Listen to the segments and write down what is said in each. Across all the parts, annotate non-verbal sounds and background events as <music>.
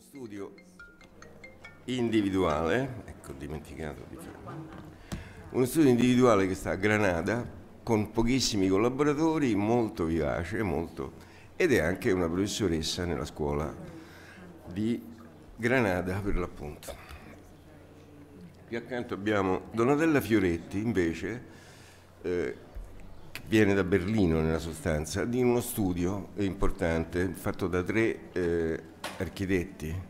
uno studio individuale, ecco dimenticato di fare, uno studio individuale che sta a Granada con pochissimi collaboratori, molto vivace, molto, ed è anche una professoressa nella scuola di Granada per l'appunto. Qui accanto abbiamo Donatella Fioretti invece, eh, viene da Berlino nella sostanza, di uno studio importante fatto da tre eh, architetti,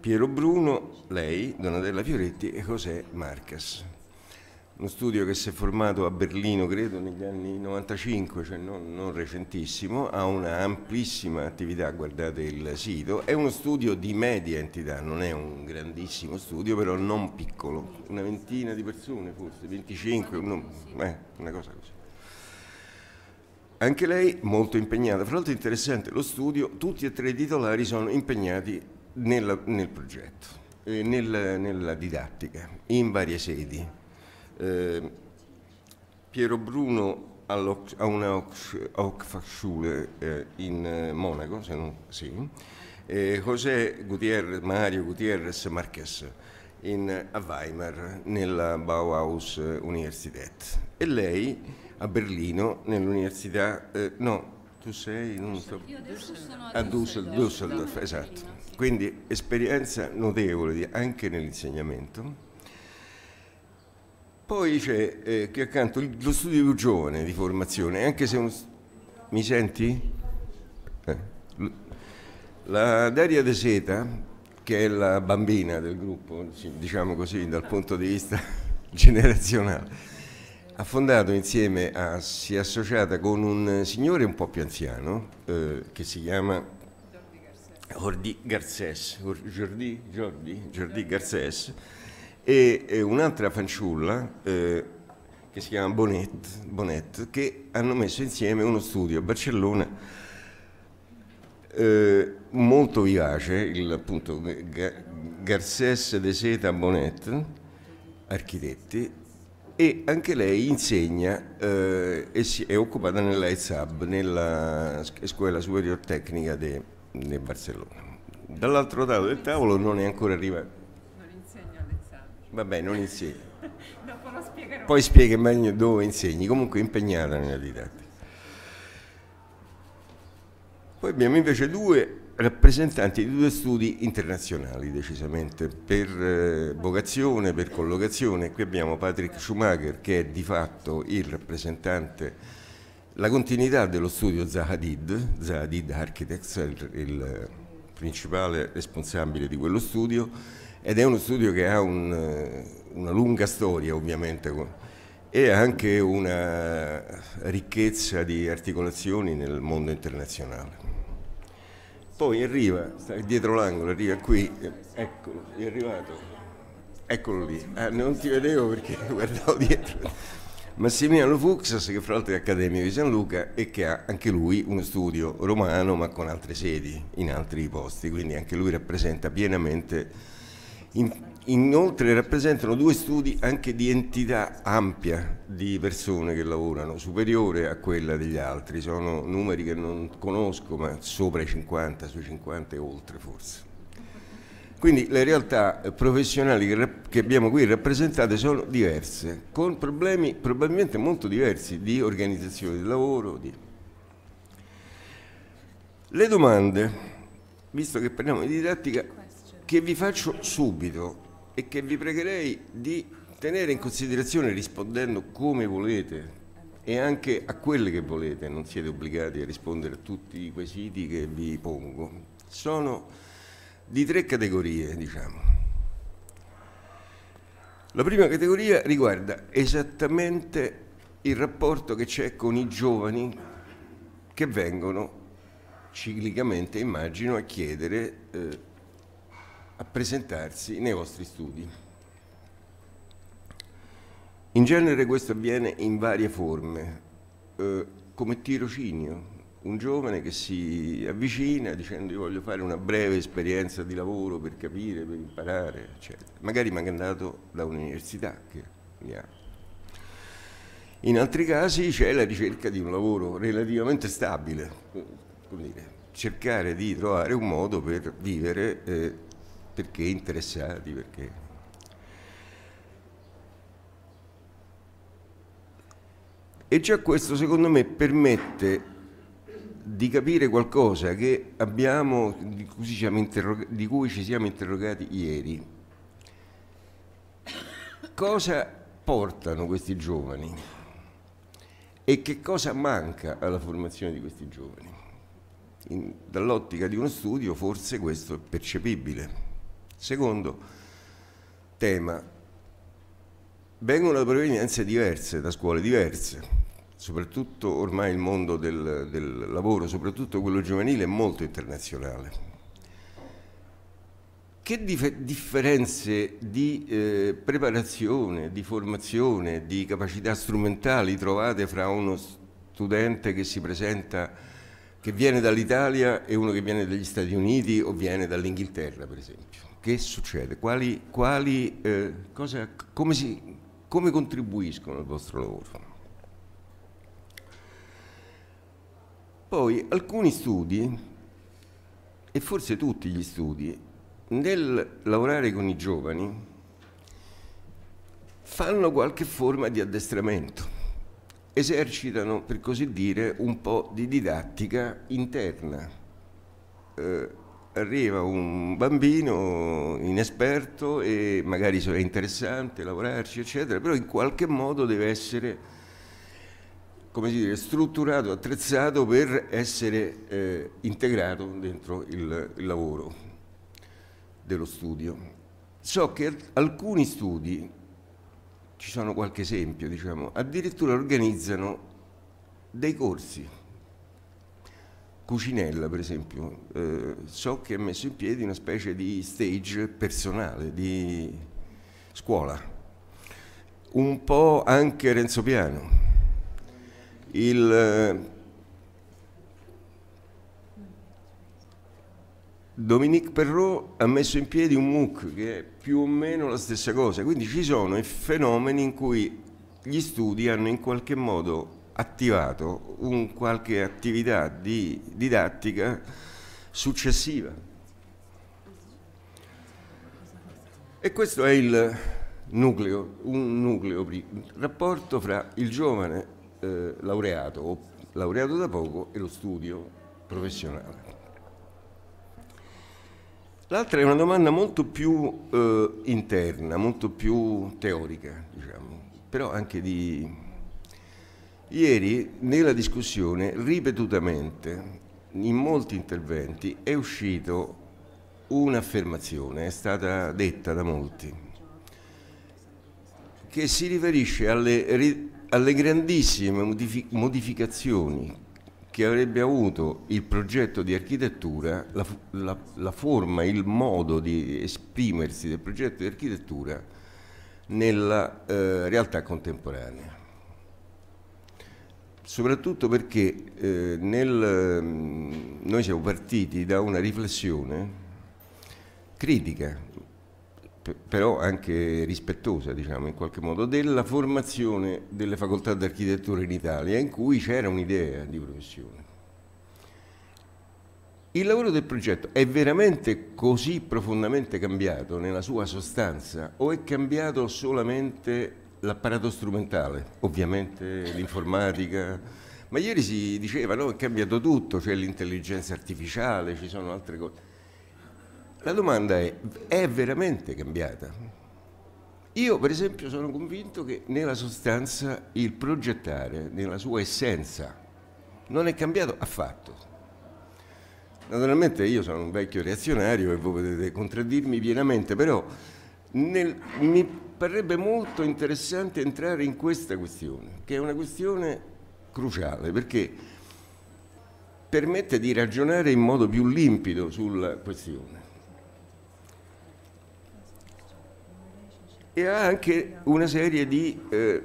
Piero Bruno, lei, Donatella Fioretti e José Marcas. Uno studio che si è formato a Berlino, credo, negli anni 95, cioè non, non recentissimo, ha una amplissima attività, guardate il sito, è uno studio di media entità, non è un grandissimo studio, però non piccolo, una ventina di persone forse, 25, non, eh, una cosa così. Anche lei molto impegnata, fra l'altro interessante lo studio, tutti e tre i titolari sono impegnati nella, nel progetto, eh, nel, nella didattica, in varie sedi. Eh, Piero Bruno a una Hochfachschule eh, in eh, Monaco, se non, sì, e eh, José Gutierrez, Mario Gutierrez Marques in, a Weimar nella Bauhaus eh, Universität. E lei a Berlino, nell'università, eh, no, tu sei non so, a, Düsseldorf, esatto. Quindi esperienza notevole anche nell'insegnamento. Poi c'è eh, qui accanto lo studio più giovane di formazione, anche se un... mi senti? Eh. La Daria De Seta, che è la bambina del gruppo, diciamo così, dal ah. punto di vista <laughs> generazionale ha fondato insieme a, si è associata con un signore un po' più anziano eh, che si chiama Jordi Garcés, Jordi, Jordi, Jordi Garcés e, e un'altra fanciulla eh, che si chiama Bonet, Bonet, che hanno messo insieme uno studio a Barcellona eh, molto vivace, il, appunto Garcés de Seta Bonet, architetti, e anche lei insegna eh, e si è occupata nell'ESAB, nella Scuola Superior Tecnica di Barcellona. Dall'altro lato del tavolo non è ancora arrivata. Non insegna all'ESAB. Vabbè, non insegna. <laughs> Dopo lo spiegherò. Poi spieghi meglio dove insegni, comunque impegnata nella didattica. Poi abbiamo invece due rappresentanti di due studi internazionali decisamente, per eh, vocazione, per collocazione. Qui abbiamo Patrick Schumacher che è di fatto il rappresentante, la continuità dello studio Zahadid, Zahadid Architects, il, il eh, principale responsabile di quello studio, ed è uno studio che ha un, eh, una lunga storia ovviamente e anche una ricchezza di articolazioni nel mondo internazionale. Poi arriva, sta dietro l'angolo, arriva qui, eccolo, è arrivato. Eccolo lì, ah, non ti vedevo perché <laughs> guardavo dietro. Massimiliano Fuxas, che fra l'altro è accademico di San Luca e che ha anche lui uno studio romano ma con altre sedi in altri posti, quindi anche lui rappresenta pienamente in, Inoltre rappresentano due studi anche di entità ampia di persone che lavorano, superiore a quella degli altri, sono numeri che non conosco ma sopra i 50, sui 50 e oltre forse. Quindi le realtà professionali che, abbiamo qui rappresentate sono diverse, con problemi probabilmente molto diversi di organizzazione del lavoro. Di... Le domande, visto che parliamo di didattica, che vi faccio subito e che vi pregherei di tenere in considerazione rispondendo come volete e anche a quelle che volete, non siete obbligati a rispondere a tutti i quesiti che vi pongo, sono di tre categorie, diciamo. La prima categoria riguarda esattamente il rapporto che c'è con i giovani che vengono ciclicamente, immagino, a chiedere eh, a presentarsi nei vostri studi. In genere questo avviene in varie forme, eh, come tirocinio, un giovane che si avvicina dicendo io voglio fare una breve esperienza di lavoro per capire, per imparare, eccetera. Magari andato da un'università che abbiamo. In altri casi c'è la ricerca di un lavoro relativamente stabile, come dire, cercare di trovare un modo per vivere eh, perché interessati, perché... E già questo secondo me permette di capire qualcosa abbiamo, di, cui di cui ci siamo interrogati ieri. Cosa portano questi giovani e che cosa manca alla formazione di questi giovani? dall'ottica di uno studio forse questo è percepibile. Secondo tema, vengono da provenienze diverse, da scuole diverse, soprattutto ormai il mondo del, del lavoro, soprattutto quello giovanile, è molto internazionale. Che dif differenze di eh, preparazione, di formazione, di capacità strumentali trovate fra uno studente che si presenta, che viene dall'Italia e uno che viene dagli Stati Uniti o viene dall'Inghilterra, per esempio? che succede? Quali, quali, eh, cosa, come, si, come contribuiscono al vostro lavoro? Poi alcuni studi, e forse tutti gli studi, nel lavorare con i giovani fanno qualche forma di addestramento, esercitano per così dire un po' di didattica interna. Eh, arriva un bambino inesperto e magari è interessante lavorarci, eccetera, però in qualche modo deve essere come dire, strutturato, attrezzato per essere eh, integrato dentro il, il lavoro dello studio. So che alcuni studi, ci sono qualche esempio, diciamo, addirittura organizzano dei corsi Cucinella, per esempio, eh, so che ha messo in piedi una specie di stage personale, di scuola, un po' anche Renzo Piano. Il, eh, Dominique Perrault ha messo in piedi un MOOC che è più o meno la stessa cosa, quindi ci sono i fenomeni in cui gli studi hanno in qualche modo attivato un qualche attività di didattica successiva. E questo è il nucleo, un nucleo, rapporto fra il giovane eh, laureato o laureato da poco e lo studio professionale. L'altra è una domanda molto più eh, interna, molto più teorica, diciamo, però anche di Ieri nella discussione ripetutamente in molti interventi è uscito un'affermazione, è stata detta da molti, che si riferisce alle, alle grandissime modific modificazioni che avrebbe avuto il progetto di architettura, la, la, la, forma, il modo di esprimersi del progetto di architettura nella eh, realtà contemporanea soprattutto perché eh, nel, ehm, noi siamo partiti da una riflessione critica, però anche rispettosa, diciamo in qualche modo, della formazione delle facoltà d'architettura in Italia, in cui c'era un'idea di professione. Il lavoro del progetto è veramente così profondamente cambiato nella sua sostanza o è cambiato solamente l'apparato strumentale, ovviamente l'informatica, ma ieri si diceva no, è cambiato tutto, c'è cioè l'intelligenza artificiale, ci sono altre cose. La domanda è, è veramente cambiata? Io per esempio sono convinto che nella sostanza il progettare, nella sua essenza, non è cambiato affatto. Naturalmente io sono un vecchio reazionario e voi potete contraddirmi pienamente, però nel, mi parrebbe molto interessante entrare in questa questione, che è una questione cruciale perché permette di ragionare in modo più limpido sulla questione. E ha anche una serie di, eh,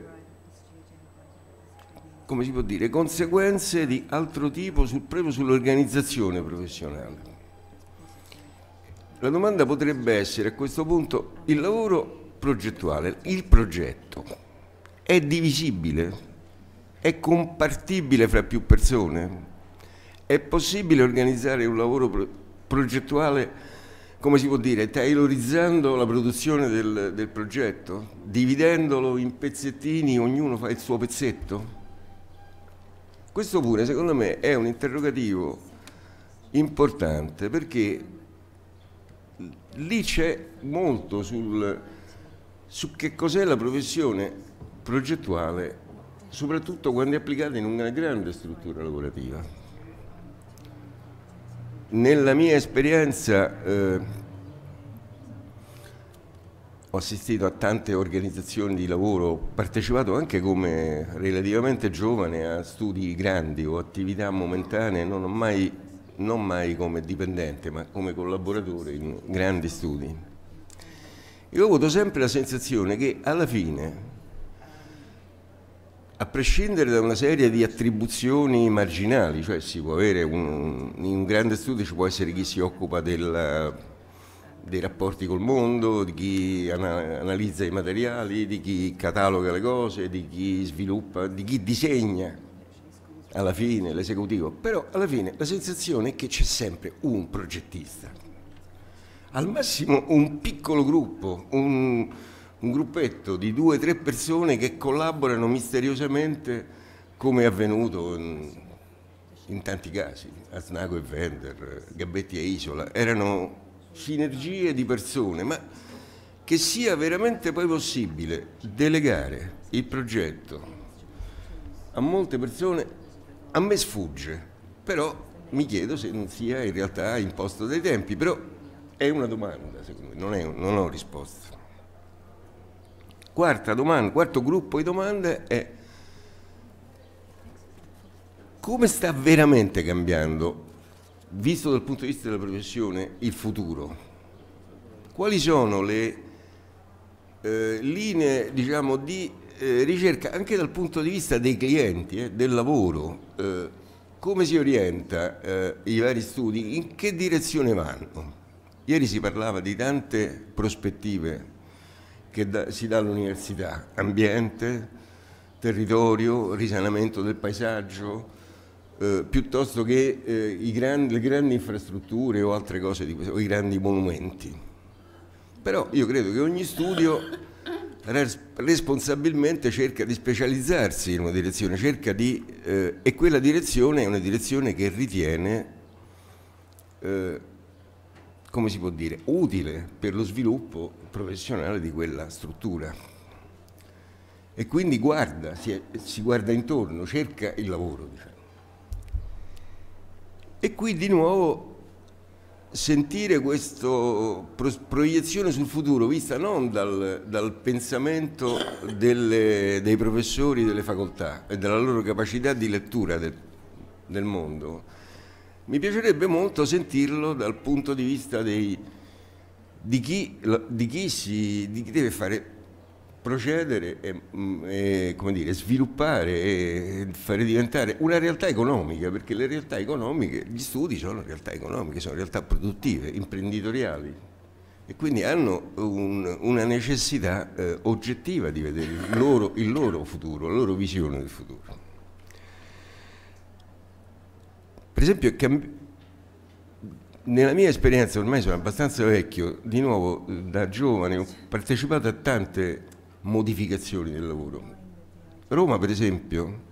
come si può dire, conseguenze di altro tipo sul, proprio sull'organizzazione professionale. La domanda potrebbe essere a questo punto il lavoro progettuale, il progetto è divisibile? È compartibile fra più persone? È possibile organizzare un lavoro pro- progettuale come si può dire, tailorizzando la produzione del, del, progetto, dividendolo in pezzettini, ognuno fa il suo pezzetto? Questo pure, secondo me, è un interrogativo importante perché lì c'è molto sul, su che cos'è la professione progettuale, soprattutto quando è applicata in una grande struttura lavorativa. Nella mia esperienza eh, ho assistito a tante organizzazioni di lavoro, ho partecipato anche come relativamente giovane a studi grandi o attività momentanee, non ho mai non mai come dipendente, ma come collaboratore in grandi studi. Io ho avuto sempre la sensazione che alla fine, a prescindere da una serie di attribuzioni marginali, cioè si può avere un, in un grande studio ci può essere chi si occupa della, dei rapporti col mondo, di chi analizza i materiali, di chi cataloga le cose, di chi sviluppa, di chi disegna alla fine l'esecutivo, però alla fine la sensazione è che c'è sempre un progettista, al massimo un piccolo gruppo, un, un gruppetto di due o tre persone che collaborano misteriosamente come è avvenuto in, in tanti casi, Aznago e Vender, Gabetti e Isola, erano sinergie di persone, ma che sia veramente poi possibile delegare il progetto a molte persone a me sfugge, però mi chiedo se non sia in realtà imposto dai tempi, però è una domanda, secondo me, non, è, non ho risposta. Quarta domanda, quarto gruppo di domande è come sta veramente cambiando, visto dal punto di vista della professione, il futuro? Quali sono le eh, linee diciamo, di eh, ricerca anche dal punto di vista dei clienti, eh, del lavoro, eh, come si orienta eh, i vari studi, in che direzione vanno. Ieri si parlava di tante prospettive che da, si dà all'università, ambiente, territorio, risanamento del paesaggio, eh, piuttosto che grandi, le grandi infrastrutture o altre cose di questo, o i grandi monumenti. Però io credo che ogni studio responsabilmente cerca di specializzarsi in una direzione cerca di, eh, e quella direzione è una direzione che ritiene eh, come si può dire, utile per lo sviluppo professionale di quella struttura. E quindi guarda, si, è, si guarda intorno, cerca il lavoro. Diciamo. E qui di nuovo sentire questa proiezione sul futuro vista non dal, dal pensamento delle, dei professori delle facoltà e dalla loro capacità di lettura del, del mondo. Mi piacerebbe molto sentirlo dal punto di vista dei, di chi, di chi, si, di chi deve fare procedere e, mm, e dire, sviluppare e fare diventare una realtà economica, perché le realtà economiche, gli studi sono realtà economiche, sono realtà produttive, imprenditoriali e quindi hanno un, una necessità eh, oggettiva di vedere il loro, il loro futuro, la loro visione del futuro. Per esempio, nella mia esperienza, ormai sono abbastanza vecchio, di nuovo da giovane ho partecipato a tante modificazioni del lavoro. Roma, per esempio,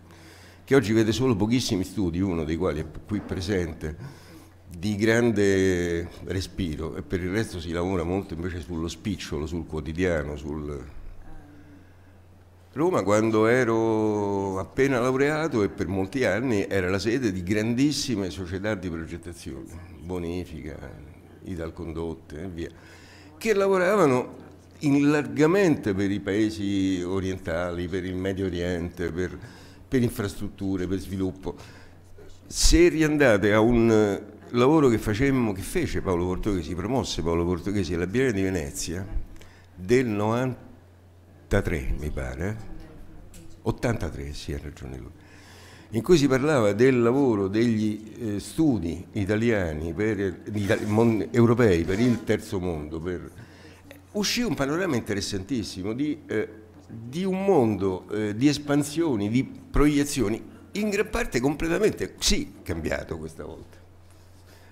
che oggi vede solo pochissimi studi, uno dei quali è qui presente, di grande respiro e per il resto si lavora molto invece sullo spicciolo, sul quotidiano, sul... Roma quando ero appena laureato e per molti anni era la sede di grandissime società di progettazione, Bonifica, Italcondotte e via, che lavoravano in largamente per i paesi orientali, per il Medio Oriente, per, per infrastrutture, per sviluppo. Se riandate a un eh, lavoro che facemmo, che fece Paolo Portoghesi, promosse Paolo Portoghesi alla Biennale di Venezia del 93, mi pare, 83, eh? sì, ha ragione lui, in cui si parlava del lavoro degli eh, studi italiani per, eh, di, mon, europei per il terzo mondo, per, uscì un panorama interessantissimo di, eh, di un mondo eh, di espansioni, di proiezioni, in gran parte completamente, sì, cambiato questa volta.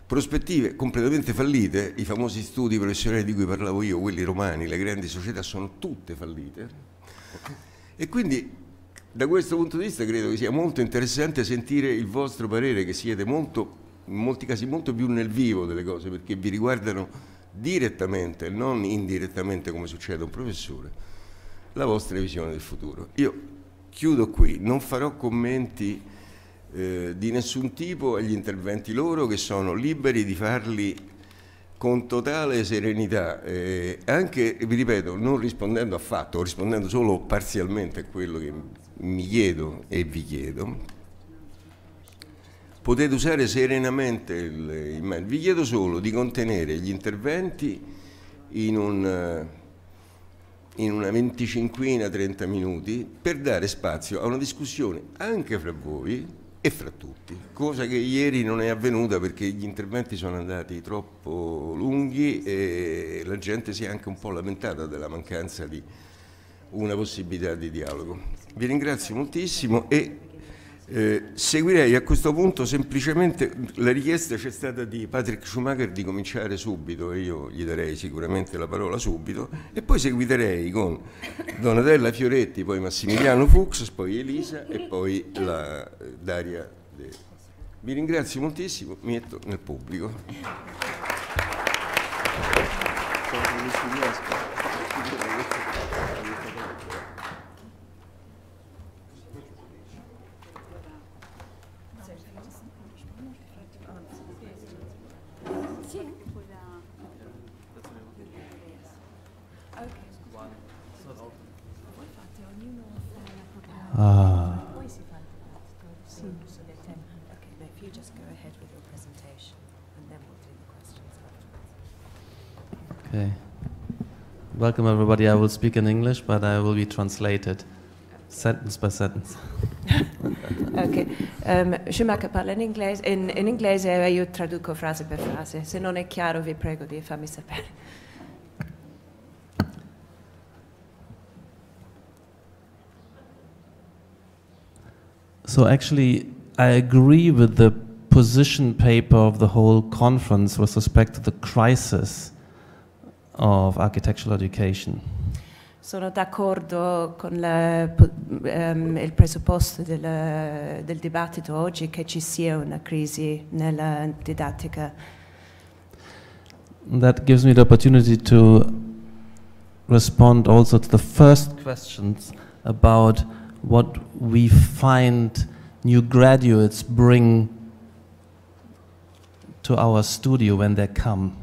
Prospettive completamente fallite, i famosi studi professionali di cui parlavo io, quelli romani, le grandi società sono tutte fallite. E quindi da questo punto di vista credo che sia molto interessante sentire il vostro parere, che siete molto, in molti casi molto più nel vivo delle cose, perché vi riguardano direttamente, non indirettamente come succede a un professore, la vostra visione del futuro. Io chiudo qui, non farò commenti eh, di nessun tipo agli interventi loro che sono liberi di farli con totale serenità, eh, anche, vi ripeto, non rispondendo affatto, rispondendo solo parzialmente a quello che mi chiedo e vi chiedo, potete usare serenamente il, mail. Vi chiedo solo di contenere gli interventi in, un, eh, in una venticinquina, 30 minuti per dare spazio a una discussione anche fra voi e fra tutti, cosa che ieri non è avvenuta perché gli interventi sono andati troppo lunghi e la gente si è anche un po' lamentata della mancanza di una possibilità di dialogo. Vi ringrazio moltissimo e eh, seguirei a questo punto semplicemente la richiesta c'è stata di Patrick Schumacher di cominciare subito e io gli darei sicuramente la parola subito e poi seguiterei con Donatella Fioretti, poi Massimiliano Fuchs, poi Elisa e poi la eh, Daria. De... Vi ringrazio moltissimo, mi metto nel pubblico. Ah. Okay. Welcome, everybody. I will speak in English, but I will be translated sentence by sentence. <laughs> ok, um, in inglese, in, in inglese e io traduco frase per frase. Se non è chiaro vi prego di farmi sapere. So actually, I agree with the position paper of the whole conference with respect to the crisis of architectural education. Sono d'accordo con la, um, il presupposto del, del, dibattito oggi che ci sia una crisi nella didattica. And that gives me the opportunity to respond also to the first questions about what we find new graduates bring to our studio when they come.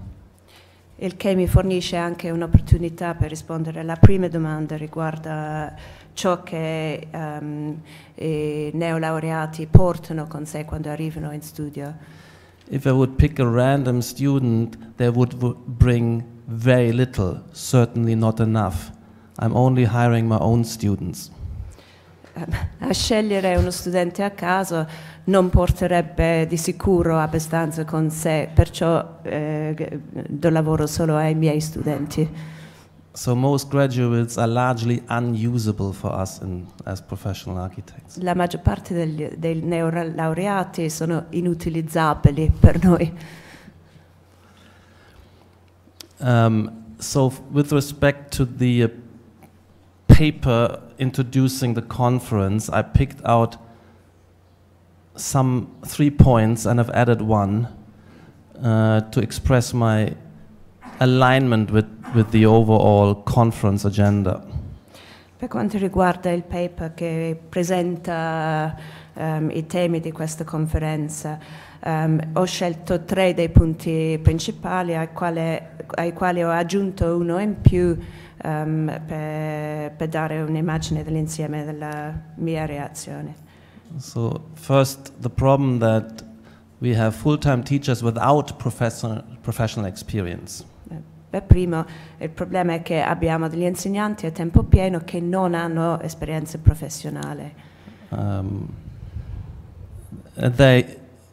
Il che mi fornisce anche un'opportunità per rispondere alla prima domanda riguardo ciò che um, i neolaureati portano con sé quando arrivano in studio. If I would pick a random student, they would bring very little, certainly not enough. I'm only hiring my own students. a scegliere uno studente a caso non porterebbe di sicuro abbastanza con sé, perciò eh, do lavoro solo ai miei studenti. So most graduates are largely unusable for us in, as professional architects. La maggior parte degli, dei neolaureati sono inutilizzabili per noi. Um, so with respect to the uh, paper introducing the conference, I picked out some three points and I've added one uh, to express my alignment with, with the overall conference agenda. Per quanto riguarda il paper che presenta um, i temi di questa conferenza, um, ho scelto tre dei punti principali ai quali, ai quali ho aggiunto uno in più um, ehm, per, per, dare un'immagine dell'insieme della mia reazione. So first the problem that we have full-time teachers without professional, experience. Per primo il problema è che abbiamo degli insegnanti a tempo pieno che non hanno esperienza professionale. Um, they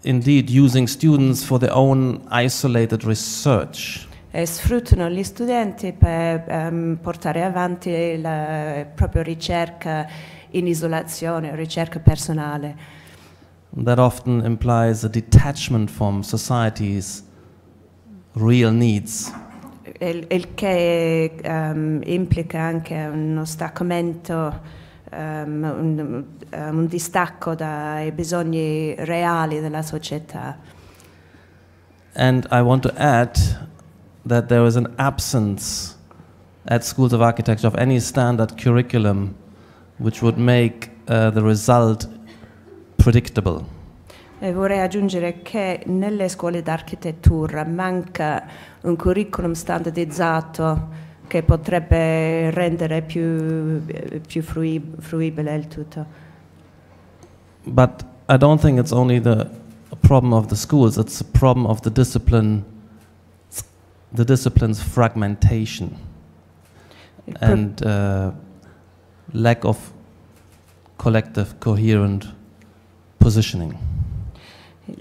indeed using students for their own isolated research eh, sfruttano gli studenti per ehm, portare avanti la eh, propria ricerca in isolazione, ricerca personale. That often implies a detachment from society's real needs. Il, il che um, implica anche uno staccamento, um, un, ehm, ehm, un distacco dai bisogni reali della società. And I want to add that there was an absence at schools of architecture of any standard curriculum which would make uh, the result predictable. Eh, vorrei aggiungere che nelle scuole d'architettura manca un curriculum standardizzato che potrebbe rendere più, più fruib fruibile il tutto. But I don't think it's only the problem of the schools, it's a problem of the discipline the discipline's fragmentation and uh, lack of collective, coherent positioning.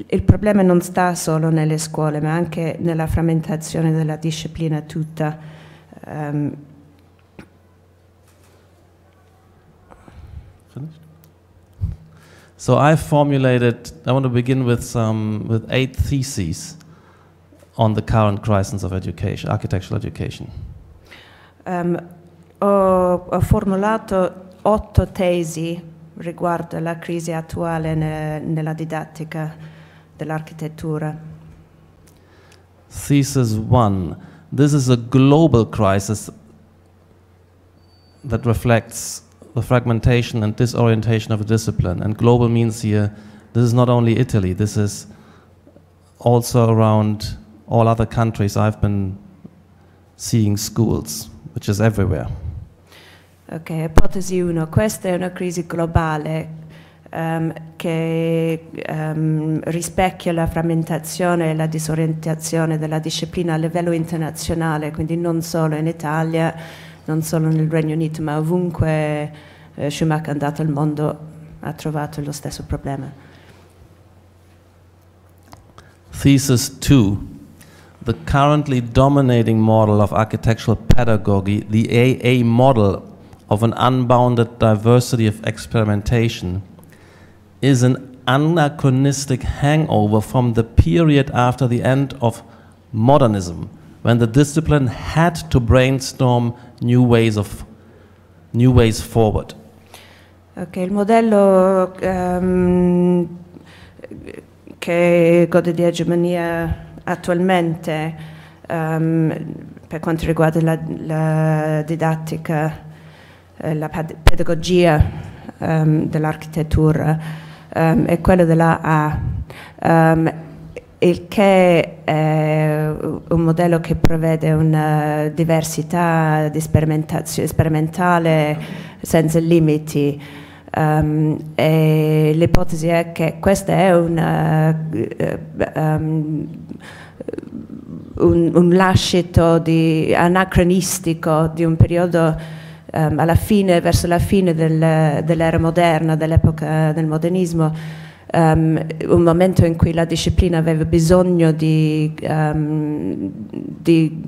Il problema non sta solo nelle scuole, ma anche nella frammentazione della disciplina tutta. Um, so I formulated, I want to begin with some, with eight theses on the current crisis of education, architectural education? Um, ho, ho formulato otto tesi riguardo la crisi attuale ne, nella didattica dell'architettura. Thesis 1. This is a global crisis that reflects the fragmentation and disorientation of a discipline. And global means here, this is not only Italy, this is also around all other countries I've been seeing schools, which is everywhere. Ok, ipotesi 1. Questa è una crisi globale um, che um, rispecchia la frammentazione e la disorientazione della disciplina a livello internazionale, quindi non solo in Italia, non solo nel Regno Unito, ma ovunque eh, Schumacher è andato al mondo ha trovato lo stesso problema. Thesis 2. the currently dominating model of architectural pedagogy, the AA model of an unbounded diversity of experimentation, is an anachronistic hangover from the period after the end of modernism, when the discipline had to brainstorm new ways, of, new ways forward. Ok, il modello um, che gode di egemonia attualmente um, per quanto riguarda la, la didattica, eh, la pedagogia um, dell'architettura um, è quella della A, il che è un modello che prevede una diversità di sperimentale senza limiti. Um, l'ipotesi è che questo è una, um, eh, ehm, un, un, lascito di, anacronistico di un periodo um, alla fine, verso la fine del, dell'era moderna, dell'epoca del modernismo, un momento in cui la disciplina aveva bisogno di, di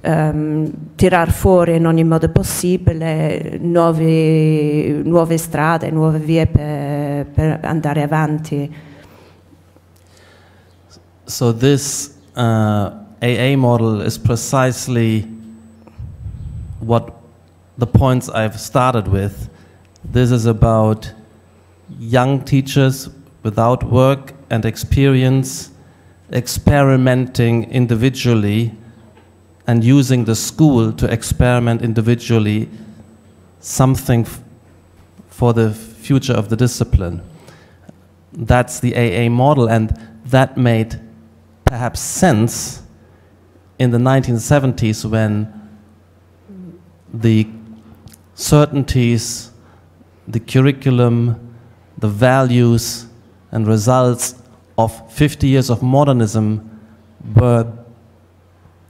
Ehm, tirar fuori in ogni modo possibile nuove strade, nuove vie per, per andare avanti. So this uh, AA model is precisely what the points I've started with. This is about young teachers without work and experience experimenting individually and using the school to experiment individually something for the future of the discipline. That's the AA model, and that made perhaps sense in the 1970s when the certainties, the curriculum, the values, and results of 50 years of modernism were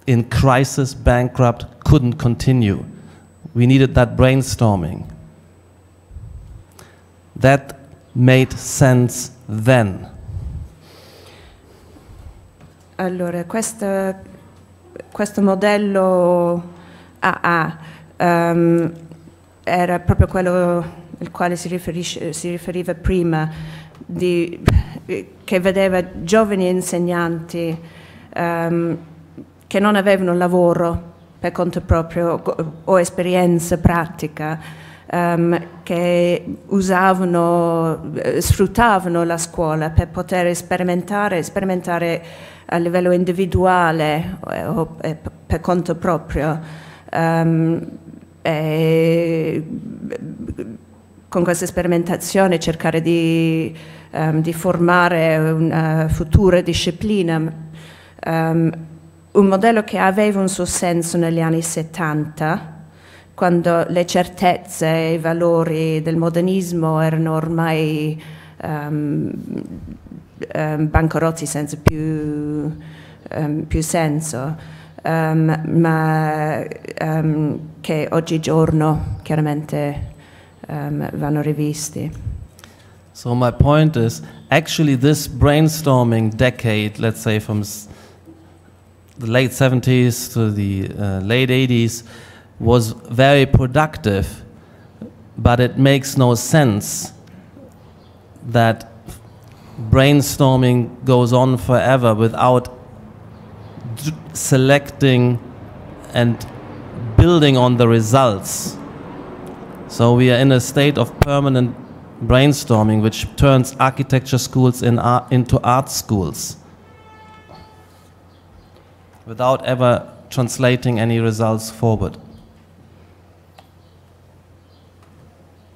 in crisis, bankrupt, couldn't continue. We needed that brainstorming. That made sense then. Allora, questo questo modello AA ah, ah, um, ehm, era proprio quello al quale si, si riferiva prima, di, che vedeva giovani insegnanti um, che non avevano lavoro per conto proprio o esperienza pratica, um, che usavano, eh, sfruttavano la scuola per poter sperimentare, sperimentare a livello individuale eh, o eh, per conto proprio. Um, con questa sperimentazione cercare di, um, di formare una futura disciplina. Um, un modello che aveva un suo senso negli anni 70, quando le certezze e i valori del modernismo erano ormai um, um, bancarotti senza più, um, più senso, ma che oggigiorno chiaramente vanno rivisti. So my point is, actually this brainstorming decade, let's say from the late 70s to the uh, late 80s was very productive, but it makes no sense that brainstorming goes on forever without selecting and building on the results. So we are in a state of permanent brainstorming, which turns architecture schools in ar into art schools. without ever translating any results forward.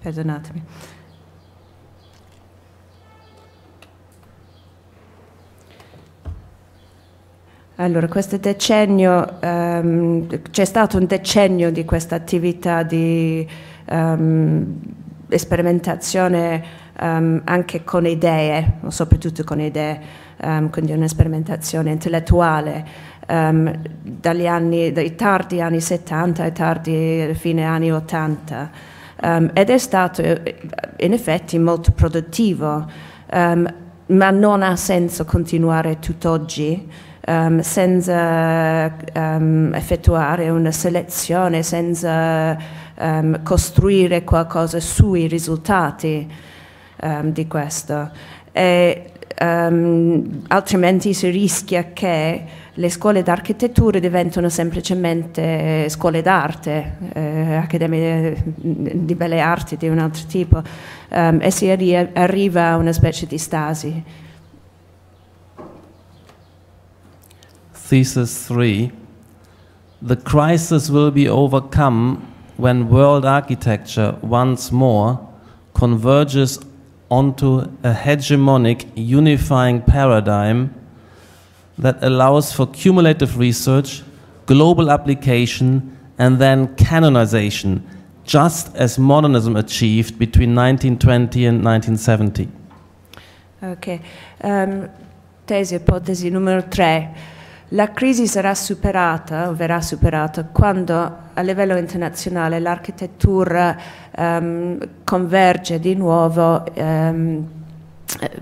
Perdonatemi. Allora, questo decennio, um, c'è stato un decennio di questa attività di um, sperimentazione um, anche con idee, soprattutto con idee, quindi una sperimentazione intellettuale um, dagli anni, dai tardi anni 70 e tardi fine anni 80 um, ehm, ed è stato eh, in effetti molto produttivo, um, ma non ha senso continuare tutt'oggi. Um, senza um, effettuare una selezione, senza um, costruire qualcosa sui risultati di questo. E, altrimenti si rischia che le scuole d'architettura diventano semplicemente eh, scuole d'arte, eh, accademie mm, di belle arti di un altro tipo um, e si arri arriva a una specie di stasi. Thesis 3 The crisis will be overcome when world architecture once more converges onto a hegemonic unifying paradigm that allows for cumulative research, global application, and then canonization, just as modernism achieved between 1920 and 1970. Ok, um, tesi ipotesi numero 3. La crisi sarà superata o verrà superata quando a livello internazionale l'architettura um, converge di nuovo um,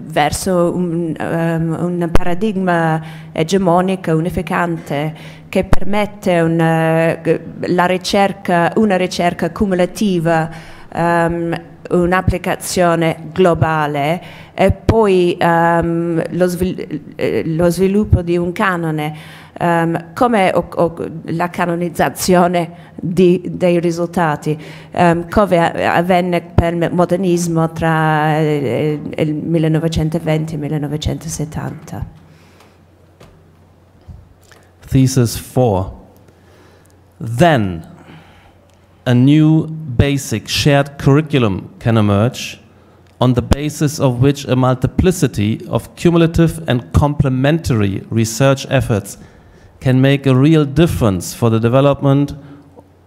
verso un, um, un, paradigma egemonico, unificante, che permette una, eh, ricerca, una ricerca cumulativa, um, un'applicazione globale e poi um, lo, svil eh, lo, sviluppo di un canone um, ehm, come o, o, la canonizzazione di, dei risultati, um, come avvenne per il modernismo tra eh, il 1920 e il 1970. Thesis 4. Then a new basic shared curriculum can emerge on the basis of which a multiplicity of cumulative and complementary research efforts can make a real difference for the development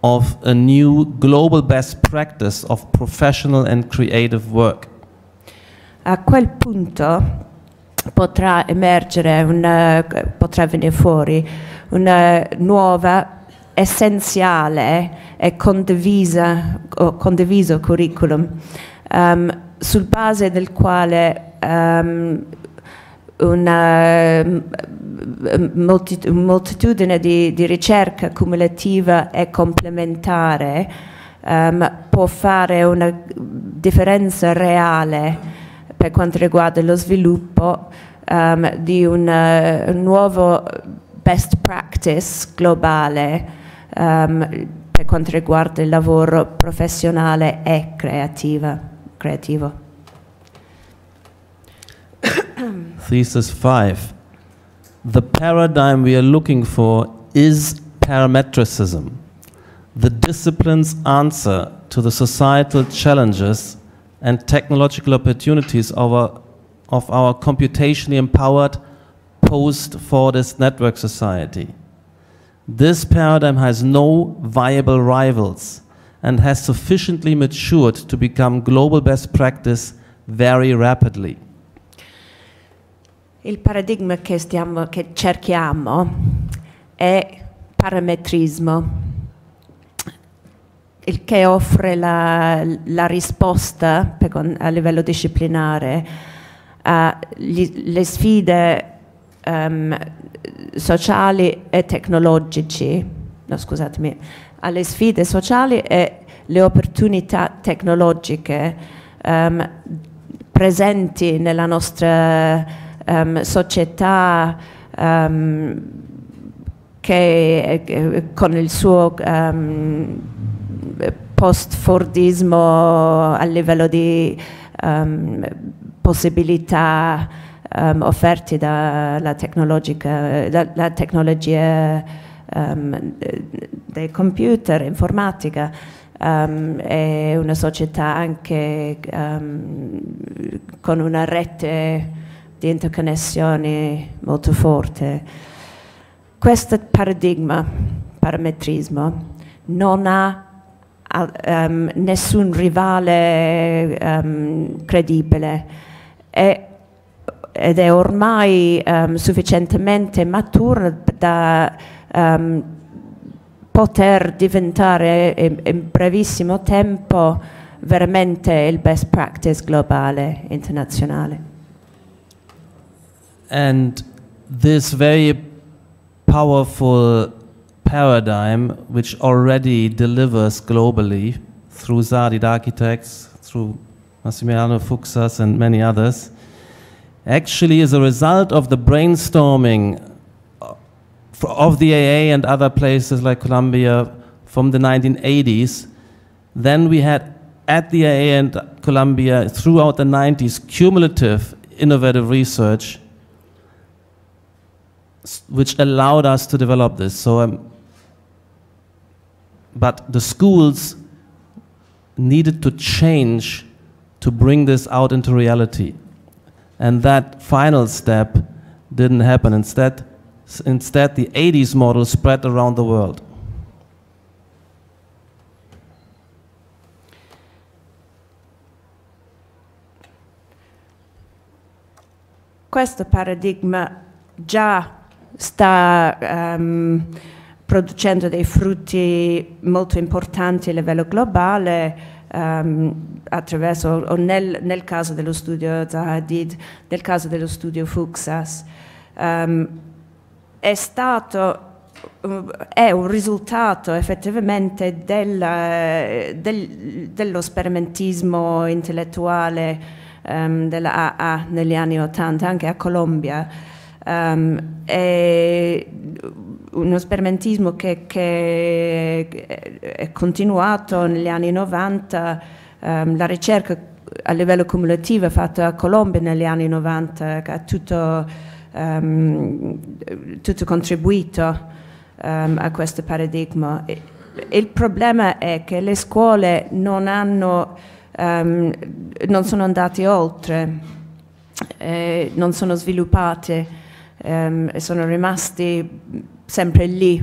of a new global best practice of professional and creative work. A quel punto potrà emergere, una, potrà venire fuori una nuova essenziale e condivisa, condiviso curriculum um, sul base del quale um, una mm, mm, moltitudine di, di, ricerca cumulativa e complementare um, può fare una differenza reale per quanto riguarda lo sviluppo um, di un eh, nuovo best practice globale um, per quanto riguarda il lavoro professionale e creativa, creativo. <clears throat> Thesis 5. The paradigm we are looking for is parametricism, the discipline's answer to the societal challenges and technological opportunities of our, of our computationally empowered post-Fordist network society. This paradigm has no viable rivals and has sufficiently matured to become global best practice very rapidly. Il paradigma che, stiamo, che cerchiamo è parametrismo, il che offre la, la risposta per, a livello disciplinare alle sfide um, sociali e tecnologici, no, scusatemi, alle sfide sociali e le opportunità tecnologiche um, presenti nella nostra um, società um, che eh, con il suo um, post-fordismo a livello di possibilità offerte dalla da, da tecnologia dei computer, informatica, Um, è una società anche um, con una rete di interconnessione molto forte. Questo paradigma, parametrismo, non ha um, nessun rivale um, credibile è, ed è ormai um, sufficientemente maturo da poter diventare in, in brevissimo tempo veramente il best practice globale internazionale. and this very powerful paradigm which already delivers globally through Zadid architects, through Massimiliano Fuxas and many others, actually is a result of the brainstorming uh, of the AA and other places like Colombia from the 1980s. Then we had at the AA and Columbia throughout the 90s cumulative innovative research which allowed us to develop this. So, um, but the schools needed to change to bring this out into reality. And that final step didn't happen. Instead, instead the 80s model spread around the world. Questo paradigma già sta um, producendo dei frutti molto importanti a livello globale um, attraverso, o nel, nel, caso dello studio Zahadid, nel caso dello studio Fuxas. Um, è stato eh, è un risultato effettivamente del, del, dello sperimentismo intellettuale um, della AA negli anni Ottanta, anche a Colombia. Um, è uno spermentismo che, che, eh, è continuato negli anni 90, um, ehm, la ricerca a livello cumulativo fatta a Colombia negli anni 90 che ha tutto, um, tutto contribuito a questo paradigma. il problema è che le scuole non, hanno, non sono andate oltre, eh, non sono sviluppate. sono rimasti sempre lì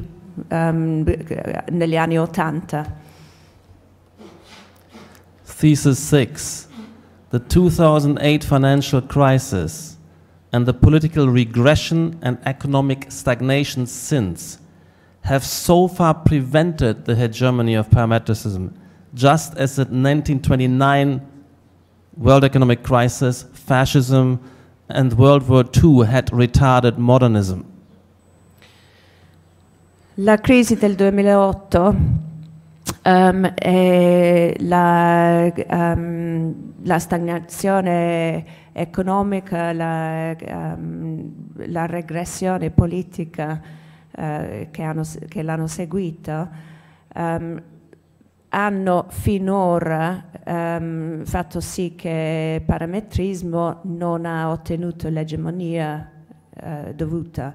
negli anni 80. Thesis 6 The 2008 financial crisis and the political regression and economic stagnation since have so far prevented the hegemony of parametricism, just as the 1929 world economic crisis, fascism, and World War II had retarded modernism. La crisi del 2008 um, e la, um, la, stagnazione economica, la, um, la regressione politica uh, che, hanno, che l'hanno seguita ehm, hanno finora um, fatto sì che il parametrismo non ha ottenuto l'egemonia uh, dovuta.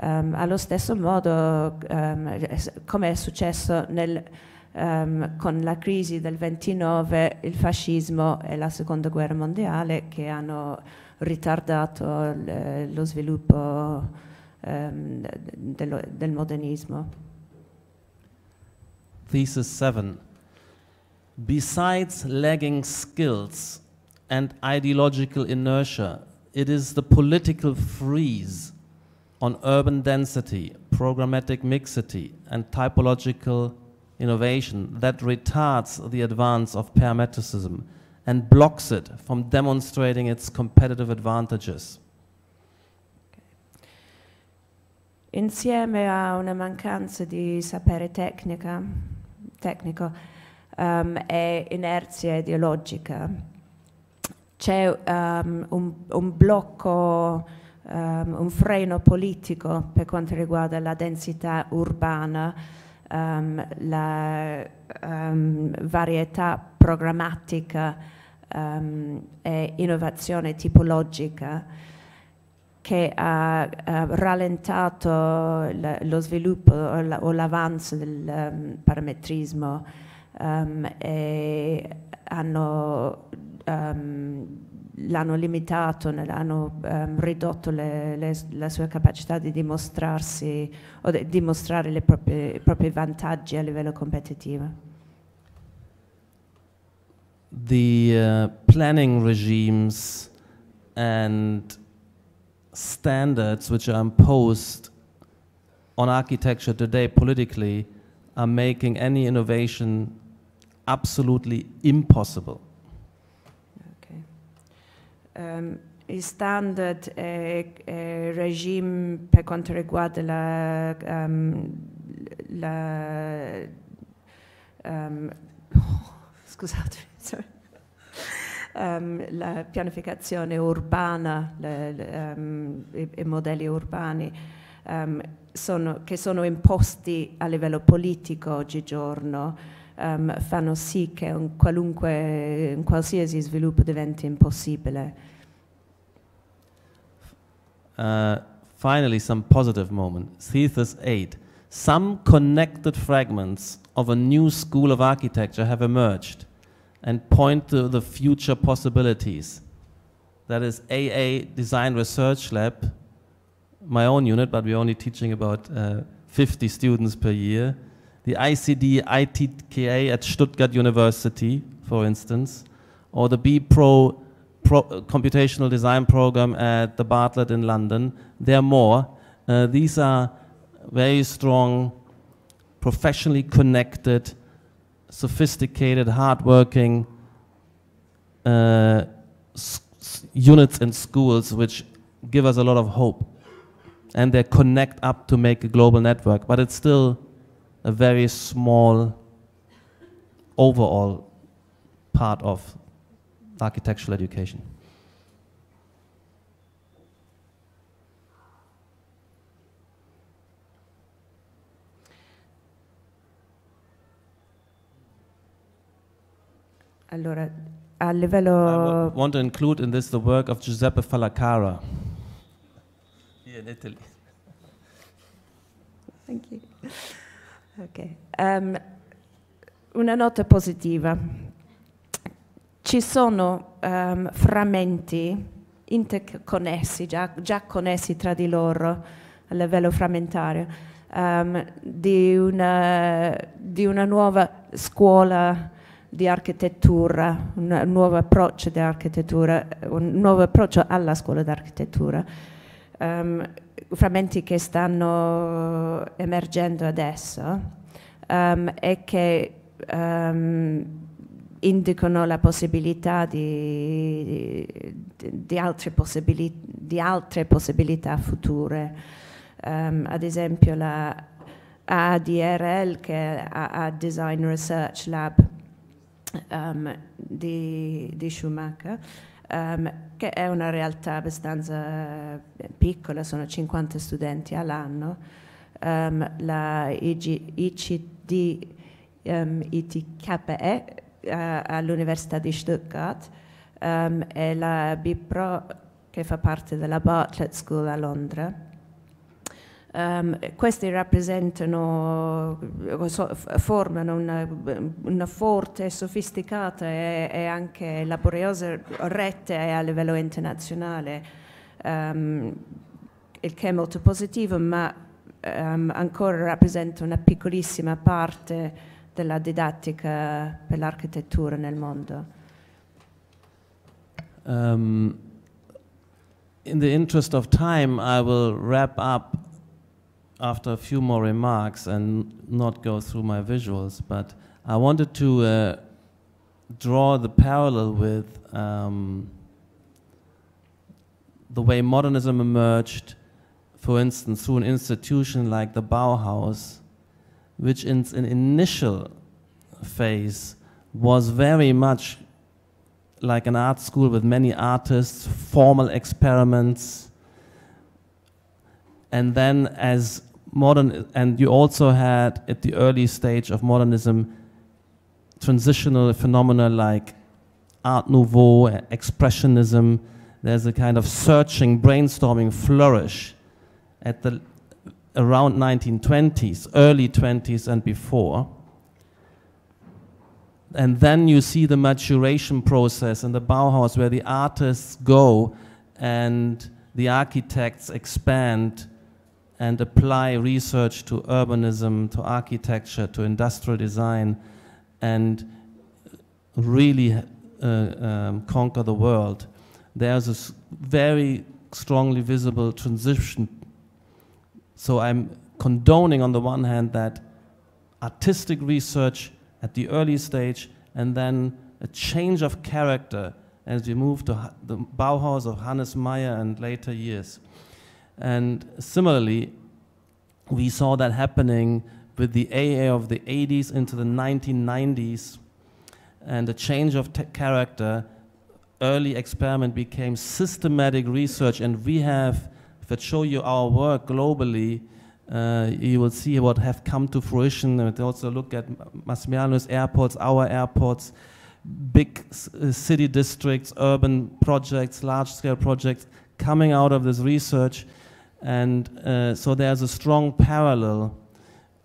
Um, allo stesso modo, um, come è successo nel, con la crisi del 29, il fascismo e la seconda guerra mondiale che hanno ritardato lo sviluppo dello, del modernismo. Thesis 7. Besides lagging skills and ideological inertia, it is the political freeze on urban density, programmatic mixity, and typological innovation that retards the advance of parametricism and blocks it from demonstrating its competitive advantages. Insieme a una mancanza di sapere tecnica, tecnico, um, è inerzia ideologica. C'è um, un, un, blocco, um, un freno politico per quanto riguarda la densità urbana, la varietà programmatica e innovazione tipologica che ha, ha rallentato lo sviluppo o l'avanzo del parametrismo um, e hanno, um, l'hanno limitato, l'hanno um, ridotto le, le, la sua capacità di dimostrarsi o di dimostrare proprie, i propri vantaggi a livello competitivo. The uh, planning regimes and standards which are imposed on architecture today politically are making any innovation absolutely impossible. Okay. Um, il standard è, è, regime per quanto riguarda la, um, la um, <laughs> scusate, sorry. Um, la pianificazione urbana, le, le, um, i, i, modelli urbani um, sono, che sono imposti a livello politico oggigiorno um, fanno sì che un qualunque, un qualsiasi sviluppo diventi impossibile. Uh, finally, some positive moment. Thesis 8. Some connected fragments of a new school of architecture have emerged and point to the future possibilities. That is AA Design Research Lab, my own unit, but we're only teaching about uh, 50 students per year the ICD ITKA at Stuttgart University, for instance, or the BPro Pro, computational design program at the Bartlett in London. There are more. Uh, these are very strong, professionally connected, sophisticated, hardworking uh, units and schools which give us a lot of hope. And they connect up to make a global network, but it's still a very small overall part of architectural education. Allora, a livello... I want to include in this the work of Giuseppe Falaccara here in Italy. Thank you. Okay. Um, una nota positiva. Ci sono um, frammenti interconnessi, già, già, connessi tra di loro a livello frammentario, um, di, una, di, una, nuova scuola di architettura, un nuovo approccio di architettura, un nuovo approccio alla scuola d'architettura um, frammenti che stanno emergendo adesso um, ehm, e che ehm, indicano la possibilità di, di, di, altre, possibili, di altre, possibilità future. ad esempio la ADRL che è a Design Research Lab Um, di, di, Schumacher, um, che è una realtà abbastanza eh, piccola, sono 50 studenti all'anno. Um, la IG, ICD um, ehm, ITKE uh, eh, all'Università di Stuttgart e la BIPRO che fa parte della Bartlett School a Londra. Um, questi rappresentano, eh, formano una, una, forte, sofisticata e, e, anche laboriosa rete a livello internazionale, um, il che è molto positivo, ma um, ancora rappresenta una piccolissima parte della didattica per l'architettura nel mondo. in the interest of time, I will wrap up after a few more remarks and not go through my visuals, but I wanted to uh, draw the parallel with um, the way modernism emerged, for instance, through an institution like the Bauhaus, which in an initial phase was very much like an art school with many artists, formal experiments. And then, as modern, and you also had at the early stage of modernism transitional phenomena like Art Nouveau, Expressionism. There's a kind of searching, brainstorming flourish at the around 1920s, early 20s and before. And then you see the maturation process in the Bauhaus where the artists go and the architects expand and apply research to urbanism, to architecture, to industrial design, and really uh, um, conquer the world. There's a very strongly visible transition. So I'm condoning, on the one hand, that artistic research at the early stage and then a change of character as we move to the Bauhaus of Hannes Meyer and later years. And similarly, we saw that happening with the AA of the 80s into the 1990s and the change of character. Early experiment became systematic research, and we have, if I show you our work globally, uh, you will see what have come to fruition. And also look at Masmiano's airports, our airports, big uh, city districts, urban projects, large-scale projects coming out of this research and uh, so there's a strong parallel.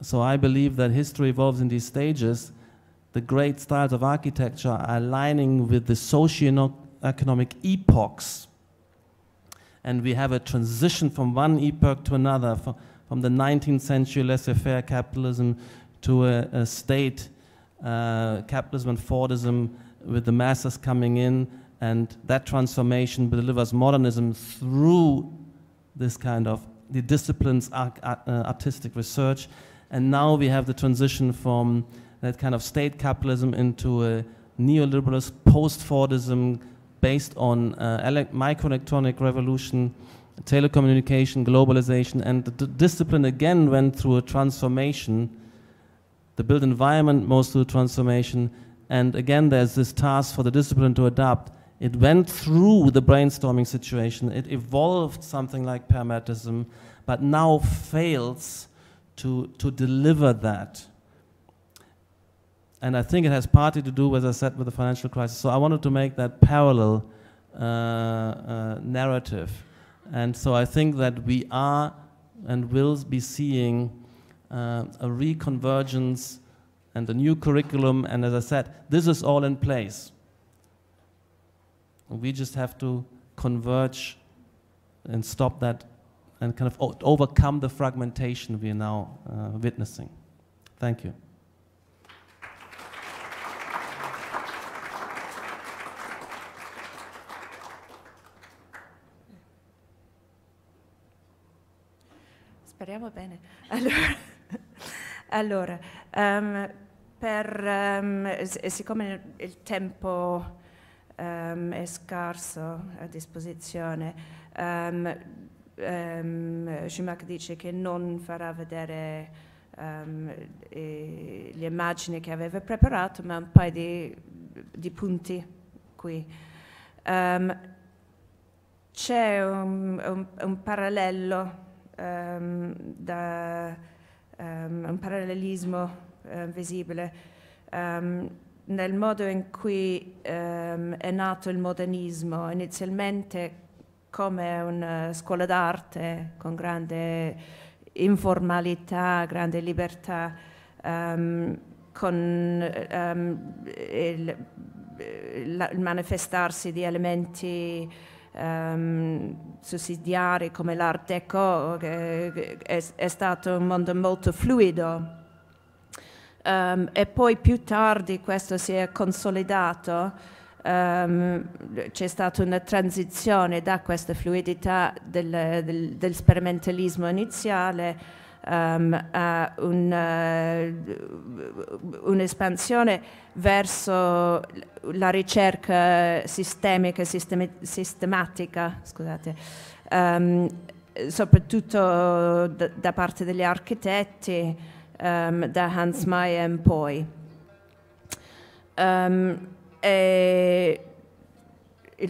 So I believe that history evolves in these stages. The great styles of architecture are aligning with the socio-economic epochs. And we have a transition from one epoch to another, from the 19th century laissez-faire capitalism to a, a state uh, capitalism and Fordism with the masses coming in, and that transformation delivers modernism through this kind of the disciplines art, uh, artistic research and now we have the transition from that kind of state capitalism into a neoliberalist post-Fordism based on uh, microelectronic revolution, telecommunication, globalization, and the discipline again went through a transformation. The built environment most through transformation, and again there's this task for the discipline to adapt. It went through the brainstorming situation. It evolved something like parametism, but now fails to, to deliver that. And I think it has partly to do, as I said, with the financial crisis. So I wanted to make that parallel uh, uh, narrative. And so I think that we are and will be seeing uh, a reconvergence and a new curriculum. And as I said, this is all in place. We just have to converge and stop that and kind of overcome the fragmentation we are now uh, witnessing. Thank you. Speriamo bene. Allora, <laughs> allora um, per, um, siccome il tempo um, è scarso a disposizione. Um, um, Schumacher dice che non farà vedere e, le immagini che aveva preparato, ma un paio di, di punti qui. c'è un, un, un parallelo, da, un parallelismo uh, visibile nel modo in cui ehm, è nato il modernismo, inizialmente come una eh, scuola d'arte con grande informalità, grande libertà, ehm, con ehm, il, eh, la, il, manifestarsi di elementi ehm, sussidiari come l'art deco, che è, è stato un mondo molto fluido Um, e poi più tardi questo si è consolidato, um, c'è stata una transizione da questa fluidità del, del, del sperimentalismo iniziale um, a eh, un'espansione verso la ricerca sistemica, sistemi, sistematica, scusate, soprattutto da, da parte degli architetti um, da Hans Meyer in poi. Um, il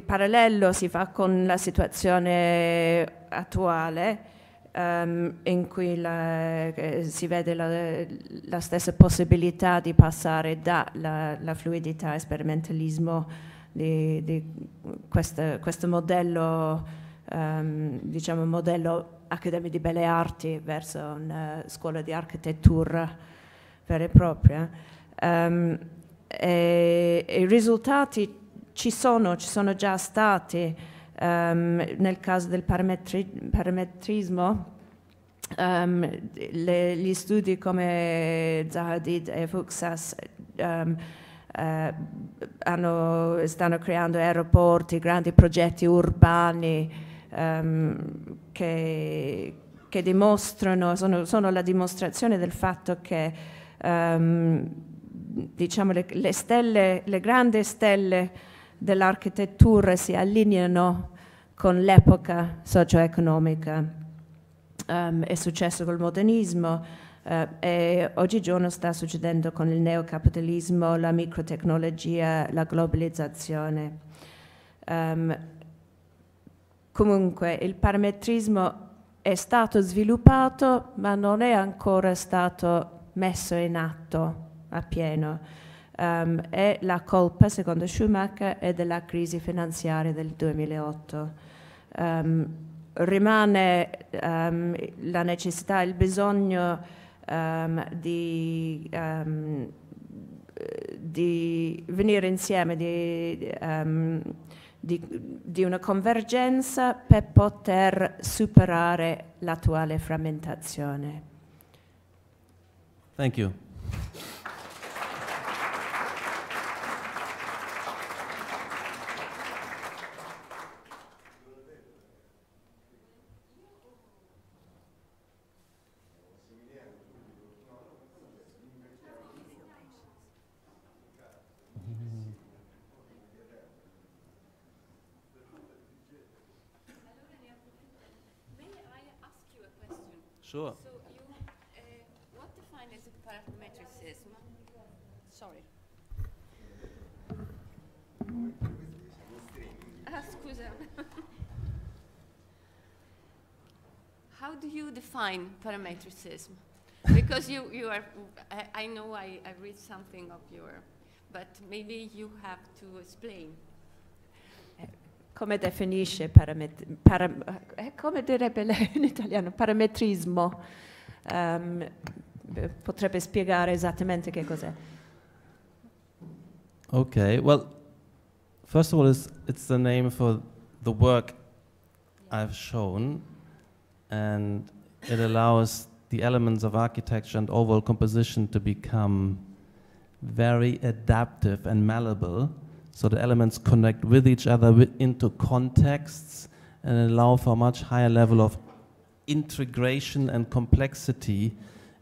parallelo si fa con la situazione attuale um, in cui la, eh, si vede la, la, stessa possibilità di passare dalla fluidità e sperimentalismo di, di questa, questo modello, um, diciamo modello Accademia di Belle Arti verso una eh, scuola di architettura vera e propria. Um, eh. ehm, e, e I risultati ci sono, ci sono già stati um, nel caso del parametri, parametrismo. Um, le, gli studi come Zahadid e Fuxas um, eh, hanno, stanno creando aeroporti, grandi progetti urbani ehm, che, che, dimostrano, sono, sono, la dimostrazione del fatto che ehm, diciamo le, le, stelle, le grandi stelle dell'architettura si allineano con l'epoca socio-economica. Um, è successo col modernismo uh, e oggigiorno sta succedendo con il neocapitalismo, la microtecnologia, la globalizzazione. Um, Comunque il parametrismo è stato sviluppato ma non è ancora stato messo in atto a pieno um, ehm, e la colpa, secondo Schumacher, è della crisi finanziaria del 2008. Um, ehm, rimane um, la necessità, il bisogno di, di, venire insieme, di di, di una convergenza per poter superare l'attuale frammentazione. Thank you. Sure. So you, uh, what defines parametricism? Sorry. Ah, scusa. <laughs> How do you define parametricism? because you, you are, I, I know I, I read something of your, but maybe you have to explain come definisce, eh, come <laughs> in italiano, parametrismo? Um, potrebbe spiegare esattamente che cos'è? Okay, well, first of all, it's, it's the name for the work I've shown, and it allows the elements of architecture and overall composition to become very adaptive and malleable so the elements connect with each other into contexts and allow for a much higher level of integration and complexity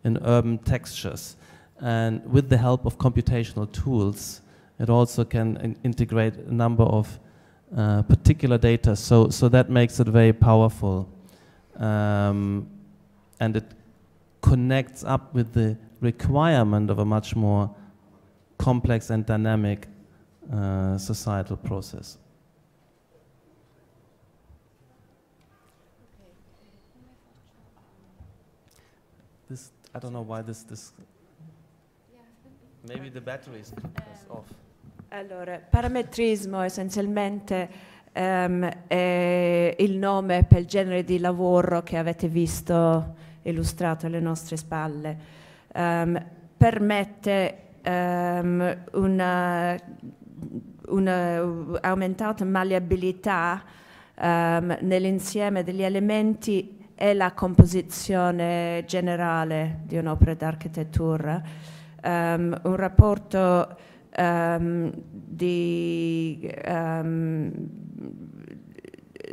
in urban textures. And with the help of computational tools, it also can integrate a number of uh, particular data. So, so that makes it very powerful. Um, and it connects up with the requirement of a much more complex and dynamic Uh, societal process. This, I don't know why this, this maybe the battery is off. Allora, parametrismo essenzialmente um, è il nome per il genere di lavoro che avete visto illustrato alle nostre spalle. Um, permette um, una un'aumentata eh, malleabilità um, ehm, nell'insieme degli elementi e la composizione generale di un'opera d'architettura, um, un rapporto um, di, um,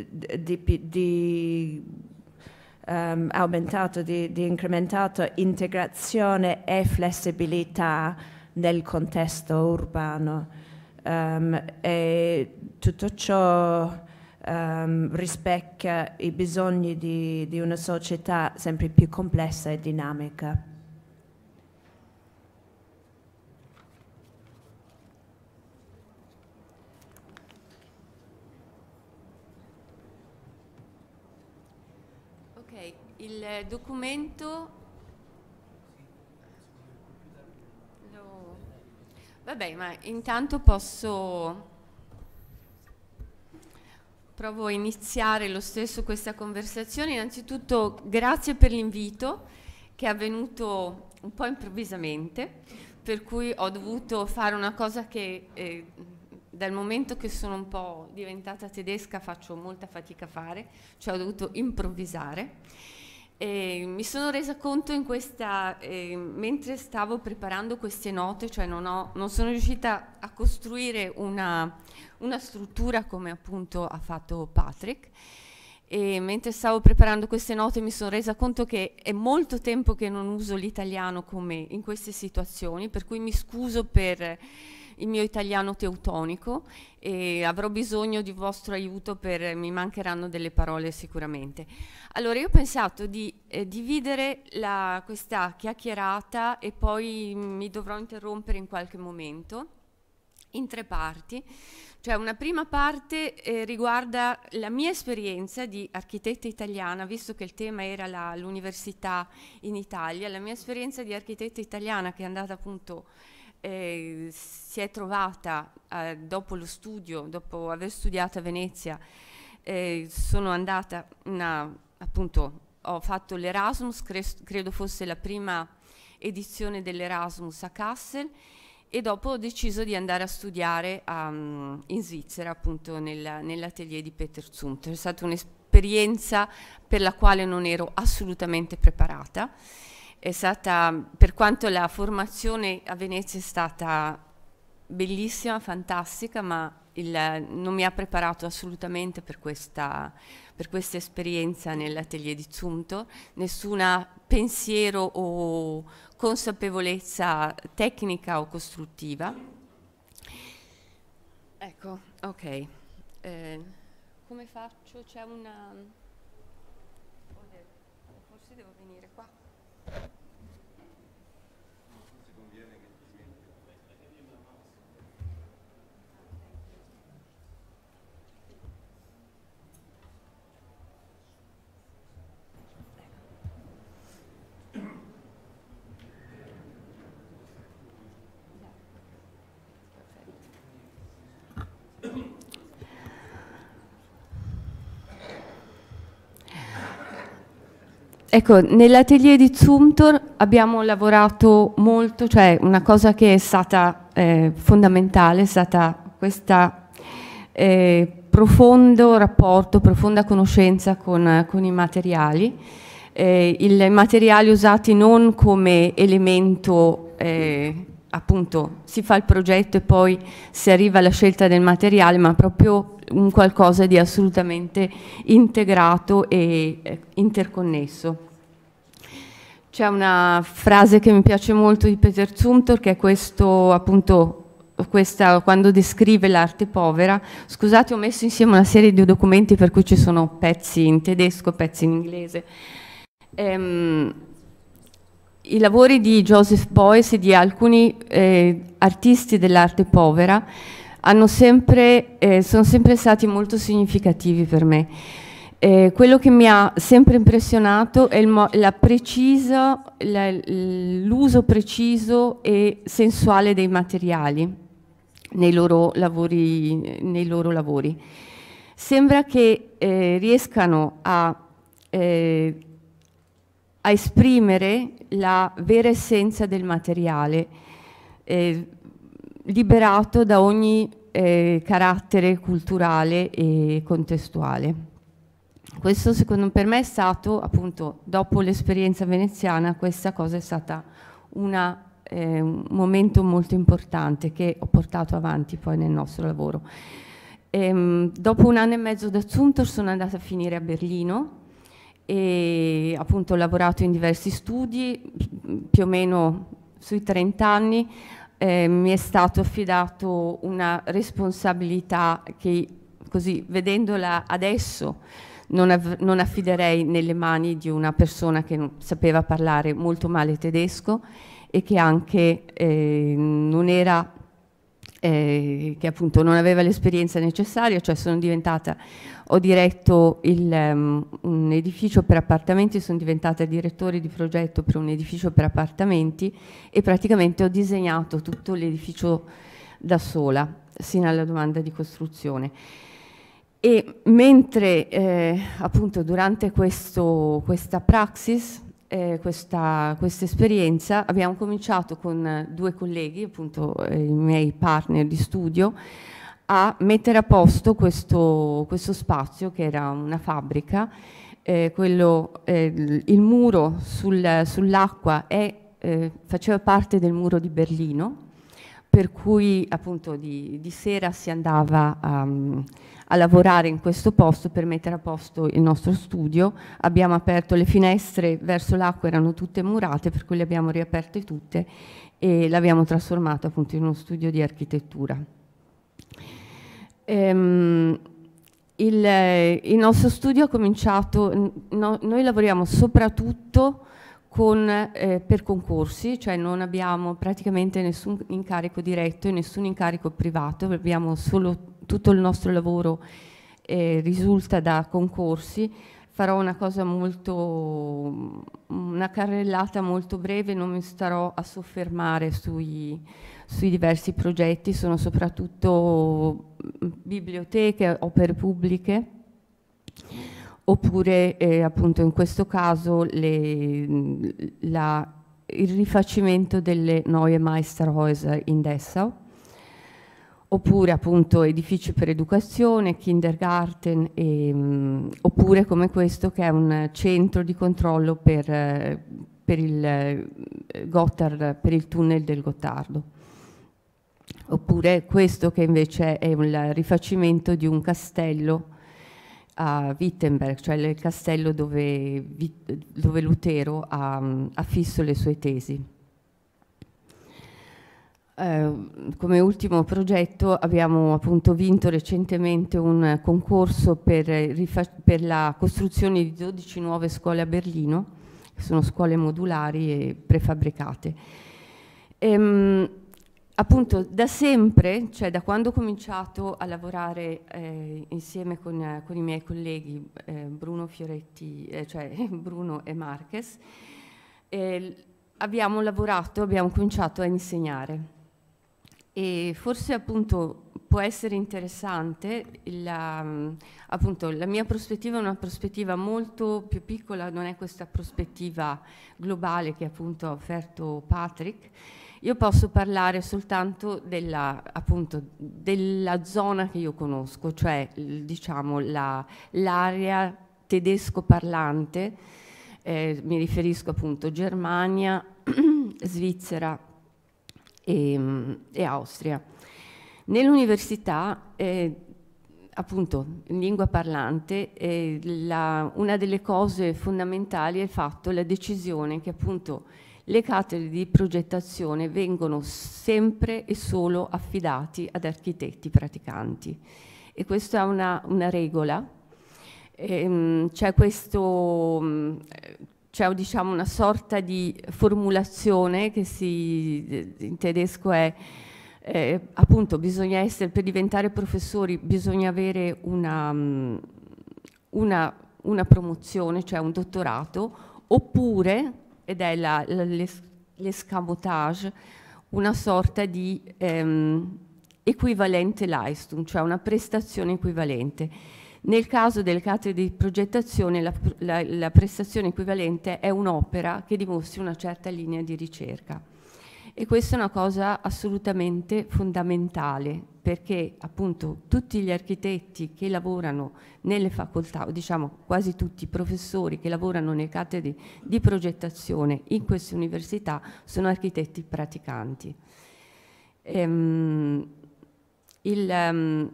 di, di aumentato, di, di incrementato integrazione e flessibilità nel contesto urbano. Um, e tutto ciò um, rispecchia i bisogni di, di una società sempre più complessa e dinamica. Il documento Vabbè, ma intanto posso... Provo a iniziare lo stesso questa conversazione. Innanzitutto grazie per l'invito che è avvenuto un po' improvvisamente, per cui ho dovuto fare una cosa che eh, dal momento che sono un po' diventata tedesca faccio molta fatica a fare, cioè ho dovuto improvvisare e ehm, mi sono resa conto in questa, eh, mentre stavo preparando queste note, cioè non, ho, non sono riuscita a costruire una, una, struttura come appunto ha fatto Patrick, e mentre stavo preparando queste note mi sono resa conto che è molto tempo che non uso l'italiano come in queste situazioni, per cui mi scuso per il mio italiano teutonico e avrò bisogno di vostro aiuto per, mi mancheranno delle parole sicuramente. Allora io ho pensato di eh, dividere la, questa chiacchierata e poi mi dovrò interrompere in qualche momento in tre parti, cioè una prima parte eh, riguarda la mia esperienza di architetta italiana, visto che il tema era l'università in Italia, la mia esperienza di architetta italiana che è andata appunto eh, si è trovata eh, dopo lo studio, dopo aver studiato a Venezia, eh, sono andata, una, appunto, ho fatto l'Erasmus, cre credo fosse la prima edizione dell'Erasmus a Kassel e dopo ho deciso di andare a studiare um, in Svizzera, appunto nel, nell'atelier di Peter Zumter. È stata un'esperienza per la quale non ero assolutamente preparata è stata, per quanto la formazione a Venezia è stata bellissima, fantastica, ma il, non mi ha preparato assolutamente per questa, per questa esperienza nell'atelier di Zunto, nessun pensiero o consapevolezza tecnica o costruttiva. Ecco, ok. Eh, come faccio? C'è una... Ecco, nell'atelier di Zumtor abbiamo lavorato molto, cioè una cosa che è stata eh, fondamentale è stata questo eh, profondo rapporto, profonda conoscenza con, con i materiali, eh, i materiali usati non come elemento eh, appunto si fa il progetto e poi si arriva alla scelta del materiale, ma proprio un qualcosa di assolutamente integrato e eh, interconnesso. C'è una frase che mi piace molto di Peter Zumthor che è questo appunto questa, quando descrive l'arte povera, scusate ho messo insieme una serie di documenti per cui ci sono pezzi in tedesco, pezzi in inglese. Ehm, i lavori di Joseph Beuys e di alcuni eh, artisti dell'arte povera sempre, eh, sono sempre stati molto significativi per me. Eh, quello che mi ha sempre impressionato è l'uso preciso e sensuale dei materiali nei loro lavori. Nei loro lavori. Sembra che eh, riescano a eh, a esprimere la vera essenza del materiale, eh, liberato da ogni eh, carattere culturale e contestuale. Questo secondo per me è stato, appunto, dopo l'esperienza veneziana, questa cosa è stata una eh, un momento molto importante che ho portato avanti poi nel nostro lavoro. Ehm, dopo un anno e mezzo da Zuntor sono andata a finire a Berlino e appunto ho lavorato in diversi studi, più o meno sui 30 anni, eh, mi è stato affidato una responsabilità che così vedendola adesso non, non affiderei nelle mani di una persona che sapeva parlare molto male tedesco e che anche eh, non era eh, che appunto non aveva l'esperienza necessaria, cioè sono diventata ho diretto il, um, un edificio per appartamenti, sono diventata direttore di progetto per un edificio per appartamenti e praticamente ho disegnato tutto l'edificio da sola, sino alla domanda di costruzione. E mentre eh, appunto durante questo, questa praxis, eh, questa, questa, esperienza, abbiamo cominciato con due colleghi, appunto eh, i miei partner di studio, a mettere a posto questo, questo spazio che era una fabbrica, eh, quello, eh, il muro sul, sull'acqua eh, faceva parte del muro di Berlino, per cui appunto di, di sera si andava a, ehm, a, lavorare in questo posto per mettere a posto il nostro studio. Abbiamo aperto le finestre verso l'acqua, erano tutte murate, per cui le abbiamo riaperte tutte e l'abbiamo trasformato appunto in uno studio di architettura. Ehm, il, eh, il, nostro studio ha cominciato, no, noi lavoriamo soprattutto con, eh, per concorsi, cioè non abbiamo praticamente nessun incarico diretto e nessun incarico privato, abbiamo solo tutto il nostro lavoro eh, risulta da concorsi. Farò una cosa molto, una carrellata molto breve, non mi starò a soffermare sui, sui diversi progetti, sono soprattutto biblioteche, opere pubbliche, oppure eh, appunto in questo caso le, la, il rifacimento delle Neue Meisterhäuser in Dessau, oppure appunto edifici per educazione, kindergarten, e, ehm, mh, oppure come questo che è un centro di controllo per, per, il, eh, Gotthard, per il tunnel del Gottardo oppure questo che invece è il rifacimento di un castello a Wittenberg, cioè il castello dove, dove Lutero ha fisso le sue tesi. Eh, come ultimo progetto abbiamo appunto vinto recentemente un concorso per, per, la costruzione di 12 nuove scuole a Berlino, sono scuole modulari e prefabbricate. Ehm, appunto da sempre, cioè da quando ho cominciato a lavorare eh, insieme con, con, i miei colleghi eh, Bruno Fioretti, eh, cioè <laughs> Bruno e Marques, eh, abbiamo lavorato, abbiamo cominciato a insegnare. E forse appunto può essere interessante, la, appunto la mia prospettiva è una prospettiva molto più piccola, non è questa prospettiva globale che appunto ha offerto Patrick, io posso parlare soltanto della, appunto, della zona che io conosco, cioè diciamo, l'area tedesco parlante, eh, mi riferisco appunto Germania, <clears throat> Svizzera e, e Austria. Nell'università eh, appunto in lingua parlante, eh, la, una delle cose fondamentali è il fatto, la decisione che appunto le cattedre di progettazione vengono sempre e solo affidati ad architetti praticanti e questa è una, una regola. Ehm, c'è questo, mm, c'è diciamo una sorta di formulazione che si, in tedesco è eh, appunto bisogna essere, per diventare professori bisogna avere una, mm, una, una promozione, cioè un dottorato, oppure ed è la, la, l'es- l'escamotage, una sorta di ehm, equivalente Leistung, cioè una prestazione equivalente. Nel caso delle cattedre di progettazione la, la, la prestazione equivalente è un'opera che dimostri una certa linea di ricerca. E questa è una cosa assolutamente fondamentale perché appunto tutti gli architetti che lavorano nelle facoltà, o diciamo quasi tutti i professori che lavorano nelle cattedre di progettazione in queste università sono architetti praticanti. Ehm, il, um,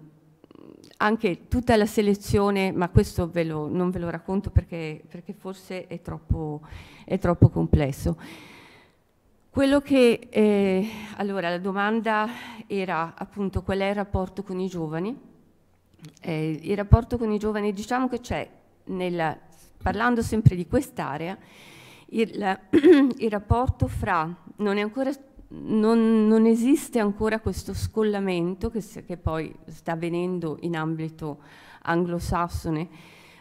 anche tutta la selezione, ma questo ve lo, non ve lo racconto perché, perché forse è troppo, è troppo complesso. Quello che, eh, allora, la domanda era appunto qual è il rapporto con i giovani. Eh, il rapporto con i giovani, diciamo che c'è, nel, parlando sempre di quest'area, il, <clears throat> il, rapporto fra, non, ancora, non, non, esiste ancora questo scollamento che, che poi sta avvenendo in ambito anglosassone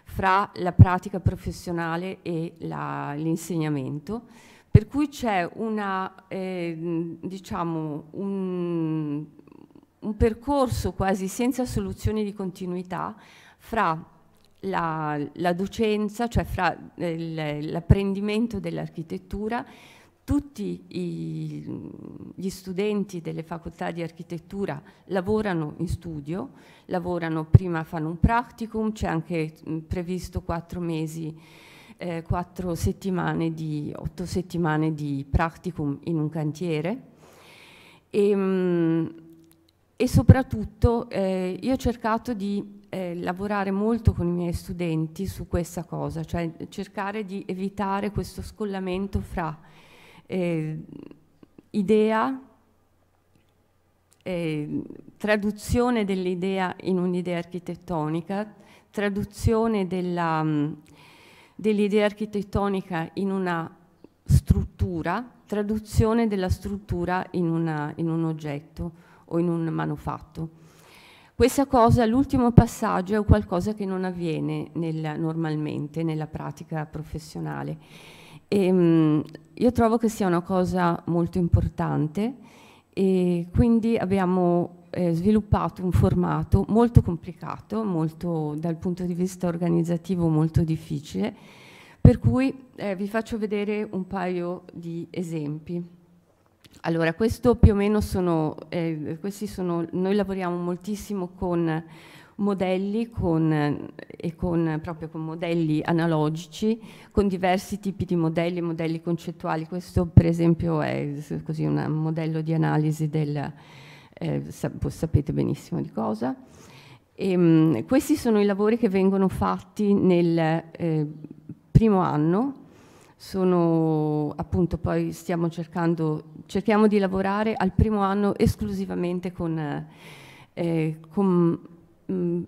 fra la pratica professionale e l'insegnamento per cui c'è una, eh, diciamo, un, un percorso quasi senza soluzioni di continuità fra la, la, docenza, cioè fra eh, l'apprendimento dell'architettura, tutti i, gli studenti delle facoltà di architettura lavorano in studio, lavorano prima, fanno un practicum, c'è anche mh, previsto quattro mesi eh, quattro settimane di, otto settimane di practicum in un cantiere e, ehm, e soprattutto eh, io ho cercato di eh, lavorare molto con i miei studenti su questa cosa, cioè cercare di evitare questo scollamento fra eh, idea, eh, traduzione dell'idea in un'idea architettonica, traduzione della, dell'idea architettonica in una struttura, traduzione della struttura in, una, in un oggetto o in un manufatto. Questa cosa, l'ultimo passaggio, è qualcosa che non avviene nel, normalmente nella pratica professionale. E, ehm, mh, io trovo che sia una cosa molto importante e quindi abbiamo eh, sviluppato un formato molto complicato, molto, dal punto di vista organizzativo molto difficile, per cui eh, vi faccio vedere un paio di esempi. Allora, questo più o meno sono, eh, questi sono, noi lavoriamo moltissimo con modelli con, e con, proprio con modelli analogici, con diversi tipi di modelli, modelli concettuali. Questo per esempio è così, un modello di analisi del, eh, sapete benissimo di cosa. E, ehm, mh, questi sono i lavori che vengono fatti nel eh, primo anno, sono appunto poi stiamo cercando, cerchiamo di lavorare al primo anno esclusivamente con, eh, con, mh, mm,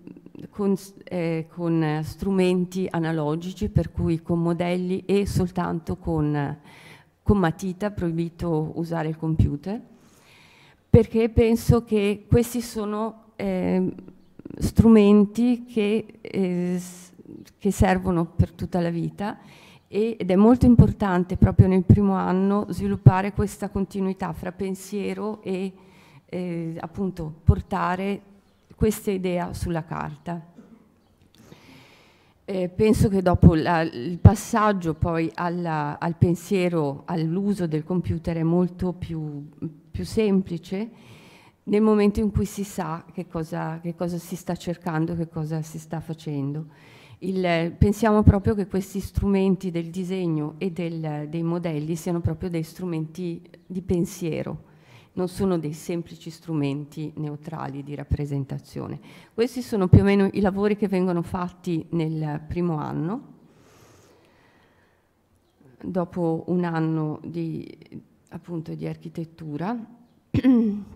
con, eh, con, strumenti analogici, per cui con modelli e soltanto con, con matita, proibito usare il computer perché penso che questi sono eh, strumenti che, eh, che, servono per tutta la vita ed è molto importante proprio nel primo anno sviluppare questa continuità fra pensiero e eh, appunto portare questa idea sulla carta. Eh, penso che dopo la, il passaggio poi alla, al pensiero, all'uso del computer è molto più, più, semplice nel momento in cui si sa che cosa, che cosa si sta cercando, che cosa si sta facendo. Il, pensiamo proprio che questi strumenti del disegno e del, dei modelli siano proprio dei strumenti di pensiero non sono dei semplici strumenti neutrali di rappresentazione. Questi sono più o meno i lavori che vengono fatti nel primo anno. Dopo un anno di, appunto, di architettura <clears throat>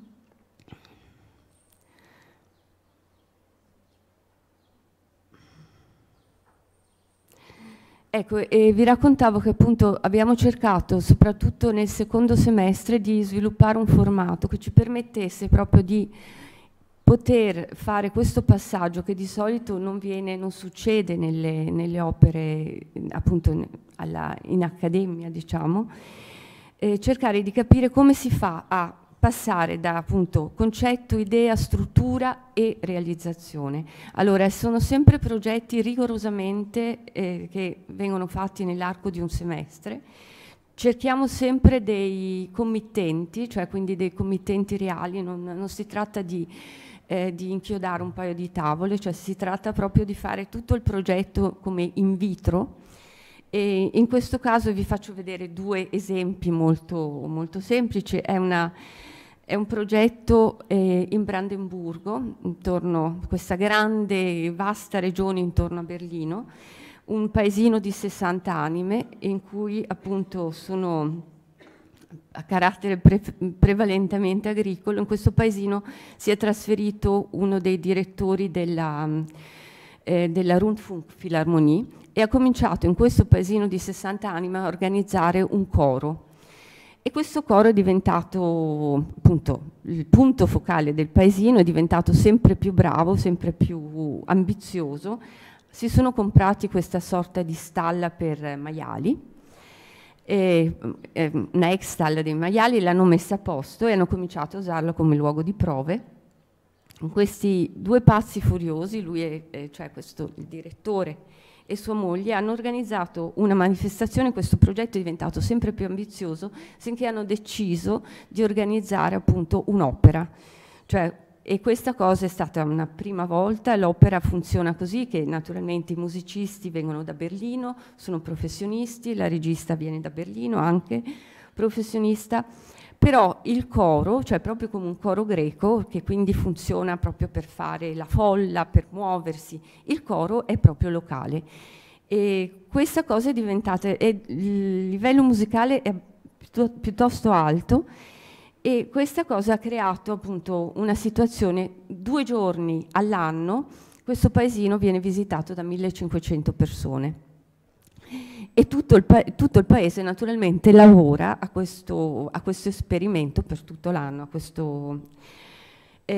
Ecco, e vi raccontavo che appunto abbiamo cercato, soprattutto nel secondo semestre, di sviluppare un formato che ci permettesse proprio di poter fare questo passaggio che di solito non, viene, non succede nelle, nelle, opere appunto alla, in accademia, diciamo, eh, cercare di capire come si fa a passare da appunto concetto, idea, struttura e realizzazione. Allora, sono sempre progetti rigorosamente eh, che vengono fatti nell'arco di un semestre. Cerchiamo sempre dei committenti, cioè quindi dei committenti reali, non, non si tratta di, eh, di, inchiodare un paio di tavole, cioè si tratta proprio di fare tutto il progetto come in vitro, e in questo caso vi faccio vedere due esempi molto, molto semplici. È, una, è, un progetto eh, in Brandenburgo, intorno a questa grande, vasta regione intorno a Berlino, un paesino di 60 anime in cui appunto sono a carattere pre prevalentemente agricolo, in questo paesino si è trasferito uno dei direttori della, eh, della Rundfunk Philharmonie e ha cominciato in questo paesino di 60 anime a organizzare un coro. E questo coro è diventato appunto il punto focale del paesino, è diventato sempre più bravo, sempre più ambizioso. Si sono comprati questa sorta di stalla per maiali, e, eh, una ex stalla dei maiali, l'hanno messa a posto e hanno cominciato a usarla come luogo di prove. In questi due pazzi furiosi, lui è, cioè questo, il direttore e sua moglie hanno organizzato una manifestazione, questo progetto è diventato sempre più ambizioso, finché hanno deciso di organizzare appunto un'opera. Cioè, e questa cosa è stata una prima volta, l'opera funziona così che naturalmente i musicisti vengono da Berlino, sono professionisti, la regista viene da Berlino anche, professionista, però il coro, cioè proprio come un coro greco, che quindi funziona proprio per fare la folla, per muoversi, il coro è proprio locale. E questa cosa è diventata, è, il livello musicale è piuttosto alto e questa cosa ha creato appunto una situazione, due giorni all'anno questo paesino viene visitato da 1500 persone e tutto il, pa tutto il paese naturalmente lavora a questo, a questo esperimento per tutto l'anno,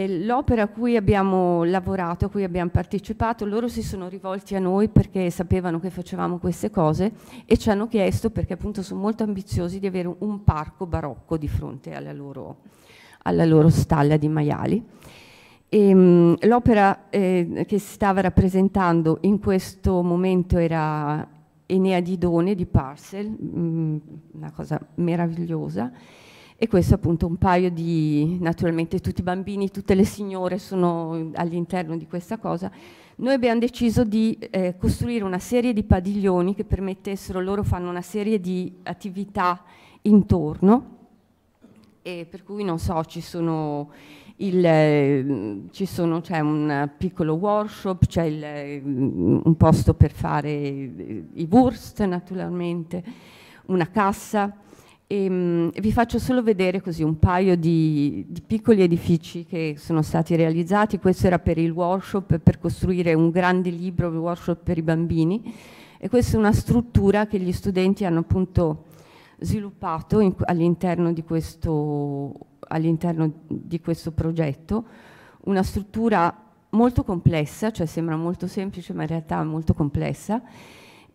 l'opera a cui abbiamo lavorato, a cui abbiamo partecipato, loro si sono rivolti a noi perché sapevano che facevamo queste cose e ci hanno chiesto, perché appunto sono molto ambiziosi, di avere un parco barocco di fronte alla loro, alla loro stalla di maiali. Ehm, l'opera eh, che si stava rappresentando in questo momento era Enea Didone di Parcel, mm, una cosa meravigliosa. E questo appunto un paio di, naturalmente tutti i bambini, tutte le signore sono all'interno di questa cosa. Noi abbiamo deciso di eh, costruire una serie di padiglioni che permettessero, loro fanno una serie di attività intorno, e per cui non so, ci sono il, ehm, sono, c'è un piccolo workshop, c'è il, ehm, un posto per fare eh, i Wurst naturalmente, una cassa. Ehm, e, mh, vi faccio solo vedere così un paio di, di, piccoli edifici che sono stati realizzati. Questo era per il workshop, per costruire un grande libro, un workshop per i bambini. E questa è una struttura che gli studenti hanno appunto sviluppato all'interno di questo all'interno di questo progetto, una struttura molto complessa, cioè sembra molto semplice ma in realtà è molto complessa,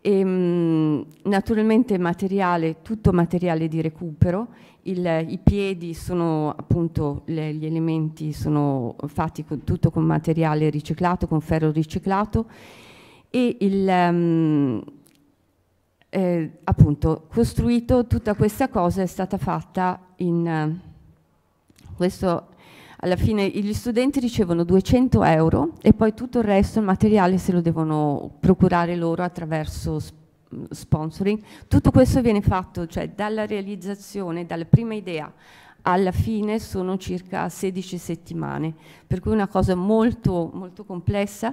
e, ehm, naturalmente materiale, tutto materiale di recupero, il, i piedi sono appunto, le, gli elementi sono fatti con, tutto con materiale riciclato, con ferro riciclato e il, um, eh, appunto costruito tutta questa cosa è stata fatta in... Uh, questo, alla fine gli studenti ricevono 200 euro e poi tutto il resto, il materiale, se lo devono procurare loro attraverso sponsoring. Tutto questo viene fatto, cioè dalla realizzazione, dalla prima idea alla fine sono circa 16 settimane, per cui è una cosa molto, molto complessa.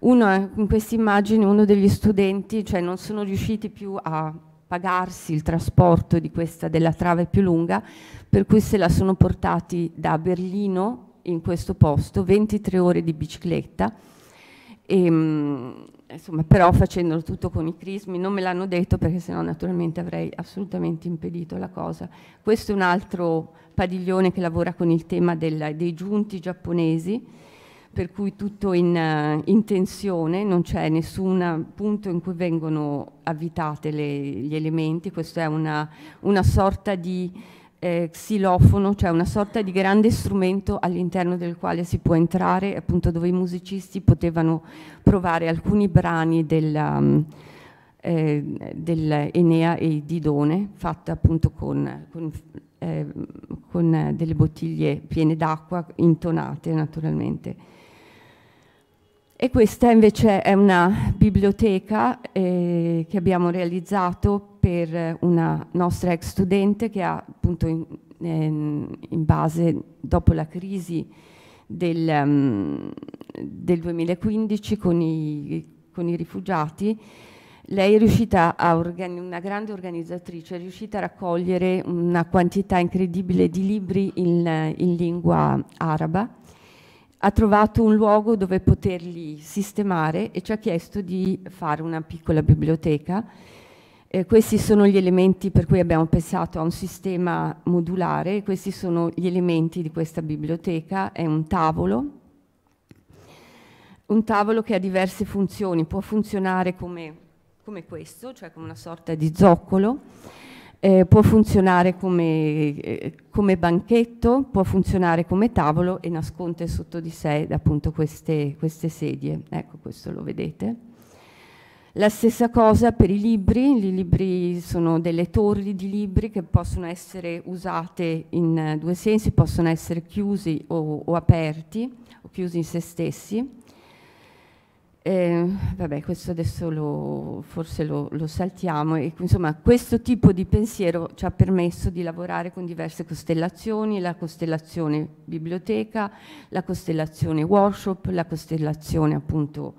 Uno, in questa immagine uno degli studenti, cioè non sono riusciti più a pagarsi il trasporto di questa, della trave più lunga, per cui se la sono portati da Berlino in questo posto, 23 ore di bicicletta, e, ehm, insomma, però facendolo tutto con i crismi, non me l'hanno detto perché sennò naturalmente avrei assolutamente impedito la cosa. Questo è un altro padiglione che lavora con il tema della, dei giunti giapponesi, per cui tutto in, eh, in tensione, non c'è nessun punto in cui vengono avvitate le, gli elementi, questo è una, una sorta di eh, xilofono, cioè una sorta di grande strumento all'interno del quale si può entrare, appunto dove i musicisti potevano provare alcuni brani della... Um, eh, dell'Enea e Didone, fatta appunto con, con, eh, con delle bottiglie piene d'acqua, intonate naturalmente. E questa invece è una biblioteca eh, che abbiamo realizzato per una nostra ex studente che ha appunto in, ehm, in base dopo la crisi del, um, del 2015 con i, con i, rifugiati. Lei è riuscita a una grande organizzatrice, è riuscita a raccogliere una quantità incredibile di libri in, in lingua araba ha trovato un luogo dove poterli sistemare e ci ha chiesto di fare una piccola biblioteca. Eh, questi sono gli elementi per cui abbiamo pensato a un sistema modulare, questi sono gli elementi di questa biblioteca, è un tavolo, un tavolo che ha diverse funzioni, può funzionare come, come questo, cioè come una sorta di zoccolo, eh, può funzionare come, eh, come, banchetto, può funzionare come tavolo e nasconde sotto di sé appunto queste, queste sedie. Ecco, questo lo vedete. La stessa cosa per i libri, i libri sono delle torri di libri che possono essere usate in eh, due sensi, possono essere chiusi o, o aperti, o chiusi in se stessi. Eh, vabbè, questo adesso lo, forse lo, lo saltiamo. E, insomma, questo tipo di pensiero ci ha permesso di lavorare con diverse costellazioni, la costellazione biblioteca, la costellazione workshop, la costellazione appunto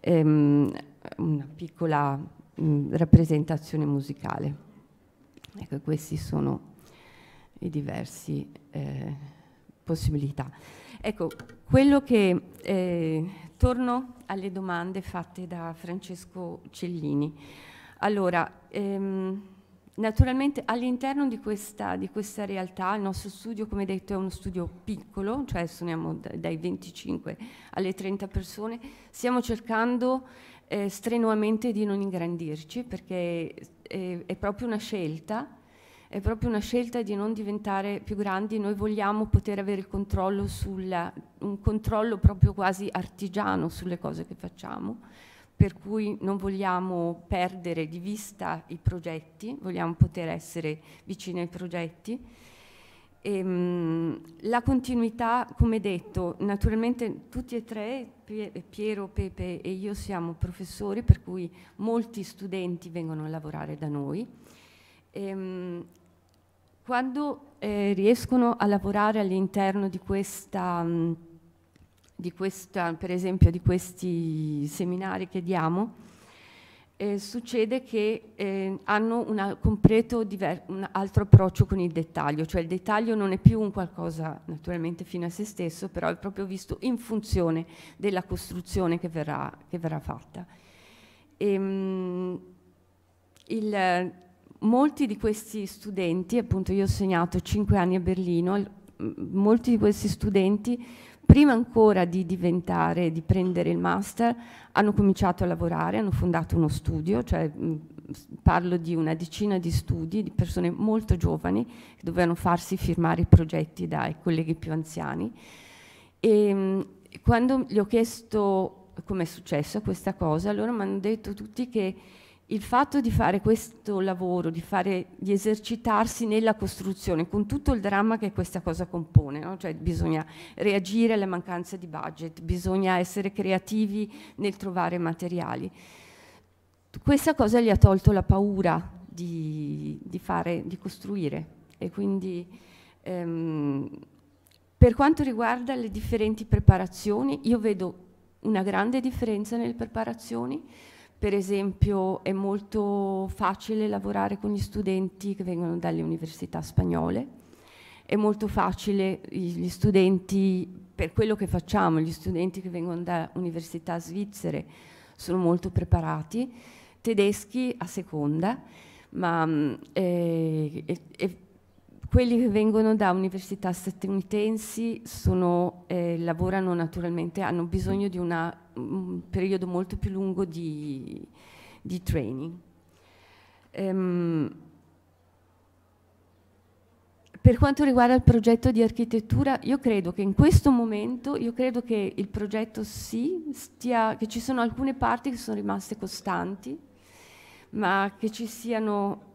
ehm, una piccola mh, mm, rappresentazione musicale. Ecco, questi sono i diversi eh, possibilità. Ecco, quello che eh, torno alle domande fatte da Francesco Cellini. Allora, ehm, naturalmente all'interno di questa, di questa, realtà il nostro studio, come detto, è uno studio piccolo, cioè suoniamo dai 25 alle 30 persone, stiamo cercando eh, strenuamente di non ingrandirci perché è, è proprio una scelta è proprio una scelta di non diventare più grandi, noi vogliamo poter avere il controllo sulla, un controllo proprio quasi artigiano sulle cose che facciamo, per cui non vogliamo perdere di vista i progetti, vogliamo poter essere vicini ai progetti. E, ehm, la continuità, come detto, naturalmente tutti e tre, Piero, Pepe e io siamo professori, per cui molti studenti vengono a lavorare da noi. E, ehm, quando eh, riescono a lavorare all'interno di questa, mm, di questa, per esempio di questi seminari che diamo, eh, succede che eh, hanno una, completo un altro approccio con il dettaglio, cioè il dettaglio non è più un qualcosa naturalmente fino a se stesso, però è proprio visto in funzione della costruzione che verrà, che verrà fatta. E, ehm, mh, il, molti di questi studenti, appunto io ho segnato cinque anni a Berlino, mm, molti di questi studenti prima ancora di diventare, di prendere il master, hanno cominciato a lavorare, hanno fondato uno studio, cioè mm, parlo di una decina di studi di persone molto giovani che dovevano farsi firmare i progetti dai colleghi più anziani. E mm, quando gli ho chiesto come è successa questa cosa, loro mi hanno detto tutti che il fatto di fare questo lavoro, di, fare, di, esercitarsi nella costruzione, con tutto il dramma che questa cosa compone, no? cioè bisogna reagire alle mancanze di budget, bisogna essere creativi nel trovare materiali. Questa cosa gli ha tolto la paura di, di, fare, di costruire e quindi ehm, per quanto riguarda le differenti preparazioni, io vedo una grande differenza nelle preparazioni per esempio è molto facile lavorare con gli studenti che vengono dalle università spagnole, è molto facile gli studenti, per quello che facciamo, gli studenti che vengono da università svizzere sono molto preparati, tedeschi a seconda, ma eh, è, è quelli che vengono da università statunitensi sono, eh, lavorano naturalmente, hanno bisogno di una, un periodo molto più lungo di, di training. Ehm, per quanto riguarda il progetto di architettura, io credo che in questo momento, io credo che il progetto sì, stia, che ci sono alcune parti che sono rimaste costanti, ma che ci siano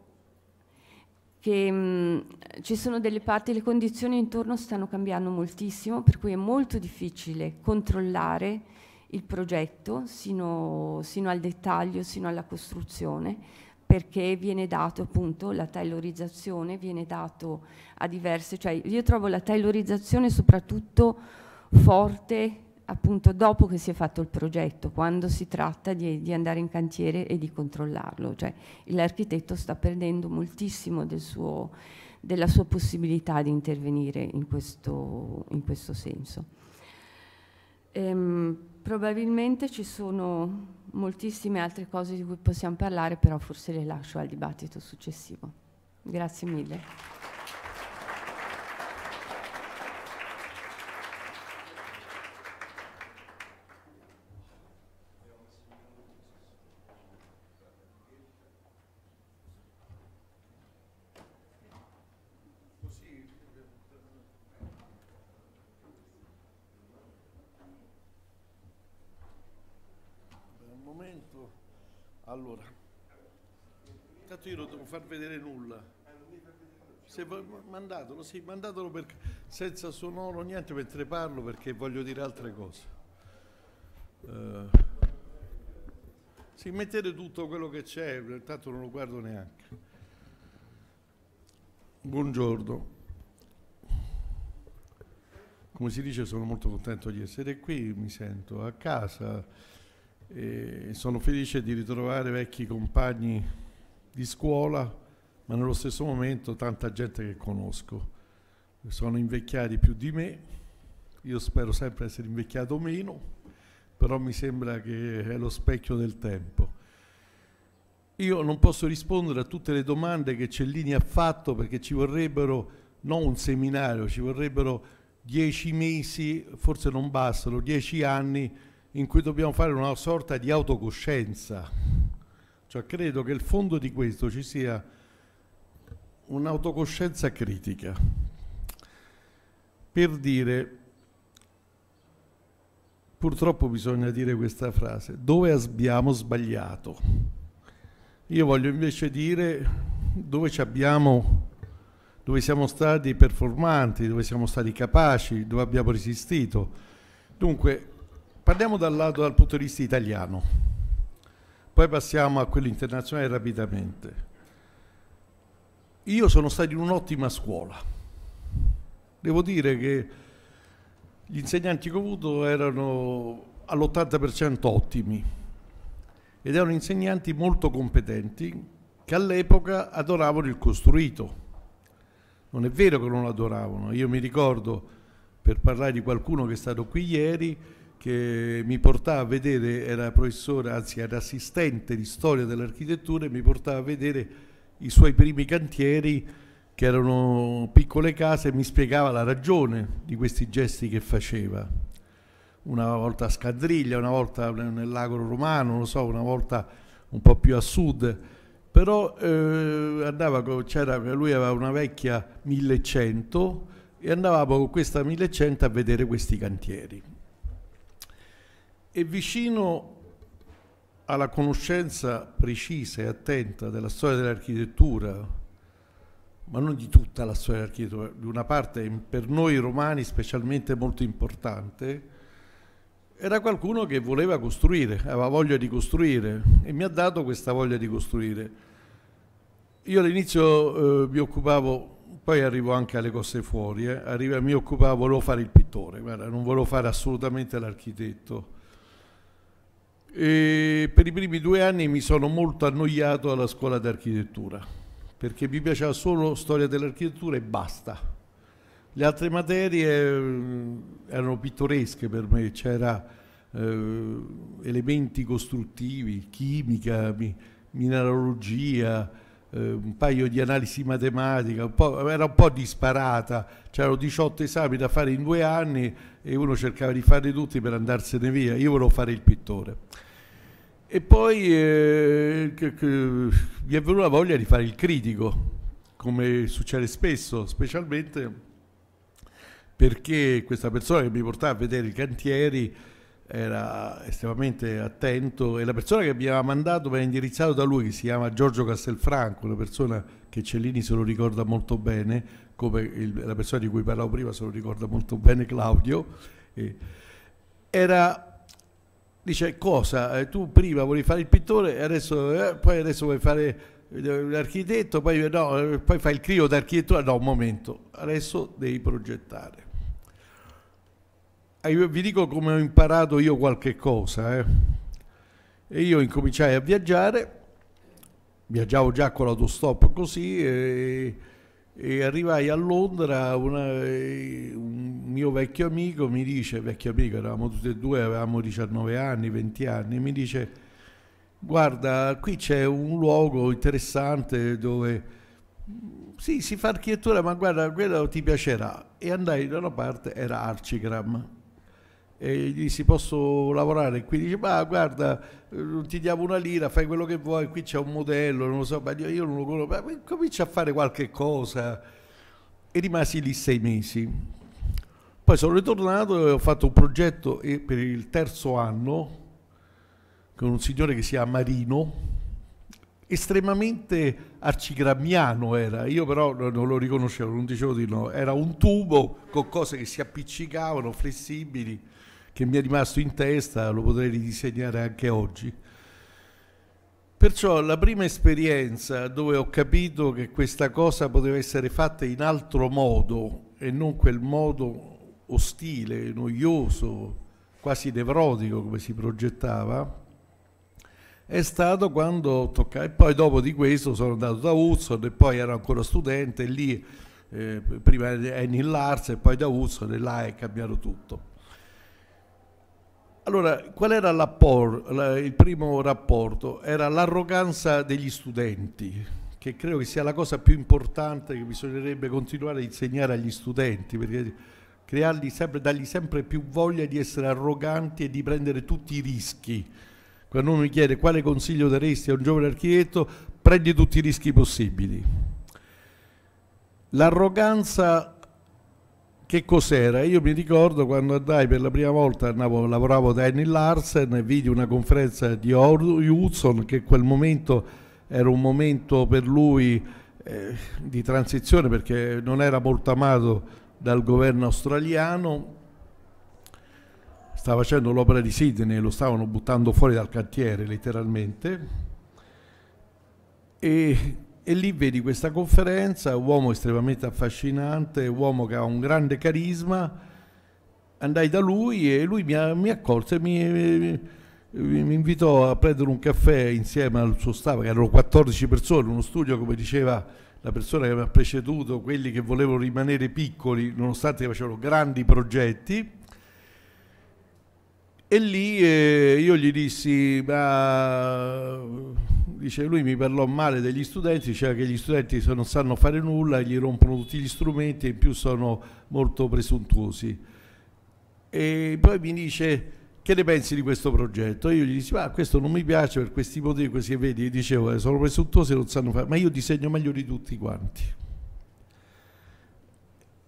che mh, mm, ci sono delle parti, le condizioni intorno stanno cambiando moltissimo, per cui è molto difficile controllare il progetto sino, sino al dettaglio, sino alla costruzione, perché viene dato appunto la tailorizzazione, viene dato a diverse, cioè io trovo la tailorizzazione soprattutto forte appunto dopo che si è fatto il progetto, quando si tratta di, di andare in cantiere e di controllarlo. Cioè, l'architetto sta perdendo moltissimo del suo, della sua possibilità di intervenire in questo, in questo senso. Ehm, probabilmente ci sono moltissime altre cose di cui possiamo parlare, però forse le lascio al dibattito successivo. Grazie mille. Allora, intanto io non devo far vedere nulla. Se voi, mandatelo, sì, mandatelo per, senza sonoro, niente mentre parlo perché voglio dire altre cose. Uh, sì, mettete tutto quello che c'è, intanto non lo guardo neanche. Buongiorno. Come si dice sono molto contento di essere qui, mi sento a casa e sono felice di ritrovare vecchi compagni di scuola, ma nello stesso momento tanta gente che conosco. Sono invecchiati più di me, io spero sempre essere invecchiato meno, però mi sembra che è lo specchio del tempo. Io non posso rispondere a tutte le domande che Cellini ha fatto perché ci vorrebbero non un seminario, ci vorrebbero dieci mesi, forse non bastano, dieci anni in cui dobbiamo fare una sorta di autocoscienza. Cioè credo che il fondo di questo ci sia un'autocoscienza critica per dire, purtroppo bisogna dire questa frase, dove abbiamo sbagliato. Io voglio invece dire dove ci abbiamo dove siamo stati performanti, dove siamo stati capaci, dove abbiamo resistito. Dunque Parliamo dal, lato, dal punto di vista italiano, poi passiamo a quello internazionale rapidamente. Io sono stato in un'ottima scuola. Devo dire che gli insegnanti che ho avuto erano all'80% ottimi ed erano insegnanti molto competenti che all'epoca adoravano il costruito. Non è vero che non lo adoravano, io mi ricordo, per parlare di qualcuno che è stato qui ieri, che mi portava a vedere, era professore, anzi era assistente di storia dell'architettura e mi portava a vedere i suoi primi cantieri che erano piccole case e mi spiegava la ragione di questi gesti che faceva. Una volta a Scadriglia, una volta nel nell'agro romano, non lo so, una volta un po' più a sud, però eh, andava, lui aveva una vecchia 1100 e andavamo con questa 1100 a vedere questi cantieri è vicino alla conoscenza precisa e attenta della storia dell'architettura, ma non di tutta la storia dell'architettura, di una parte per noi romani specialmente molto importante, era qualcuno che voleva costruire, aveva voglia di costruire e mi ha dato questa voglia di costruire. Io all'inizio eh, mi occupavo, poi arrivo anche alle cose fuori, eh, arrivo, mi occupavo, volevo fare il pittore, guarda, non volevo fare assolutamente l'architetto e per i primi due anni mi sono molto annoiato alla scuola d'architettura perché mi piaceva solo storia dell'architettura e basta. Le altre materie mm, erano pittoresche per me, c'era eh, elementi costruttivi, chimica, mi, mineralogia, eh, un paio di analisi matematica, un era un po' disparata, c'erano 18 esami da fare in due anni e uno cercava di farli tutti per andarsene via, io volevo fare il pittore. E poi eh, che, che mi è venuta voglia di fare il critico, come succede spesso, specialmente perché questa persona che mi portava a vedere i cantieri era estremamente attento e la persona che mi aveva mandato mi ha indirizzato da lui che si chiama Giorgio Castelfranco, una persona che Cellini se lo ricorda molto bene, come il, la persona di cui parlavo prima se lo ricorda molto bene Claudio, era dice cosa? Eh, tu prima volevi fare il pittore, adesso, eh, poi adesso vuoi fare eh, l'architetto, poi, eh, no, poi fai il crio d'architettura, no, un momento, adesso devi progettare. Io vi dico come ho imparato io qualche cosa. Eh. E io incominciai a viaggiare, viaggiavo già con l'autostop così. E, e arrivai a Londra, una, un mio vecchio amico mi dice, vecchio amico, eravamo tutti e due, avevamo 19 anni, 20 anni, mi dice, guarda, qui c'è un luogo interessante dove sì, si fa architettura, ma guarda, quello ti piacerà. E andai da una parte, era Archigram, e gli si posso lavorare qui dice ma guarda eh, ti diamo una lira fai quello che vuoi qui c'è un modello non lo so ma io non lo conosco ma comincia a fare qualche cosa e rimasi lì sei mesi poi sono ritornato e ho fatto un progetto per il terzo anno con un signore che si chiama Marino estremamente arcigrammiano era, io però non lo riconoscevo, non dicevo di no, era un tubo con cose che si appiccicavano, flessibili, che mi è rimasto in testa, lo potrei ridisegnare anche oggi. Perciò la prima esperienza dove ho capito che questa cosa poteva essere fatta in altro modo e non quel modo ostile, noioso, quasi nevrotico come si progettava, è stato quando ho toccai. Poi dopo di questo sono andato da Hudson e poi ero ancora studente lì eh, prima Annie Lars e poi da Hudson e là è cambiato tutto. Allora, qual era la, il primo rapporto? Era l'arroganza degli studenti, che credo che sia la cosa più importante che bisognerebbe continuare a insegnare agli studenti, perché creargli sempre, dargli sempre più voglia di essere arroganti e di prendere tutti i rischi. Quando uno mi chiede quale consiglio daresti a un giovane architetto, prendi tutti i rischi possibili. L'arroganza che cos'era? Io mi ricordo quando andai per la prima volta, andavo, lavoravo da Annie Larsen e vidi una conferenza di Hudson che in quel momento era un momento per lui eh, di transizione perché non era molto amato dal governo australiano, stava facendo l'opera di Sydney, lo stavano buttando fuori dal cantiere letteralmente e e lì vedi questa conferenza, uomo estremamente affascinante, uomo che ha un grande carisma, andai da lui e lui mi, mi accolse, mi, mi, mi, invitò a prendere un caffè insieme al suo staff, che erano 14 persone, uno studio come diceva la persona che mi ha preceduto, quelli che volevano rimanere piccoli nonostante facevano grandi progetti. E lì eh, io gli dissi, ma dice lui mi parlò male degli studenti, diceva che gli studenti non sanno fare nulla, gli rompono tutti gli strumenti e in più sono molto presuntuosi. E poi mi dice che ne pensi di questo progetto? Io gli dicevo, ah, questo non mi piace per questi motivi, questi che vedi, dicevo, eh, sono presuntuosi e non sanno fare, ma io disegno meglio di tutti quanti.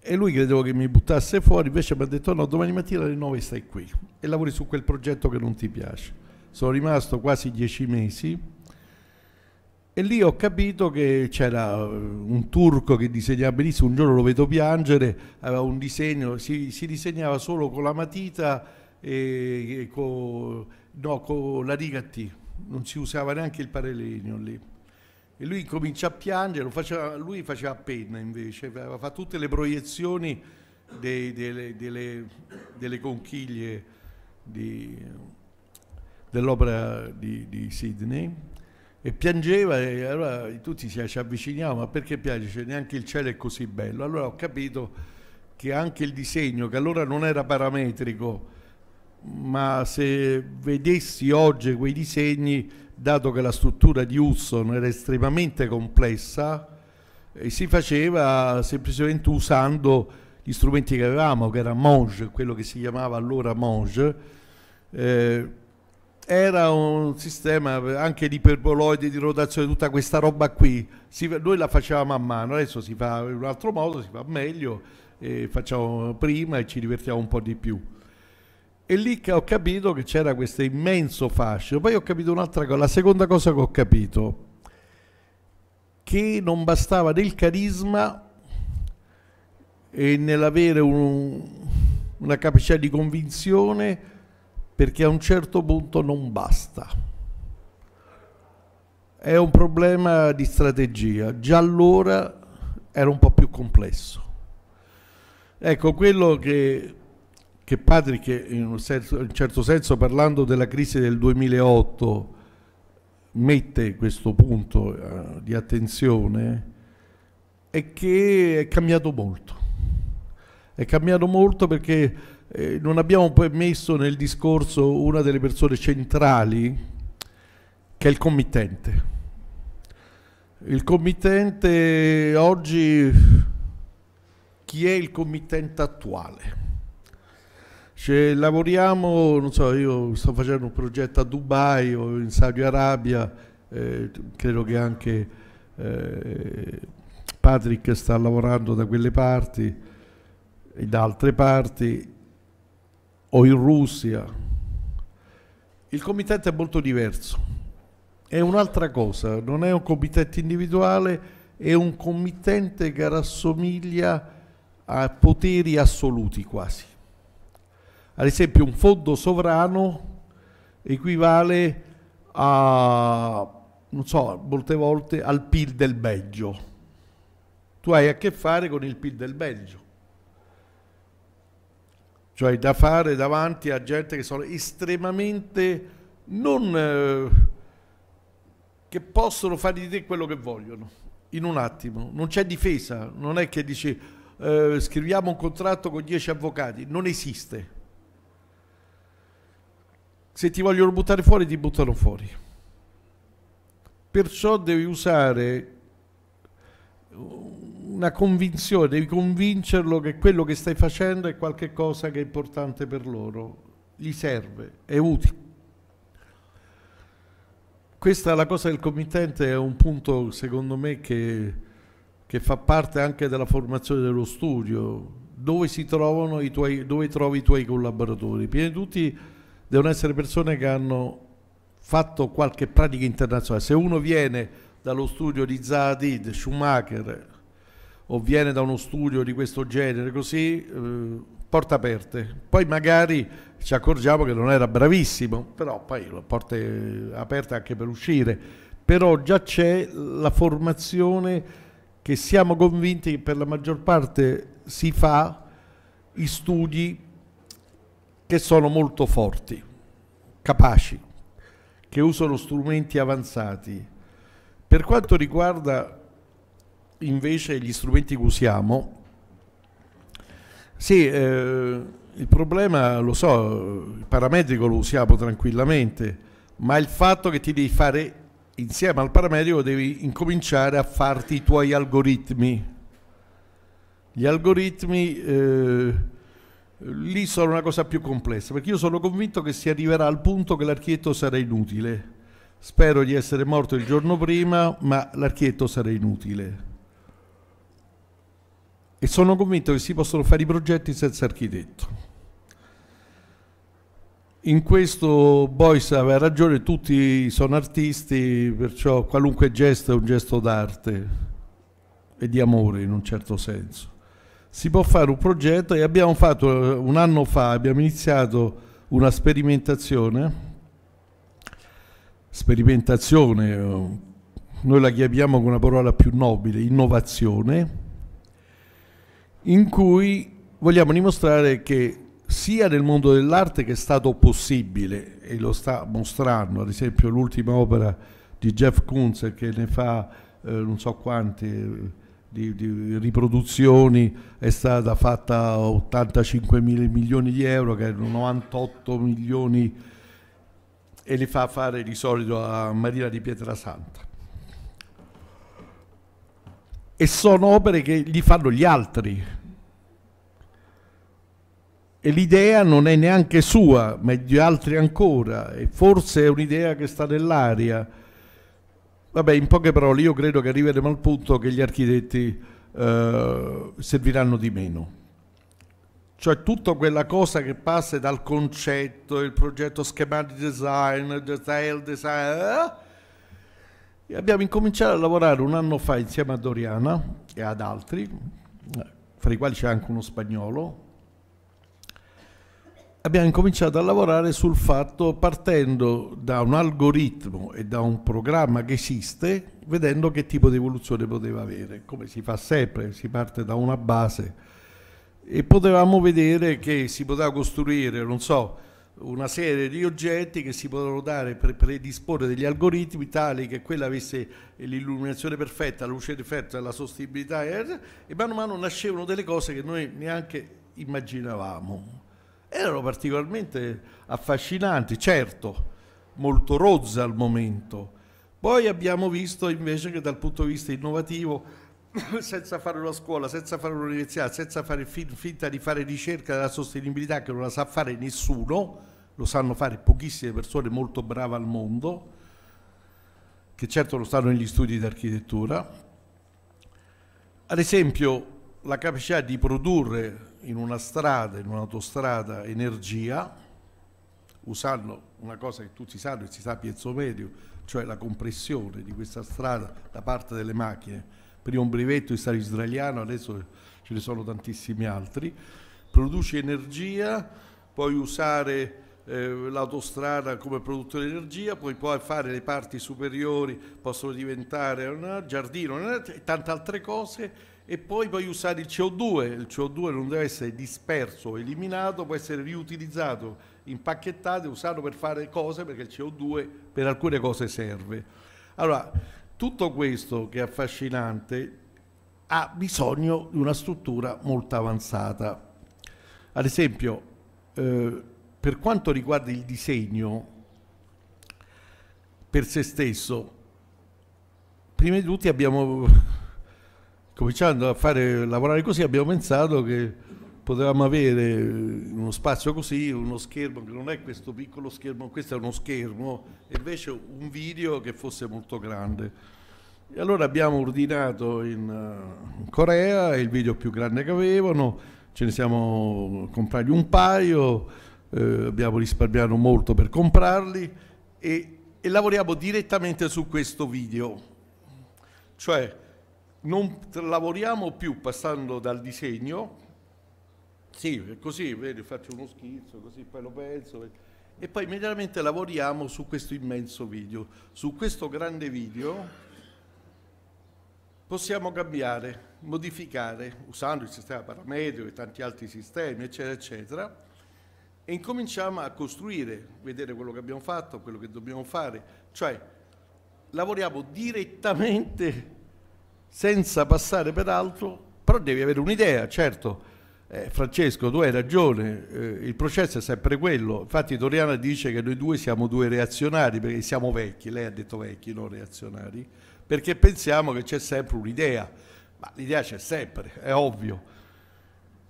E lui credevo che mi buttasse fuori, invece mi ha detto no, domani mattina alle 9 stai qui e lavori su quel progetto che non ti piace. Sono rimasto quasi dieci mesi e lì ho capito che c'era eh, un turco che disegnava benissimo, un giorno lo vedo piangere, aveva un disegno, si, si disegnava solo con la matita e, e con no, co la riga T, non si usava neanche il parallegno lì. E lui comincia a piangere, faceva, lui faceva penna invece, fa tutte le proiezioni dei, delle, delle, delle, conchiglie dell'opera di, di Sydney e piangeva e allora tutti ci avviciniamo, ma perché piange? Cioè, neanche il cielo è così bello. Allora ho capito che anche il disegno, che allora non era parametrico, ma se vedessi oggi quei disegni, dato che la struttura di Hudson era estremamente complessa, eh, si faceva semplicemente usando gli strumenti che avevamo, che era Monge, quello che si chiamava allora Monge, eh, era un sistema anche di iperboloide, di rotazione, tutta questa roba qui. Si, noi la facevamo a mano, adesso si fa in un altro modo, si fa meglio, e facciamo prima e ci divertiamo un po' di più. E lì ho capito che c'era questo immenso fascino. Poi ho capito un'altra cosa, la seconda cosa che ho capito, che non bastava del carisma e nell'avere un, una capacità di convinzione perché a un certo punto non basta. È un problema di strategia, già allora era un po' più complesso. Ecco, quello che, che Patrick, in un, senso, in un certo senso parlando della crisi del 2008, mette questo punto uh, di attenzione è che è cambiato molto. È cambiato molto perché eh, non abbiamo poi messo nel discorso una delle persone centrali che è il committente. Il committente oggi, chi è il committente attuale? Cioè, lavoriamo, non so, io sto facendo un progetto a Dubai o in Saudi Arabia, eh, credo che anche eh, Patrick sta lavorando da quelle parti e da altre parti o in Russia. Il comitato è molto diverso. È un'altra cosa, non è un comitato individuale, è un committente che rassomiglia a poteri assoluti quasi. Ad esempio un fondo sovrano equivale a, non so, molte volte al PIL del Belgio. Tu hai a che fare con il PIL del Belgio cioè da fare davanti a gente che sono estremamente non eh, che possono fare di te quello che vogliono in un attimo, non c'è difesa, non è che dici eh, scriviamo un contratto con dieci avvocati, non esiste. Se ti vogliono buttare fuori ti buttano fuori. Perciò devi usare una convinzione, devi convincerlo che quello che stai facendo è qualcosa che è importante per loro, gli serve, è utile. Questa la cosa del committente è un punto secondo me che, che fa parte anche della formazione dello studio, dove si trovano i tuoi, dove trovi i tuoi collaboratori. Prima di tutti devono essere persone che hanno fatto qualche pratica internazionale. Se uno viene dallo studio di Zadid, Schumacher, o viene da uno studio di questo genere, così, eh, porte aperte. Poi magari ci accorgiamo che non era bravissimo, però poi la porta è aperta anche per uscire. Però già c'è la formazione che siamo convinti che per la maggior parte si fa i studi che sono molto forti, capaci, che usano strumenti avanzati. Per quanto riguarda invece gli strumenti che usiamo, sì, eh, il problema lo so, il paramedico lo usiamo tranquillamente, ma il fatto che ti devi fare insieme al paramedico devi incominciare a farti i tuoi algoritmi. Gli algoritmi eh, lì sono una cosa più complessa, perché io sono convinto che si arriverà al punto che l'archietto sarà inutile. Spero di essere morto il giorno prima, ma l'archietto sarà inutile e sono convinto che si possono fare i progetti senza architetto. In questo Boyce aveva ragione, tutti sono artisti, perciò qualunque gesto è un gesto d'arte e di amore in un certo senso. Si può fare un progetto e abbiamo fatto eh, un anno fa, abbiamo iniziato una sperimentazione, sperimentazione, eh, noi la chiamiamo con una parola più nobile, innovazione, in cui vogliamo dimostrare che sia nel mondo dell'arte che è stato possibile, e lo sta mostrando, ad esempio l'ultima opera di Jeff Kunze che ne fa eh, non so quante eh, di, di, riproduzioni, è stata fatta 85 mila milioni di euro, che erano 98 milioni, e li fa fare di solito a Marina di Pietrasanta. E sono opere che gli fanno gli altri, e l'idea non è neanche sua, ma di altri ancora, e forse è un'idea che sta nell'aria. Vabbè, in poche parole, io credo che arriveremo al punto che gli architetti eh, serviranno di meno. Cioè tutta quella cosa che passa dal concetto, il progetto schematic design, detail design... Eh? E abbiamo incominciato a lavorare un anno fa insieme a Doriana e ad altri, fra i quali c'è anche uno spagnolo, abbiamo incominciato a lavorare sul fatto partendo da un algoritmo e da un programma che esiste, vedendo che tipo di evoluzione poteva avere. Come si fa sempre, si parte da una base e potevamo vedere che si poteva costruire, non so, una serie di oggetti che si potevano dare per predisporre degli algoritmi tali che quella avesse l'illuminazione perfetta, la luce perfetta, la sostenibilità e man mano nascevano delle cose che noi neanche immaginavamo erano particolarmente affascinanti, certo, molto rozze al momento. Poi abbiamo visto invece che dal punto di vista innovativo, <coughs> senza fare una scuola, senza fare un'università, senza fare fin finta di fare ricerca della sostenibilità che non la sa fare nessuno, lo sanno fare pochissime persone molto brave al mondo, che certo lo stanno negli studi di architettura. Ad esempio la capacità di produrre in una strada, in un'autostrada energia, usando una cosa che tutti sanno e si sa a Piezzo Medio, cioè la compressione di questa strada da parte delle macchine. Prima un brevetto di Stato israeliano, adesso ce ne sono tantissimi altri. Produce energia, puoi usare eh, l'autostrada come produttore di energia, poi puoi fare le parti superiori, possono diventare un giardino e tante altre cose e poi puoi usare il CO2, il CO2 non deve essere disperso o eliminato, può essere riutilizzato, impacchettato e usato per fare cose perché il CO2 per alcune cose serve. Allora, tutto questo che è affascinante ha bisogno di una struttura molto avanzata. Ad esempio, eh, per quanto riguarda il disegno per se stesso, prima di tutto abbiamo cominciando a fare, lavorare così abbiamo pensato che potevamo avere uno spazio così, uno schermo che non è questo piccolo schermo, questo è uno schermo, e invece un video che fosse molto grande. E allora abbiamo ordinato in, uh, in Corea il video più grande che avevano, ce ne siamo comprati un paio, eh, abbiamo risparmiato molto per comprarli e, e lavoriamo direttamente su questo video. Cioè, non lavoriamo più passando dal disegno, sì, così, vedi, faccio uno schizzo, così poi lo penso, e poi immediatamente lavoriamo su questo immenso video. Su questo grande video possiamo cambiare, modificare, usando il sistema parametrico e tanti altri sistemi, eccetera, eccetera, e incominciamo a costruire, vedere quello che abbiamo fatto, quello che dobbiamo fare, cioè lavoriamo direttamente senza passare per altro, però devi avere un'idea, certo. Eh, Francesco, tu hai ragione, eh, il processo è sempre quello. Infatti Doriana dice che noi due siamo due reazionari, perché siamo vecchi, lei ha detto vecchi, non reazionari, perché pensiamo che c'è sempre un'idea, ma l'idea c'è sempre, è ovvio.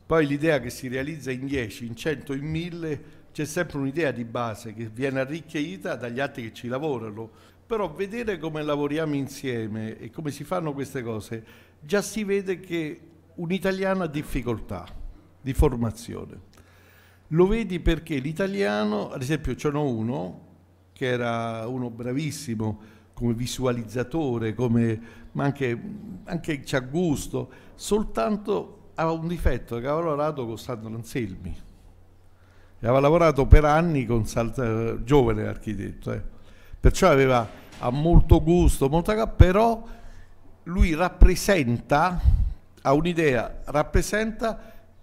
Poi l'idea che si realizza in 10, in 100, in 1000, c'è sempre un'idea di base che viene arricchita dagli altri che ci lavorano però vedere come lavoriamo insieme e come si fanno queste cose, già si vede che un italiano ha difficoltà di formazione. Lo vedi perché l'italiano, ad esempio ce n'ho uno, che era uno bravissimo come visualizzatore, come, ma anche, anche c'ha gusto, soltanto aveva un difetto, che aveva lavorato con Sandro Anselmi. E aveva lavorato per anni con Salt- giovane architetto. Eh perciò aveva, ha molto gusto, molta, però lui rappresenta, ha un'idea, rappresenta,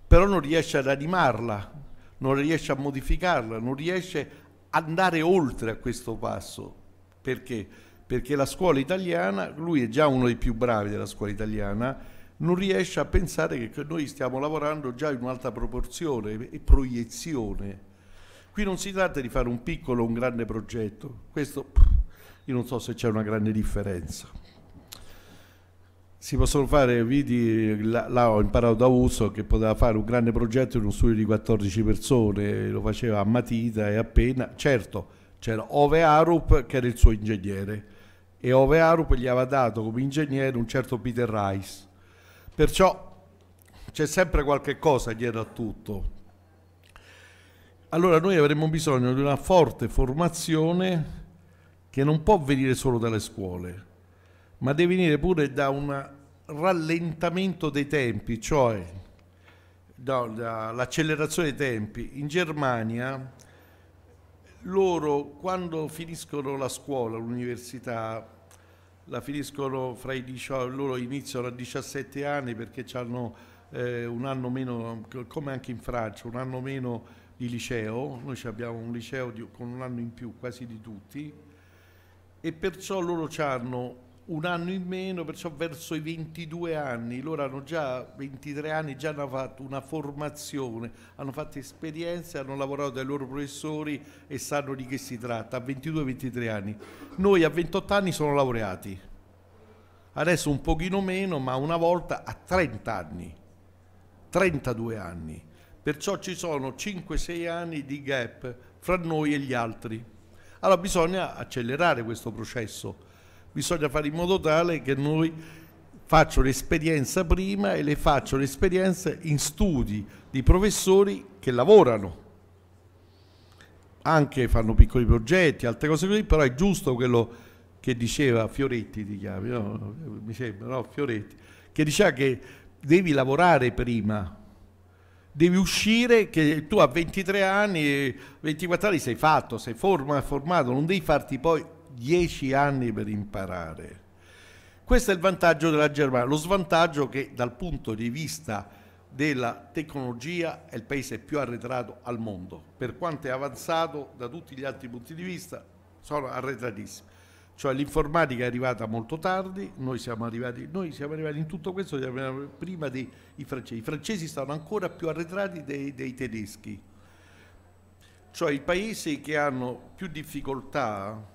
però non riesce ad animarla, non riesce a modificarla, non riesce ad andare oltre a questo passo. Perché? Perché la scuola italiana, lui è già uno dei più bravi della scuola italiana, non riesce a pensare che noi stiamo lavorando già in un'altra proporzione e proiezione Qui non si tratta di fare un piccolo o un grande progetto, questo io non so se c'è una grande differenza. Si possono fare vidi, là, ho imparato da Uso che poteva fare un grande progetto in uno studio di 14 persone, lo faceva a matita e appena, certo c'era Ove Arup che era il suo ingegnere e Ove Arup gli aveva dato come ingegnere un certo Peter Rice, perciò c'è sempre qualche cosa dietro a tutto allora noi avremmo bisogno di una forte formazione che non può venire solo dalle scuole, ma deve venire pure da un rallentamento dei tempi, cioè dall'accelerazione dei tempi. In Germania loro quando finiscono la scuola, l'università, la finiscono fra i 18, loro iniziano a 17 anni perché hanno eh, un anno meno, come anche in Francia, un anno meno di liceo, noi abbiamo un liceo di, con un anno in più quasi di tutti e perciò loro hanno un anno in meno, perciò verso i 22 anni, loro hanno già 23 anni, già hanno fatto una formazione, hanno fatto esperienze, hanno lavorato dai loro professori e sanno di che si tratta, a 22-23 anni. Noi a 28 anni sono laureati, adesso un pochino meno, ma una volta a 30 anni, 32 anni. Perciò ci sono 5-6 anni di gap fra noi e gli altri. Allora bisogna accelerare questo processo, bisogna fare in modo tale che noi faccio l'esperienza prima e le faccio l'esperienza in studi di professori che lavorano anche fanno piccoli progetti, altre cose così, però è giusto quello che diceva Fioretti, ti chiami, no? mi sembra, no? Fioretti, che diceva che devi lavorare prima, devi uscire che tu a 23 anni, 24 anni sei fatto, sei forma, formato, non devi farti poi 10 anni per imparare. Questo è il vantaggio della Germania, lo svantaggio che dal punto di vista della tecnologia è il paese più arretrato al mondo, per quanto è avanzato da tutti gli altri punti di vista sono arretratissimi. Cioè l'informatica è arrivata molto tardi, noi siamo arrivati, noi siamo arrivati in tutto questo prima dei francesi. I francesi stanno ancora più arretrati dei, dei tedeschi. Cioè i paesi che hanno più difficoltà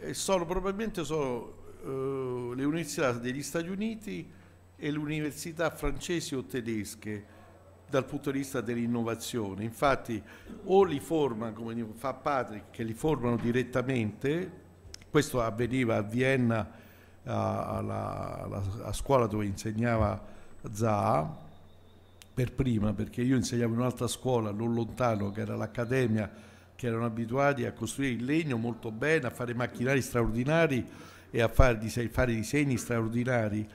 eh, sono probabilmente sono, uh, le università degli Stati Uniti e le università francesi o tedesche dal punto di vista dell'innovazione. Infatti o li forma, come fa Patrick, che li formano direttamente questo avveniva a Vienna, alla, alla, a scuola dove insegnava Zaha, per prima, perché io insegnavo in un'altra scuola non lontano, che era l'Accademia, che erano abituati a costruire il legno molto bene, a fare macchinari straordinari e a fare, dise fare disegni straordinari,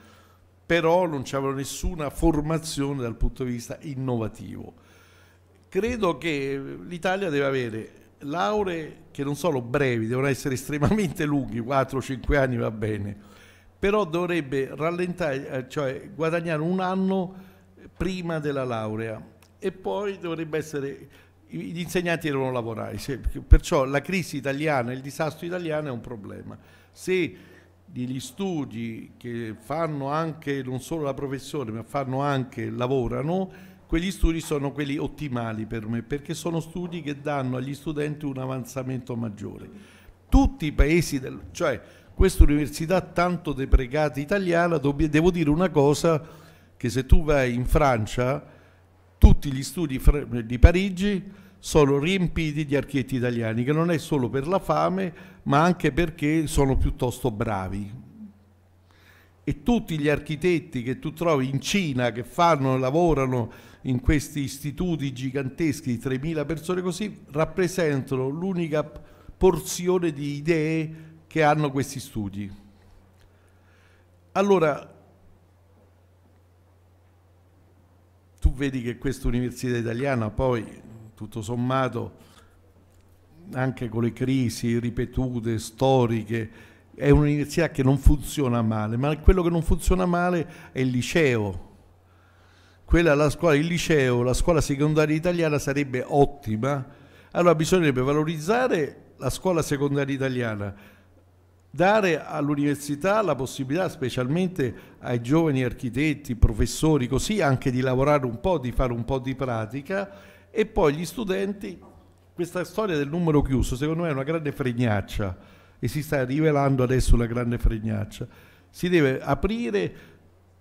però non c'era nessuna formazione dal punto di vista innovativo. Credo che l'Italia deve avere lauree che non sono brevi, devono essere estremamente lunghi, 4-5 anni va bene, però dovrebbe rallentare, eh, cioè guadagnare un anno prima della laurea e poi dovrebbe essere gli insegnanti devono lavorare, perciò la crisi italiana, il disastro italiano è un problema. Se gli studi che fanno anche non solo la professione ma fanno anche, lavorano, Quegli studi sono quelli ottimali per me perché sono studi che danno agli studenti un avanzamento maggiore. Tutti i paesi, del, cioè questa università tanto deprecata italiana, devo dire una cosa, che se tu vai in Francia, tutti gli studi di Parigi sono riempiti di architetti italiani, che non è solo per la fame, ma anche perché sono piuttosto bravi. E tutti gli architetti che tu trovi in Cina, che fanno, lavorano in questi istituti giganteschi di 3.000 persone così, rappresentano l'unica porzione di idee che hanno questi studi. Allora, tu vedi che questa università italiana poi, tutto sommato, anche con le crisi ripetute, storiche, è un'università che non funziona male, ma quello che non funziona male è il liceo, quella la scuola, il liceo, la scuola secondaria italiana sarebbe ottima. Allora bisognerebbe valorizzare la scuola secondaria italiana, dare all'università la possibilità, specialmente ai giovani architetti, professori, così anche di lavorare un po', di fare un po' di pratica e poi gli studenti, questa storia del numero chiuso secondo me è una grande fregnaccia e si sta rivelando adesso una grande fregnaccia. Si deve aprire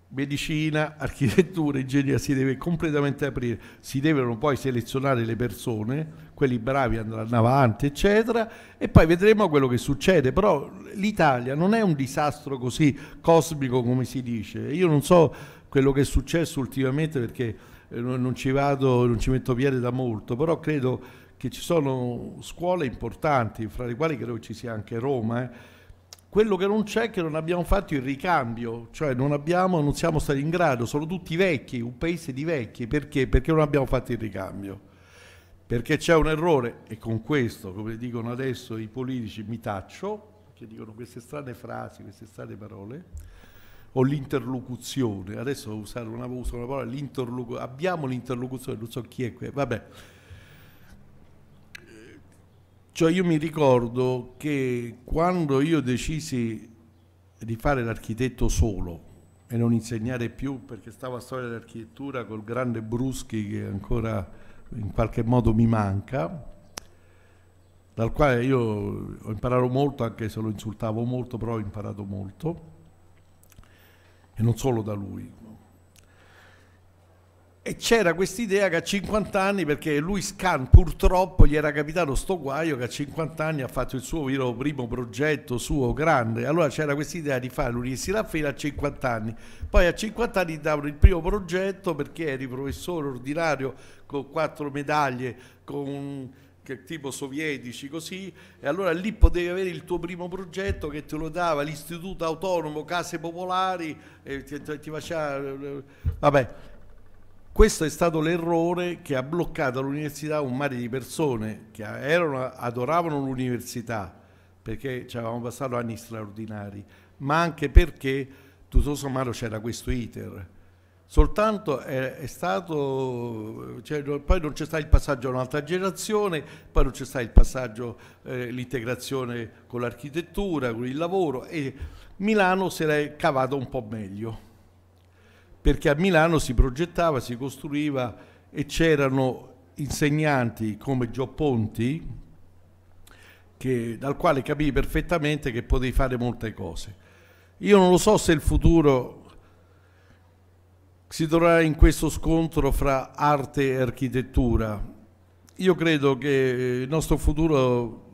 medicina, architettura, ingegneria si deve completamente aprire, si devono poi selezionare le persone, quelli bravi andranno avanti, eccetera, e poi vedremo quello che succede, però l'Italia non è un disastro così cosmico come si dice, io non so quello che è successo ultimamente perché eh, non ci vado, non ci metto piede da molto, però credo che ci sono scuole importanti, fra le quali credo ci sia anche Roma, eh, quello che non c'è è che non abbiamo fatto il ricambio, cioè non, abbiamo, non siamo stati in grado, sono tutti vecchi, un paese di vecchi, perché? Perché non abbiamo fatto il ricambio. Perché c'è un errore, e con questo, come dicono adesso i politici, mi taccio, che dicono queste strane frasi, queste strane parole, o l'interlocuzione, adesso usare una, uso una parola, l'interlocuzione, abbiamo l'interlocuzione, non so chi è qui, vabbè, cioè io mi ricordo che quando io decisi di fare l'architetto solo e non insegnare più perché stavo a storia dell'architettura col grande Bruschi che ancora in qualche modo mi manca, dal quale io ho imparato molto anche se lo insultavo molto, però ho imparato molto e non solo da lui, e c'era quest'idea che a 50 anni, perché lui Scan purtroppo gli era capitato sto guaio che a 50 anni ha fatto il suo primo progetto suo grande, allora c'era quest'idea di fare l'università fino a 50 anni, poi a 50 anni davano il primo progetto perché eri professore ordinario con quattro medaglie, con tipo sovietici così e allora lì potevi avere il tuo primo progetto che te lo dava l'istituto autonomo case popolari e ti, ti faceva eh, vabbè questo è stato l'errore che ha bloccato all'università un mare di persone che erano, adoravano l'università perché ci avevamo passato anni straordinari, ma anche perché tutto sommato c'era questo iter. Soltanto è, è stato, cioè, poi non c'è stato il passaggio a un'altra generazione, poi non c'è stato il passaggio, eh, l'integrazione con l'architettura, con il lavoro e Milano se l'è cavato un po' meglio perché a Milano si progettava, si costruiva e c'erano insegnanti come Gio Ponti, che, dal quale capii perfettamente che potevi fare molte cose. Io non lo so se il futuro si troverà in questo scontro fra arte e architettura. Io credo che il nostro futuro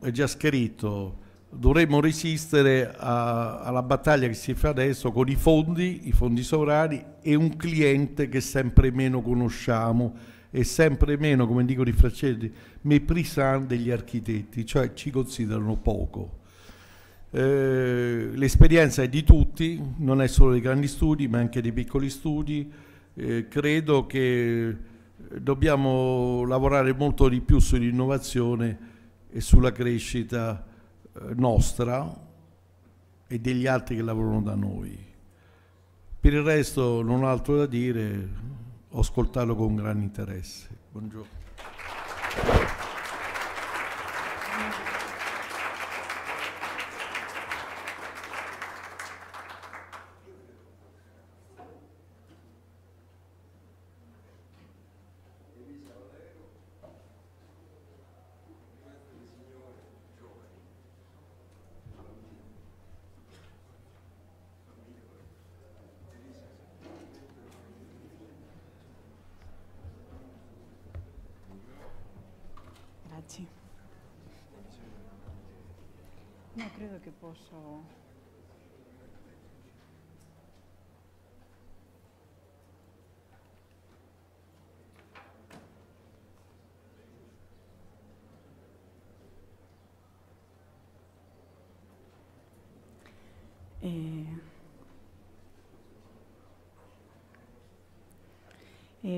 è già scritto, dovremmo resistere a, alla battaglia che si fa adesso con i fondi, i fondi sovrani e un cliente che sempre meno conosciamo e sempre meno, come dicono i francesi, méprisant degli architetti, cioè ci considerano poco. Eh, l'esperienza è di tutti, non è solo dei grandi studi, ma anche dei piccoli studi. Eh, credo che dobbiamo lavorare molto di più sull'innovazione e sulla crescita nostra e degli altri che lavorano da noi. Per il resto non ho altro da dire, ho ascoltato con grande interesse. Buongiorno.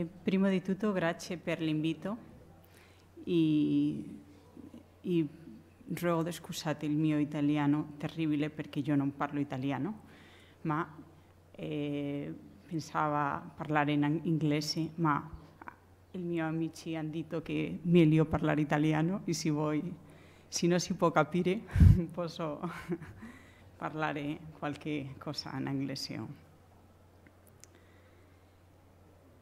prima di tutto grazie per l'invito e, e rodo scusate il mio italiano terribile perché io non parlo italiano, ma eh, pensavo parlare in inglese, ma i miei amici hanno detto che è meglio parlare italiano e se vuoi, se non si può capire, <laughs> posso <laughs> parlare qualche cosa in inglese.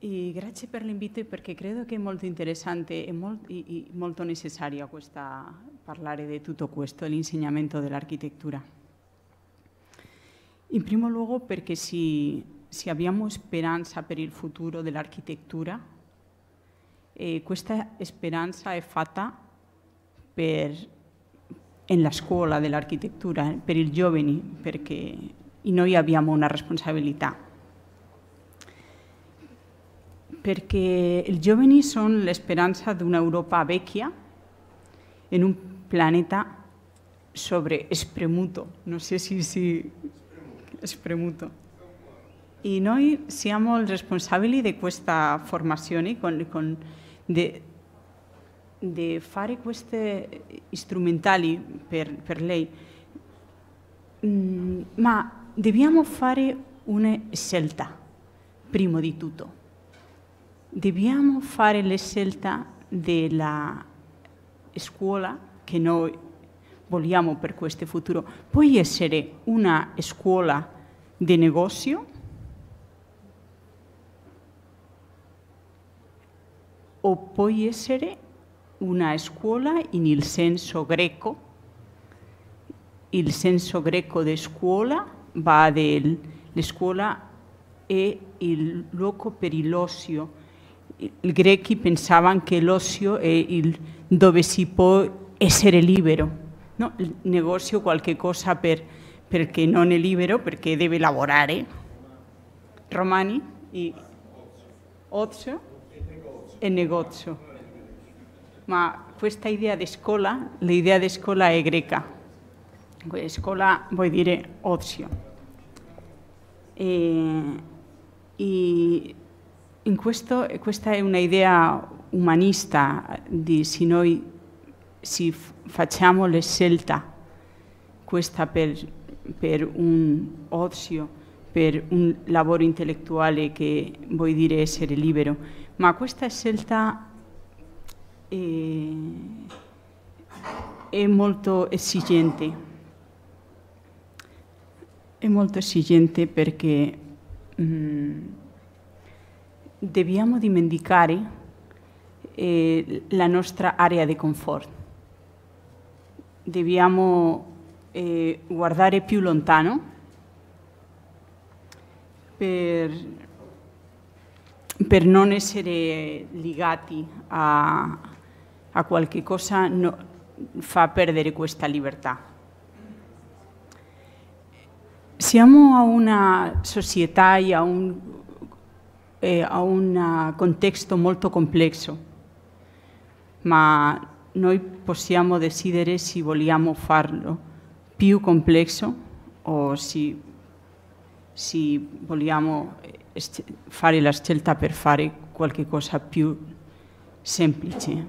I grazie per l'invito perché credo che è molto interessante e, molt, e, molto necessario questa, parlare di tutto questo, l'insegnamento dell'architettura. In primo luogo perché se, se abbiamo speranza per il futuro dell'architettura, eh, questa speranza è fatta per, nella scuola dell'architettura, per i giovani, perché noi abbiamo una responsabilità perquè els jovenis són l'esperança d'una Europa vecchia in un planeta sobre espremuto. non so se si... Espremuto. E noi siamo el responsabili di questa formazione, di fare queste strumentali per, per lei. Mm, ma dobbiamo fare una scelta, prima di tutto dobbiamo fare la scelta della scuola che noi vogliamo per questo futuro. Può essere una scuola di negozio o può essere una scuola in il senso greco. Il senso greco di scuola va del, la scuola è il luogo per l'ozio, grecos pensaban que el eh, el dove si può essere libero, no? el negocio cualquier cosa per, que non è libero, porque debe lavorare. ¿eh? Romani, y El negocio. Pero Ma idea idea escuela, la idea de escuela es greca. Pues, escola voy dire ocio. E, y in questo, questa è un'idea umanista di se noi se facciamo la scelta questa per, per un ozio, per un lavoro intellettuale che vuol dire essere libero, ma questa scelta è, è molto esigente. È molto esigente perché... Mm, dobbiamo dimenticare eh, eh, la nostra area di comfort. Dobbiamo eh, guardare eh, più lontano per, per non essere legati a, a qualche cosa no, fa perdere questa libertà. Siamo a una società e a un eh, a un eh, contesto molto complesso, ma noi possiamo decidere se vogliamo farlo più complesso o se, se vogliamo fare la scelta per fare qualcosa più semplice.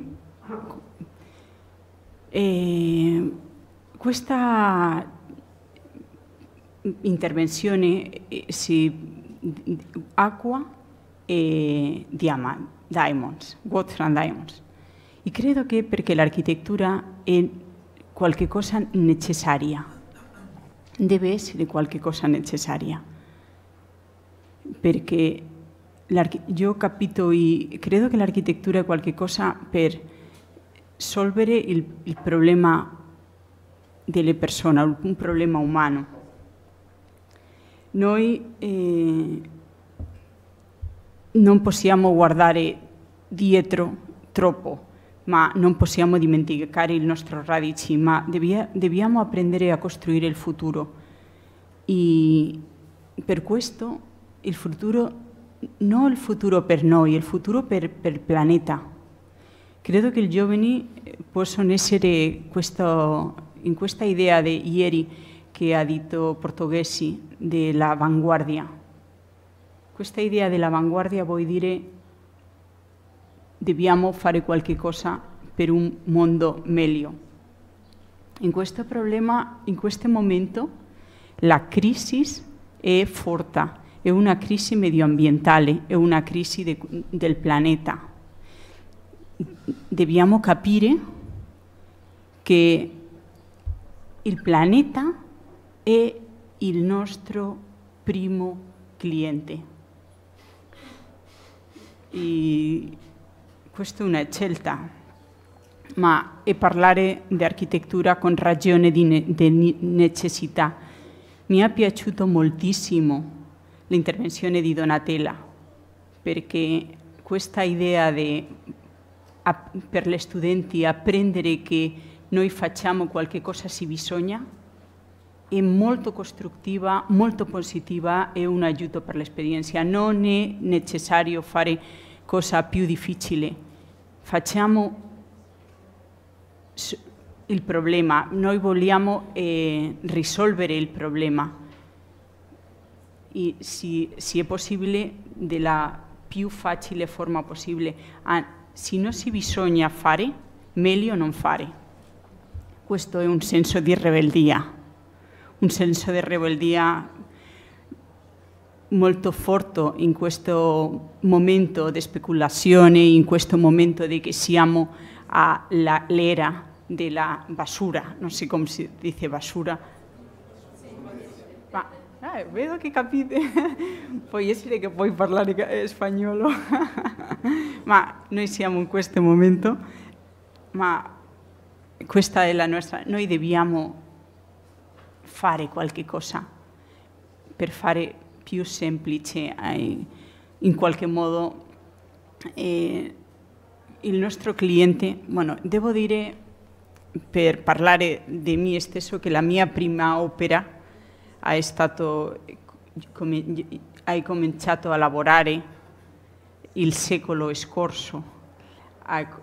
E questa intervenzione eh, si acqua eh, diamonds, water Diamonds. Y creo que porque la arquitectura es cualquier cosa necesaria, debe ser cualquier cosa Porque yo yo capito creo que la arquitectura es cualquier cosa per solvere el problema problema la persona, un problema humano. Noi eh, no podemos guardar e dietro troppo, ma non possiamo dimenticare i nostri radici, ma aprender e a construir el futuro. Y per questo el futuro, non el futuro per noi, el futuro per, per planeta. Creo Credo che i giovani eh, possono essere questo, in questa idea de ieri que ha detto Portoghesi vanguardia. Esta idea de la vanguardia a dire debíamos fare cualquier cosa per un mundo mejor. En este problema, in questo momento, la crisis es forte, es una crisis medioambiental, es una crisis del planeta. Debíamos capire que el planeta es il nostro primo cliente. I, questa è una scelta, ma è parlare di architettura con ragione di, ne, di necessità. Mi è piaciuto moltissimo l'intervenzione di Donatella, perché questa idea di, per gli studenti apprendere che noi facciamo qualche cosa se bisogna è molto costruttiva, molto positiva e un aiuto per l'esperienza. Non è necessario fare cosa più difficile. Facciamo il problema, noi vogliamo eh, risolvere il problema e se, se, è possibile della più facile forma possibile. Ah, se non si bisogna fare, meglio non fare. Questo è un senso di ribeldia, un senso di ribeldia ...muy forte en questo momento de speculazione, en este momento de que a la siamo de la basura, No sé cómo se dice basura. Ma, ah, vedo che capite, <laughs> può essere che puoi parlare eh, spagnolo, <laughs> ma noi siamo in questo momento, ma questa è la nostra, noi dobbiamo fare qualche cosa per fare più semplice eh, in qualche modo eh, il nostro cliente. Bueno, devo dire, per parlare di me stesso, che la mia prima opera è stato, come, hai cominciato a lavorare il secolo scorso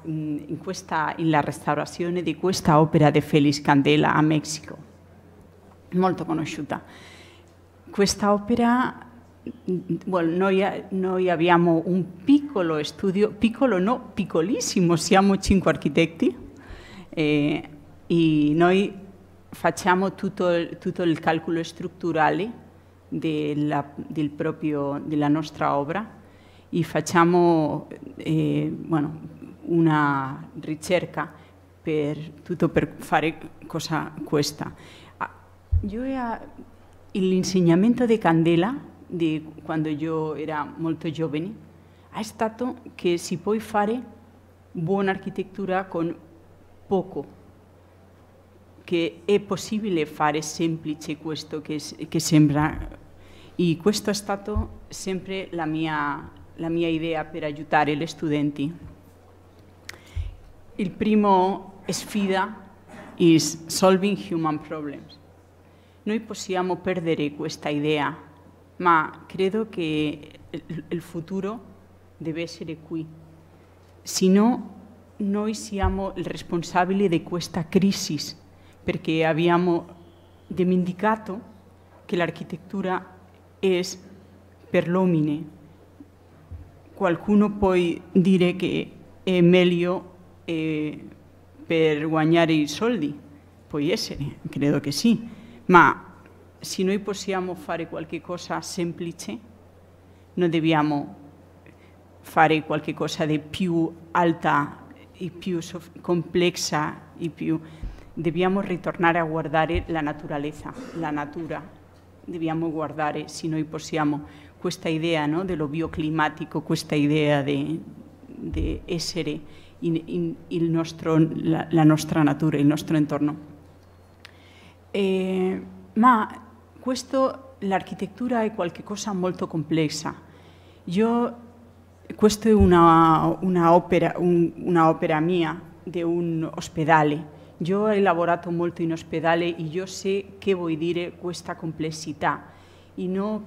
in, questa, in la restaurazione di questa opera di Félix Candela a Messico, molto conosciuta. Questa opera Well, noi, noi, abbiamo un piccolo studio, piccolo no, piccolissimo, siamo cinque architetti eh, e noi facciamo tutto, tutto il calcolo strutturale della, del proprio, della nostra opera e facciamo eh, bueno, una ricerca per tutto per fare cosa questa. Ah, io, L'insegnamento di Candela, di quando io era molto giovane, è stato che si può fare buona architettura con poco, che è possibile fare semplice questo che, che sembra. E questo è stato sempre la mia, la mia idea per aiutare gli studenti. Il primo sfida è solving human problems. Noi possiamo perdere questa idea, ma creo que el futuro debe essere qui. Si no, noi siamo il responsabile de questa crisi, perché abbiamo que la l'architettura es per l'omine. Qualcuno può dire che è meglio eh, per guadagnare i soldi, può essere, credo che sì. ma se noi possiamo fare qualcosa cosa semplice, non dobbiamo fare qualcosa di più alta e più complessa e più... Dobbiamo ritornare a guardare la naturalezza, la natura. Dobbiamo guardare, se noi possiamo, questa idea no, dello bioclimatico, questa idea di, essere in, in, nostro, la, la nostra natura, il nostro intorno. Eh, ma questo, l'architettura è qualcosa molto complessa. Io, questa è una, una, opera, un, una opera mia di un ospedale. Yo he lavorato molto en ospedale y e io so che vuol dire questa complessità e no,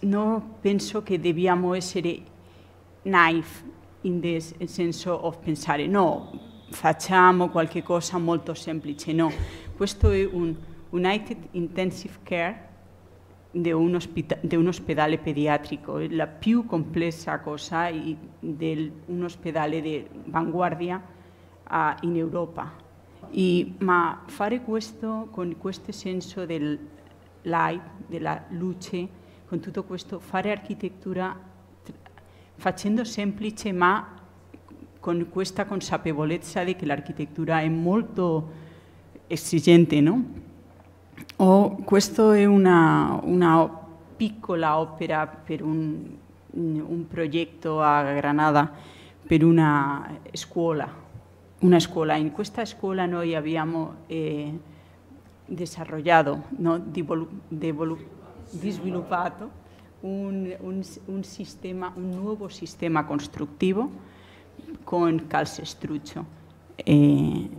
no penso che dobbiamo essere en in sentido senso of pensare no, facciamo algo cosa molto semplice, no. Questo è un United Intensive Care di un, di un, ospedale pediatrico, è la più complessa cosa di un ospedale di vanguardia uh, in Europa. E, ma fare questo con questo senso del light, della luce, con tutto questo, fare architettura facendo semplice ma con questa consapevolezza di che l'architettura è molto exigente no? O esto es una, una piccola opera per un, proyecto a Granada, pero una escuela una escuela In escuela, scuola noi habíamos eh, desarrollado no? sviluppato un, un, un, sistema, un nuevo sistema constructivo con calcestrucho. E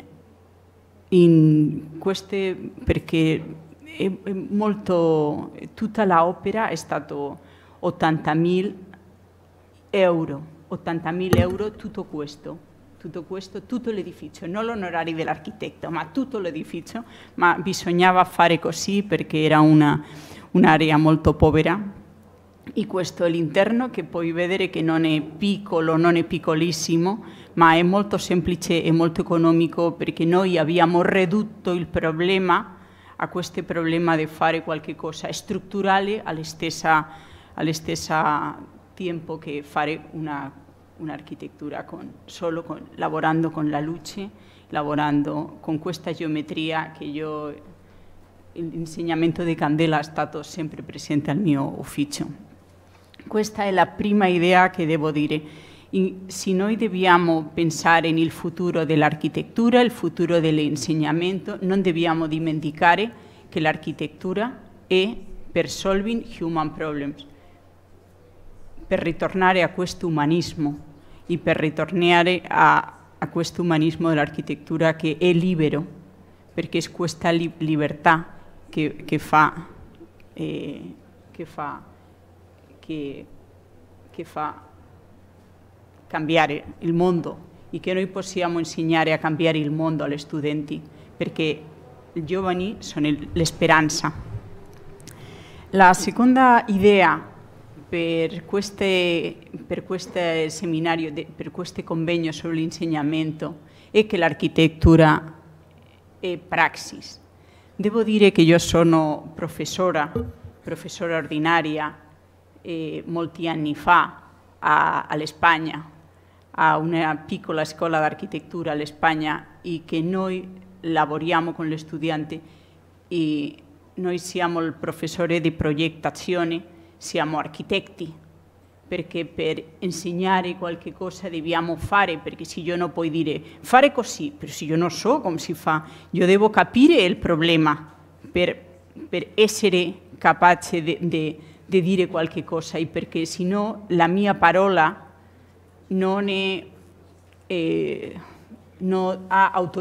in queste, perché è, è molto, tutta l'opera è stata 80.000 euro, 80.000 euro tutto questo tutto questo, tutto l'edificio, non l'onorario dell'architetto, ma tutto l'edificio, ma bisognava fare così perché era un'area molto povera e questo è l'interno che puoi vedere che non è piccolo, non è piccolissimo, ma è molto semplice e molto economico perché noi abbiamo ridotto il problema a questo problema di fare qualcosa strutturale all'estesa, stesso tempo che fare una, un'architettura con, solo con, lavorando con la luce, lavorando con questa geometria che io l'insegnamento di Candela è stato sempre presente al mio ufficio. Questa es la prima idea che devo dire. Si se noi dobbiamo pensare el futuro dell'architettura, il futuro dell'insegnamento, non dobbiamo dimenticare eh, che l'architettura è per solving human problems, per ritornare a questo humanismo e per ritornare eh, a, a humanismo umanismo dell'architettura che è libero, perché è questa li, libertà che, che fa... che eh, fa che, che fa cambiare il mondo e che noi possiamo insegnare a cambiare il mondo agli studenti, perché i giovani sono l'esperanza. La seconda idea per, queste, per questo seminario, per questo convegno sull'insegnamento è che l'architettura è praxis. Devo dire che io sono professora, professora ordinaria, eh, molti anni fa all'Espagna, a una piccola scuola d'architettura all'Espagna e che noi lavoriamo con gli studenti e noi siamo il professore di progettazione, siamo architetti, perché per insegnare qualche cosa dobbiamo fare, perché se io non puoi dire fare così, però se io non so come si fa, io devo capire il problema per, per essere capace di de dire qualche cosa e no la mia parola no ne eh, ha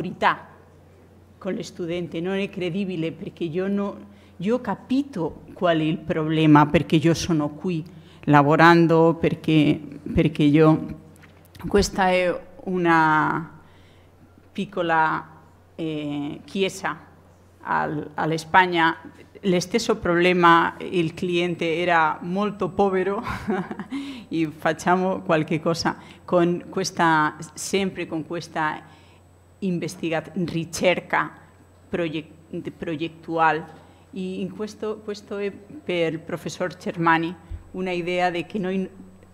con el estudiante, no es credibile porque yo no, ...yo capito cuál es el problema porque yo sono qui trabajando, porque yo... io... Questa è eh, una piccola a eh, chiesa España mismo problema el cliente era molto povero <laughs> y hacíamos cualquier cosa con esta siempre con questa ricerca proyectual. progettuale. E in questo, questo per professor Cermani una idea de que investigación,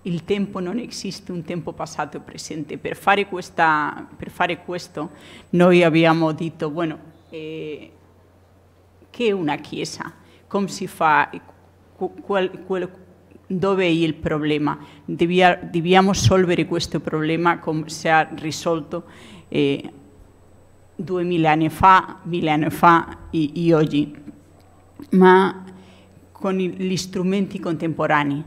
il tempo non un tiempo pasado o e presente. Per fare, questa, per fare questo bueno, eh, che è una chiesa, come si fa, qual, qual, dove è il problema. Debbia, dobbiamo risolvere questo problema come si è risolto eh, duemila anni fa, mille anni fa e, e oggi, ma con gli strumenti contemporanei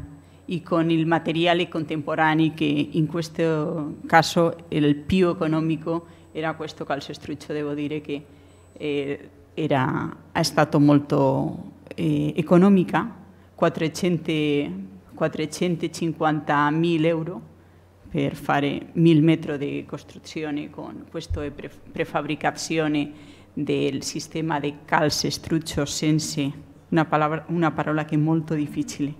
e con il materiale contemporaneo che in questo caso il più economico era questo calcestruzzo, devo dire che eh, era, ha stato molto eh, económica, 450.000 mil euro per fare 1000 metros de construcción con puesto de e prefabricación del sistema de calce calcestruccio sense, una, palabra, una parola che è molto difficile,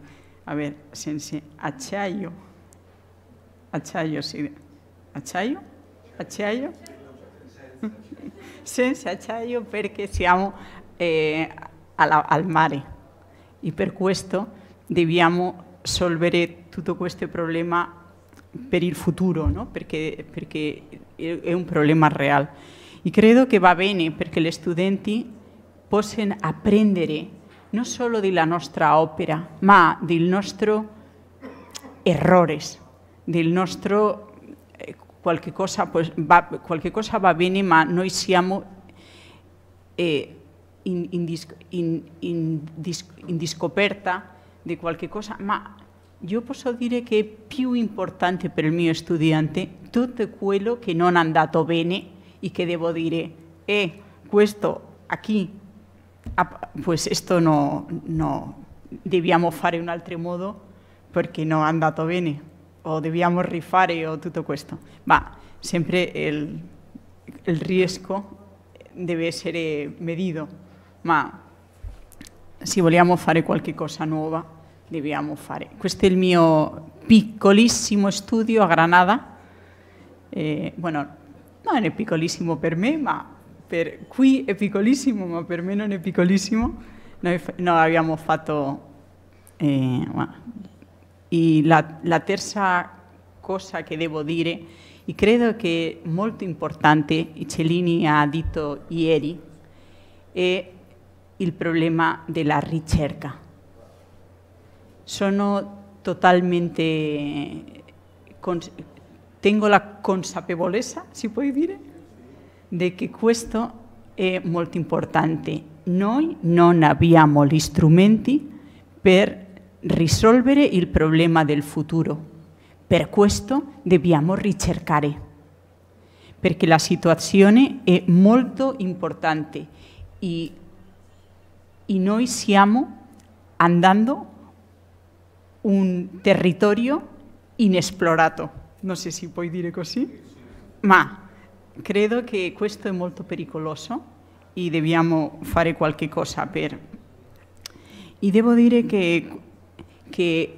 a ver, sense achayo, acciaio, sì, achayo, achayo. senza acciaio perché siamo eh, alla, al mare e per questo dobbiamo risolvere tutto questo problema per il futuro, no? perché, perché è un problema reale. E credo che va bene perché gli studenti possono apprendere non solo della nostra opera, ma dei nostri errori, del nostro qualche cosa, pues, va, qualche cosa va bene, ma noi siamo eh, in, in, in, in, discoperta di qualche cosa, ma io posso dire che è più importante per il mio studente tutto quello che non è andato bene e che devo dire, eh, questo qui, pues esto no, no, dobbiamo fare un altro modo porque no è andato bene. o dobbiamo rifare o tutto questo, eh, ma sempre il, il rischio deve essere medito, ma se vogliamo fare qualche cosa nuova dobbiamo fare. Questo è il mio piccolissimo studio a Granada, eh, bueno, non è piccolissimo per me, ma per, qui è piccolissimo, ma per me non è piccolissimo. Noi, noi abbiamo fatto eh, Y la, tercera cosa que debo decir, y creo que es molto importante, y Cellini ha dicho ayer, es el problema la ricerca. Sono totalmente... tengo la consapevolezza, si puedo decir, de que questo es molto importante. Noi no abbiamo gli strumenti per risolvere il problema del futuro. Per questo dobbiamo ricercare, perché la situazione è molto importante e, e noi siamo andando un territorio inesplorato. No sé si puoi dire così, ma credo che questo è molto pericoloso e dobbiamo fare qualche cosa per... E devo dire che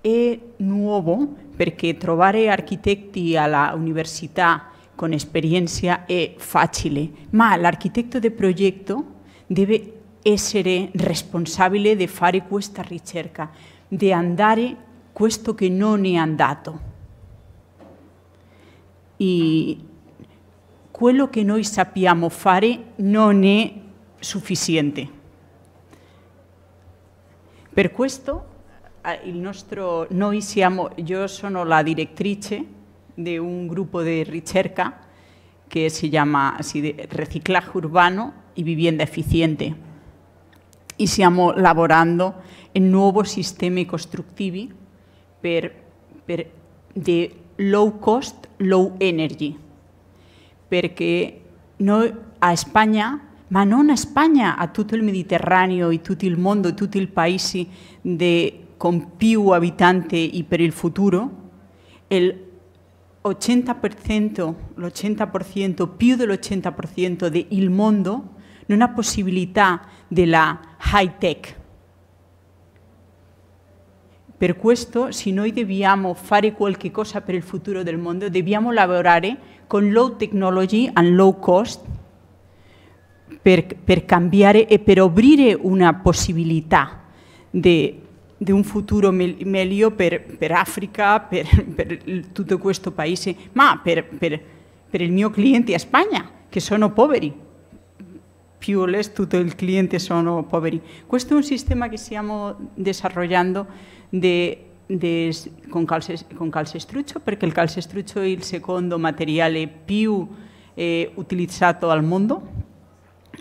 è nuovo perché trovare architetti alla università con esperienza è facile, ma l'architetto di progetto deve essere responsabile di fare questa ricerca, di andare questo che non è andato. E quello che noi sappiamo fare non è sufficiente. Per questo Yo soy siamo, yo la directrice de un grupo de ricerca que se llama Reciclaje Urbano y Vivienda Eficiente. Y estamos laborando en nuevos sistemas constructivos per, per low cost, low energy, Porque no a España, ma non a España a tutto mediterráneo y e mundo, il mondo, todo país paesi de, con più habitante y per el futuro, el 80%, l'80%, più dell'80% del mondo non posibilidad de la high tech. Per questo, se noi dobbiamo fare qualche cosa per il futuro del mondo, dobbiamo lavorare eh, con low technology and low cost per, per cambiare e eh, per eh, una possibilità de... di un futuro me meglio per, per Africa, per, per, tutto questo paese, ma per, per, il mio cliente a Spagna, che sono poveri. Più o less tutto il cliente sono poveri. Questo è un sistema che stiamo sviluppando con, calze, con calcestruccio, perché il calcestruccio è il secondo materiale più eh, utilizzato al mondo,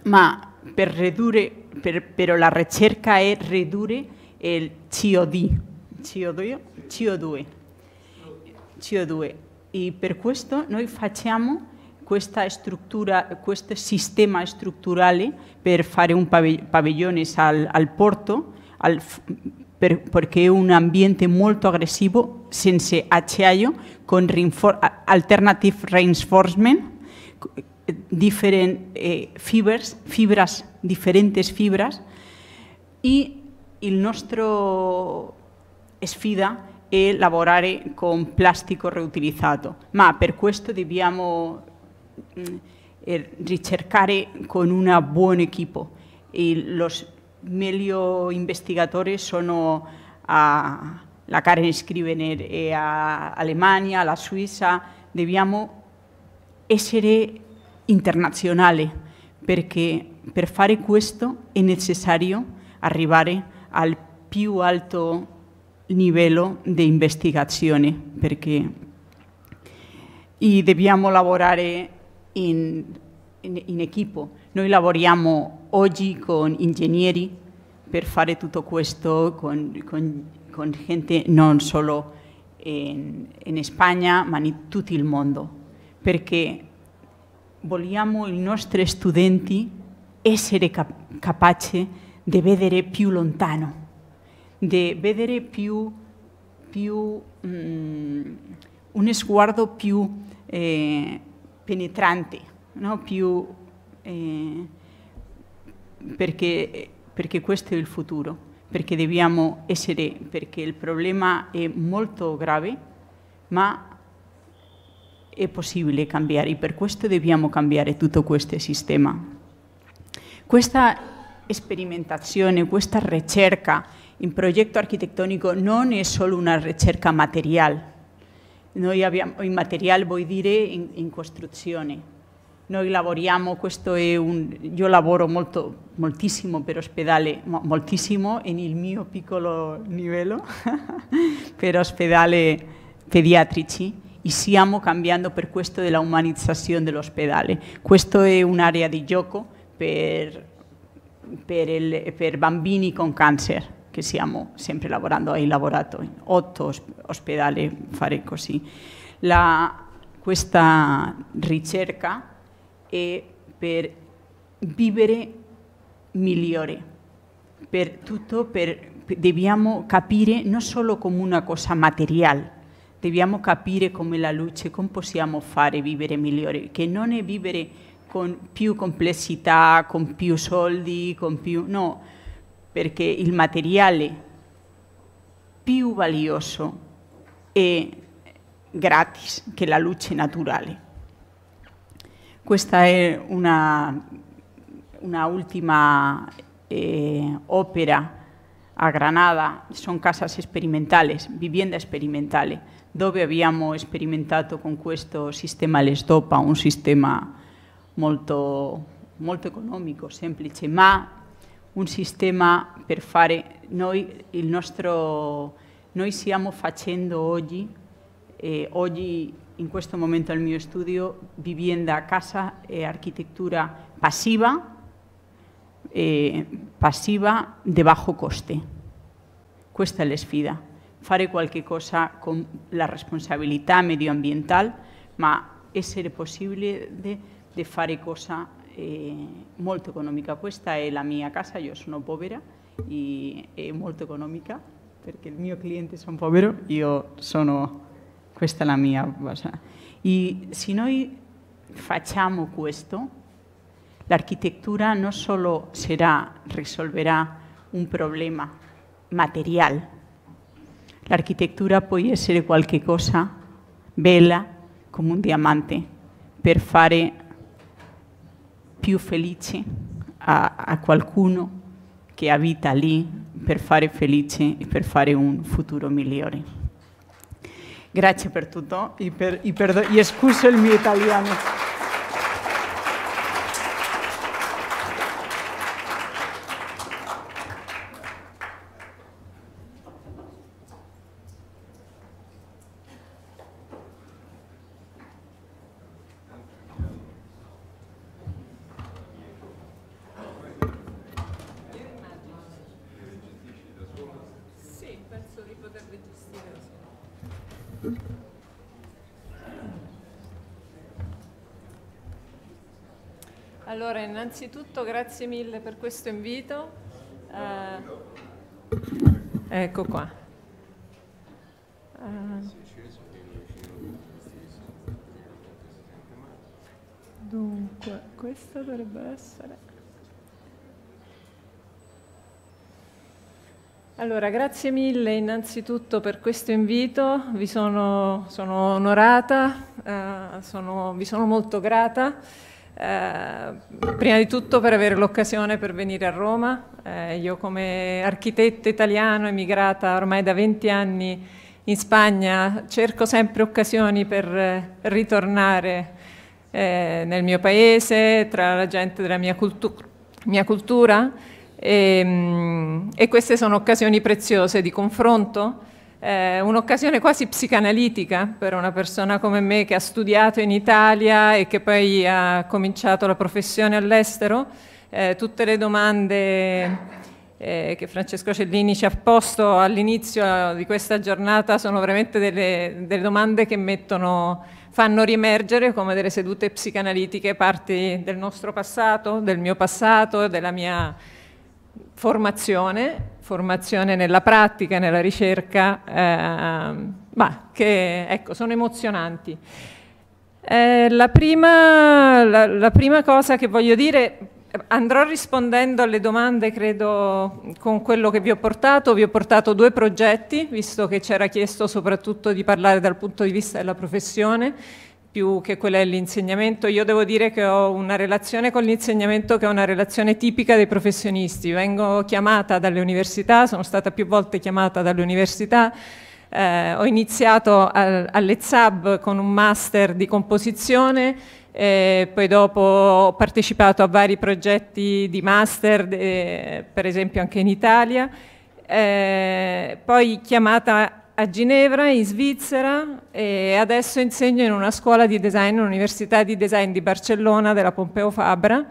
ma per ridurre, però la ricerca è ridurre el Chiodi, Chiodue, Chiodue. y por por questo nos facciamo este estructura, sistema estructural para hacer un pabellones al, al porto, al, es un ambiente muy agresivo senza acciaio, con reinfor alternative reinforcement, different, eh, fibras, diferentes fibras, y il nostro sfida è lavorare con plastico riutilizzato, ma per questo dobbiamo mm, er, ricercare con un buon equipo. I migliori investigatori sono a la Karen Scrivener e a Alemania, alla Suiza, dobbiamo essere internazionali perché per fare questo è necessario arrivare al più alto livello di investigazione, perché e dobbiamo lavorare in, in, in equipo. Noi lavoriamo oggi con ingegneri per fare tutto questo, con, con, con gente non solo in, in Spagna, ma in tutto il mondo, perché vogliamo i nostri studenti essere cap capaci di vedere più lontano, di vedere più, più um, un sguardo più eh, penetrante, no? più, eh, perché, perché questo è il futuro, perché dobbiamo essere, perché il problema è molto grave, ma è possibile cambiare e per questo dobbiamo cambiare tutto questo sistema. Questa experimentación, esta ricerca en proyecto arquitectónico no es solo una ricerca material. noi material material voy decir en in, in costruzione. Noi trabajo questo è un, io lavoro molto, pero per moltísimo en el mío piccolo livello, <laughs> pero hospedale pediatrici e siamo cambiando per questo della umanizzazione dell'ospedale. Questo un área de gioco per per, il, per bambini con cancer, che stiamo sempre lavorando, hai lavorato in otto ospedali, fare così. La, questa ricerca è per vivere migliore, per tutto, per, dobbiamo capire non solo come una cosa materiale, dobbiamo capire come la luce, come possiamo fare vivere migliore, che non è vivere con più complessità, con più soldi, con più... No, perché il materiale più valioso è gratis che la luce naturale. Questa è una, una ultima eh, opera a Granada, sono casas sperimentali, vivienda sperimentale, dove abbiamo sperimentato con questo sistema Lesdopa, un sistema molto, económico, simple... semplice, ma un sistema per fare... ...nosotros il nostro, noi ...hoy, facendo oggi, e oggi questo momento al mio studio, vivienda casa e arquitectura pasiva, e pasiva de bajo coste. Questa è sfida. fare qualche cosa con la responsabilidad medioambiental... ma essere posible... De, de fare cosa muy eh, molto economica. Questa è la mia casa, io sono povera y e è molto economica perché il mio cliente un povero, io sono... questa è la mia y si e se noi facciamo questo, arquitectura no solo será, risolverà un problema la arquitectura puede ser cualquier cosa bella como un diamante per fare più felici a, a qualcuno che abita lì per fare felice e per fare un futuro migliore. Grazie per tutto e, per, e, per, e scuso il mio italiano. Allora, innanzitutto grazie mille per questo invito. Uh, ecco qua. Uh, dunque, questo dovrebbe essere... Allora, grazie mille innanzitutto per questo invito, vi sono, sono onorata, uh, sono, vi sono molto grata. Eh, prima di tutto per avere l'occasione per venire a Roma. Eh, io come architetto italiano emigrata ormai da 20 anni in Spagna cerco sempre occasioni per ritornare eh, nel mio paese, tra la gente della mia, cultu mia cultura e, ehm, e queste sono occasioni preziose di confronto eh, un'occasione quasi psicanalitica per una persona come me che ha studiato in Italia e che poi ha cominciato la professione all'estero. Eh, tutte le domande eh, che Francesco Cellini ci ha posto all'inizio di questa giornata sono veramente delle, delle domande che mettono, fanno riemergere come delle sedute psicanalitiche parti del nostro passato, del mio passato, della mia formazione formazione nella pratica, nella ricerca, eh, bah, che ecco, sono emozionanti. Eh, la, prima, la, la prima cosa che voglio dire, andrò rispondendo alle domande, credo, con quello che vi ho portato. Vi ho portato due progetti, visto che c'era chiesto soprattutto di parlare dal punto di vista della professione più che quella dell'insegnamento. Io devo dire che ho una relazione con l'insegnamento che è una relazione tipica dei professionisti. Vengo chiamata dalle università, sono stata più volte chiamata dalle università. Eh, ho iniziato all'EZAB con un master di composizione, eh, poi dopo ho partecipato a vari progetti di master, eh, per esempio anche in Italia. Eh, poi chiamata a Ginevra, in Svizzera e adesso insegno in una scuola di design, un'università di design di Barcellona della Pompeo Fabra,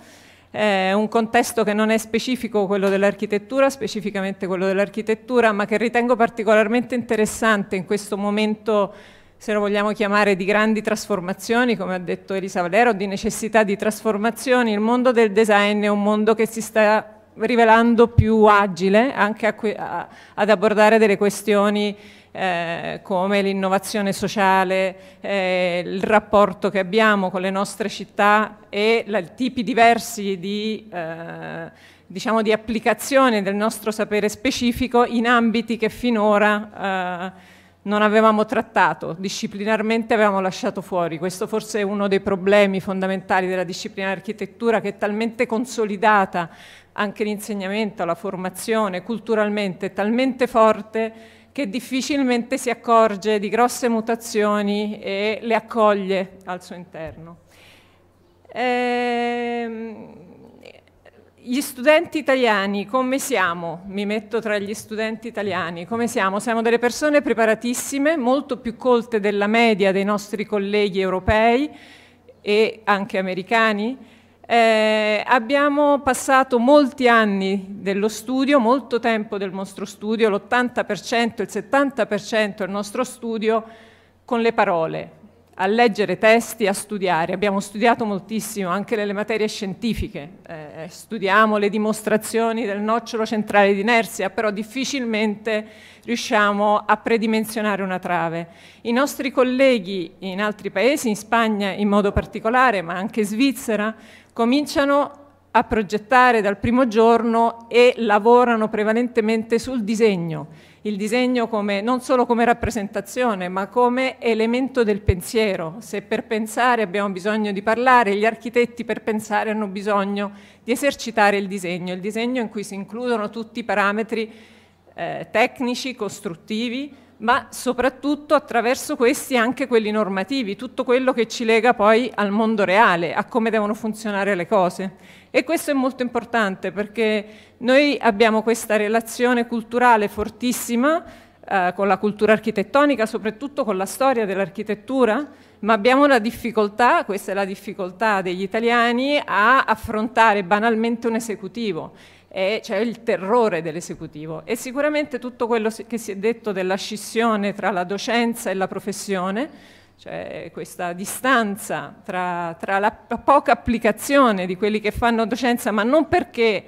eh, un contesto che non è specifico quello dell'architettura, specificamente quello dell'architettura, ma che ritengo particolarmente interessante in questo momento se lo vogliamo chiamare di grandi trasformazioni, come ha detto Elisa Valero, di necessità di trasformazioni, il mondo del design è un mondo che si sta rivelando più agile anche a, ad abordare delle questioni eh, come l'innovazione sociale, eh, il rapporto che abbiamo con le nostre città e la, tipi diversi di, eh, diciamo di, applicazione del nostro sapere specifico in ambiti che finora eh, non avevamo trattato, disciplinarmente avevamo lasciato fuori. Questo forse è uno dei problemi fondamentali della disciplina dell'architettura che è talmente consolidata anche l'insegnamento, la formazione culturalmente, è talmente forte che difficilmente si accorge di grosse mutazioni e le accoglie al suo interno. Ehm, gli studenti italiani come siamo? Mi metto tra gli studenti italiani, come siamo? Siamo delle persone preparatissime, molto più colte della media dei nostri colleghi europei e anche americani, eh, abbiamo passato molti anni dello studio, molto tempo del nostro studio, l'80%, il 70% del nostro studio con le parole, a leggere testi, a studiare. Abbiamo studiato moltissimo anche nelle materie scientifiche, eh, studiamo le dimostrazioni del nocciolo centrale di inerzia, però difficilmente riusciamo a predimensionare una trave. I nostri colleghi in altri paesi, in Spagna in modo particolare, ma anche in Svizzera, cominciano a progettare dal primo giorno e lavorano prevalentemente sul disegno, il disegno come, non solo come rappresentazione ma come elemento del pensiero. Se per pensare abbiamo bisogno di parlare, gli architetti per pensare hanno bisogno di esercitare il disegno, il disegno in cui si includono tutti i parametri eh, tecnici, costruttivi, ma soprattutto attraverso questi anche quelli normativi, tutto quello che ci lega poi al mondo reale, a come devono funzionare le cose. E questo è molto importante perché noi abbiamo questa relazione culturale fortissima eh, con la cultura architettonica, soprattutto con la storia dell'architettura, ma abbiamo la difficoltà, questa è la difficoltà degli italiani, a affrontare banalmente un esecutivo e c'è il terrore dell'esecutivo e sicuramente tutto quello che si è detto della scissione tra la docenza e la professione, cioè questa distanza tra, tra la poca applicazione di quelli che fanno docenza, ma non perché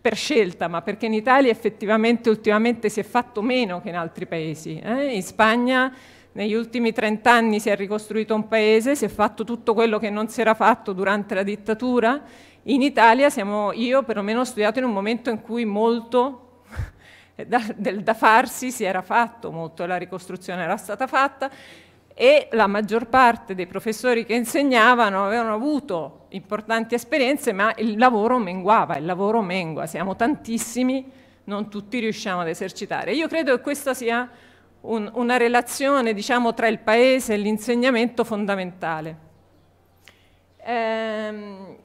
per scelta, ma perché in Italia effettivamente ultimamente si è fatto meno che in altri paesi. Eh? In Spagna negli ultimi trent'anni si è ricostruito un paese, si è fatto tutto quello che non si era fatto durante la dittatura. In Italia siamo, io perlomeno ho studiato in un momento in cui molto <laughs> da, del da farsi si era fatto, molto la ricostruzione era stata fatta e la maggior parte dei professori che insegnavano avevano avuto importanti esperienze, ma il lavoro menguava, il lavoro mengua, siamo tantissimi, non tutti riusciamo ad esercitare. Io credo che questa sia un, una relazione diciamo, tra il paese e l'insegnamento fondamentale. Ehm,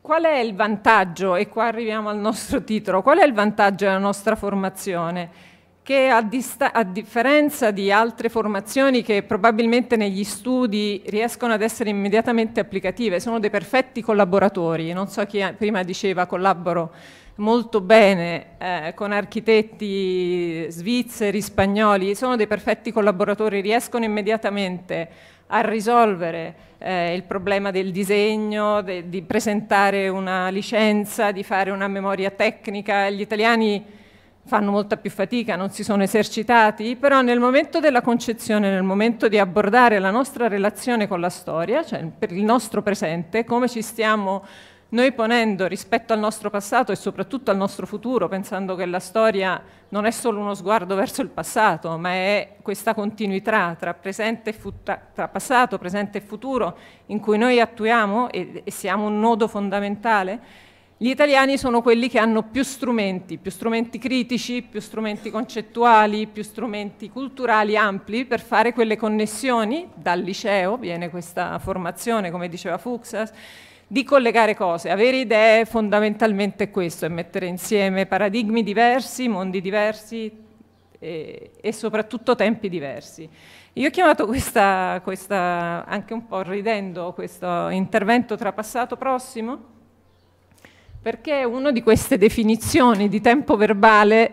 qual è il vantaggio, e qua arriviamo al nostro titolo, qual è il vantaggio della nostra formazione? Che a, a, differenza di altre formazioni che probabilmente negli studi riescono ad essere immediatamente applicative, sono dei perfetti collaboratori, non so chi prima diceva collaboro molto bene eh, con architetti svizzeri, spagnoli, sono dei perfetti collaboratori, riescono immediatamente a risolvere eh, il problema del disegno, de, di presentare una licenza, di fare una memoria tecnica. Gli italiani fanno molta più fatica, non si sono esercitati, però nel momento della concezione, nel momento di abbordare la nostra relazione con la storia, cioè per il nostro presente, come ci stiamo noi ponendo rispetto al nostro passato e soprattutto al nostro futuro, pensando che la storia non è solo uno sguardo verso il passato, ma è questa continuità tra, presente tra passato, presente e futuro, in cui noi attuiamo e, e siamo un nodo fondamentale, gli italiani sono quelli che hanno più strumenti, più strumenti critici, più strumenti concettuali, più strumenti culturali ampli per fare quelle connessioni. Dal liceo viene questa formazione, come diceva Fuxas, di collegare cose, avere idee fondamentalmente è questo, è mettere insieme paradigmi diversi, mondi diversi e, e soprattutto tempi diversi. Io ho chiamato questa, questa, anche un po' ridendo, questo intervento tra passato e prossimo, perché è una di queste definizioni di tempo verbale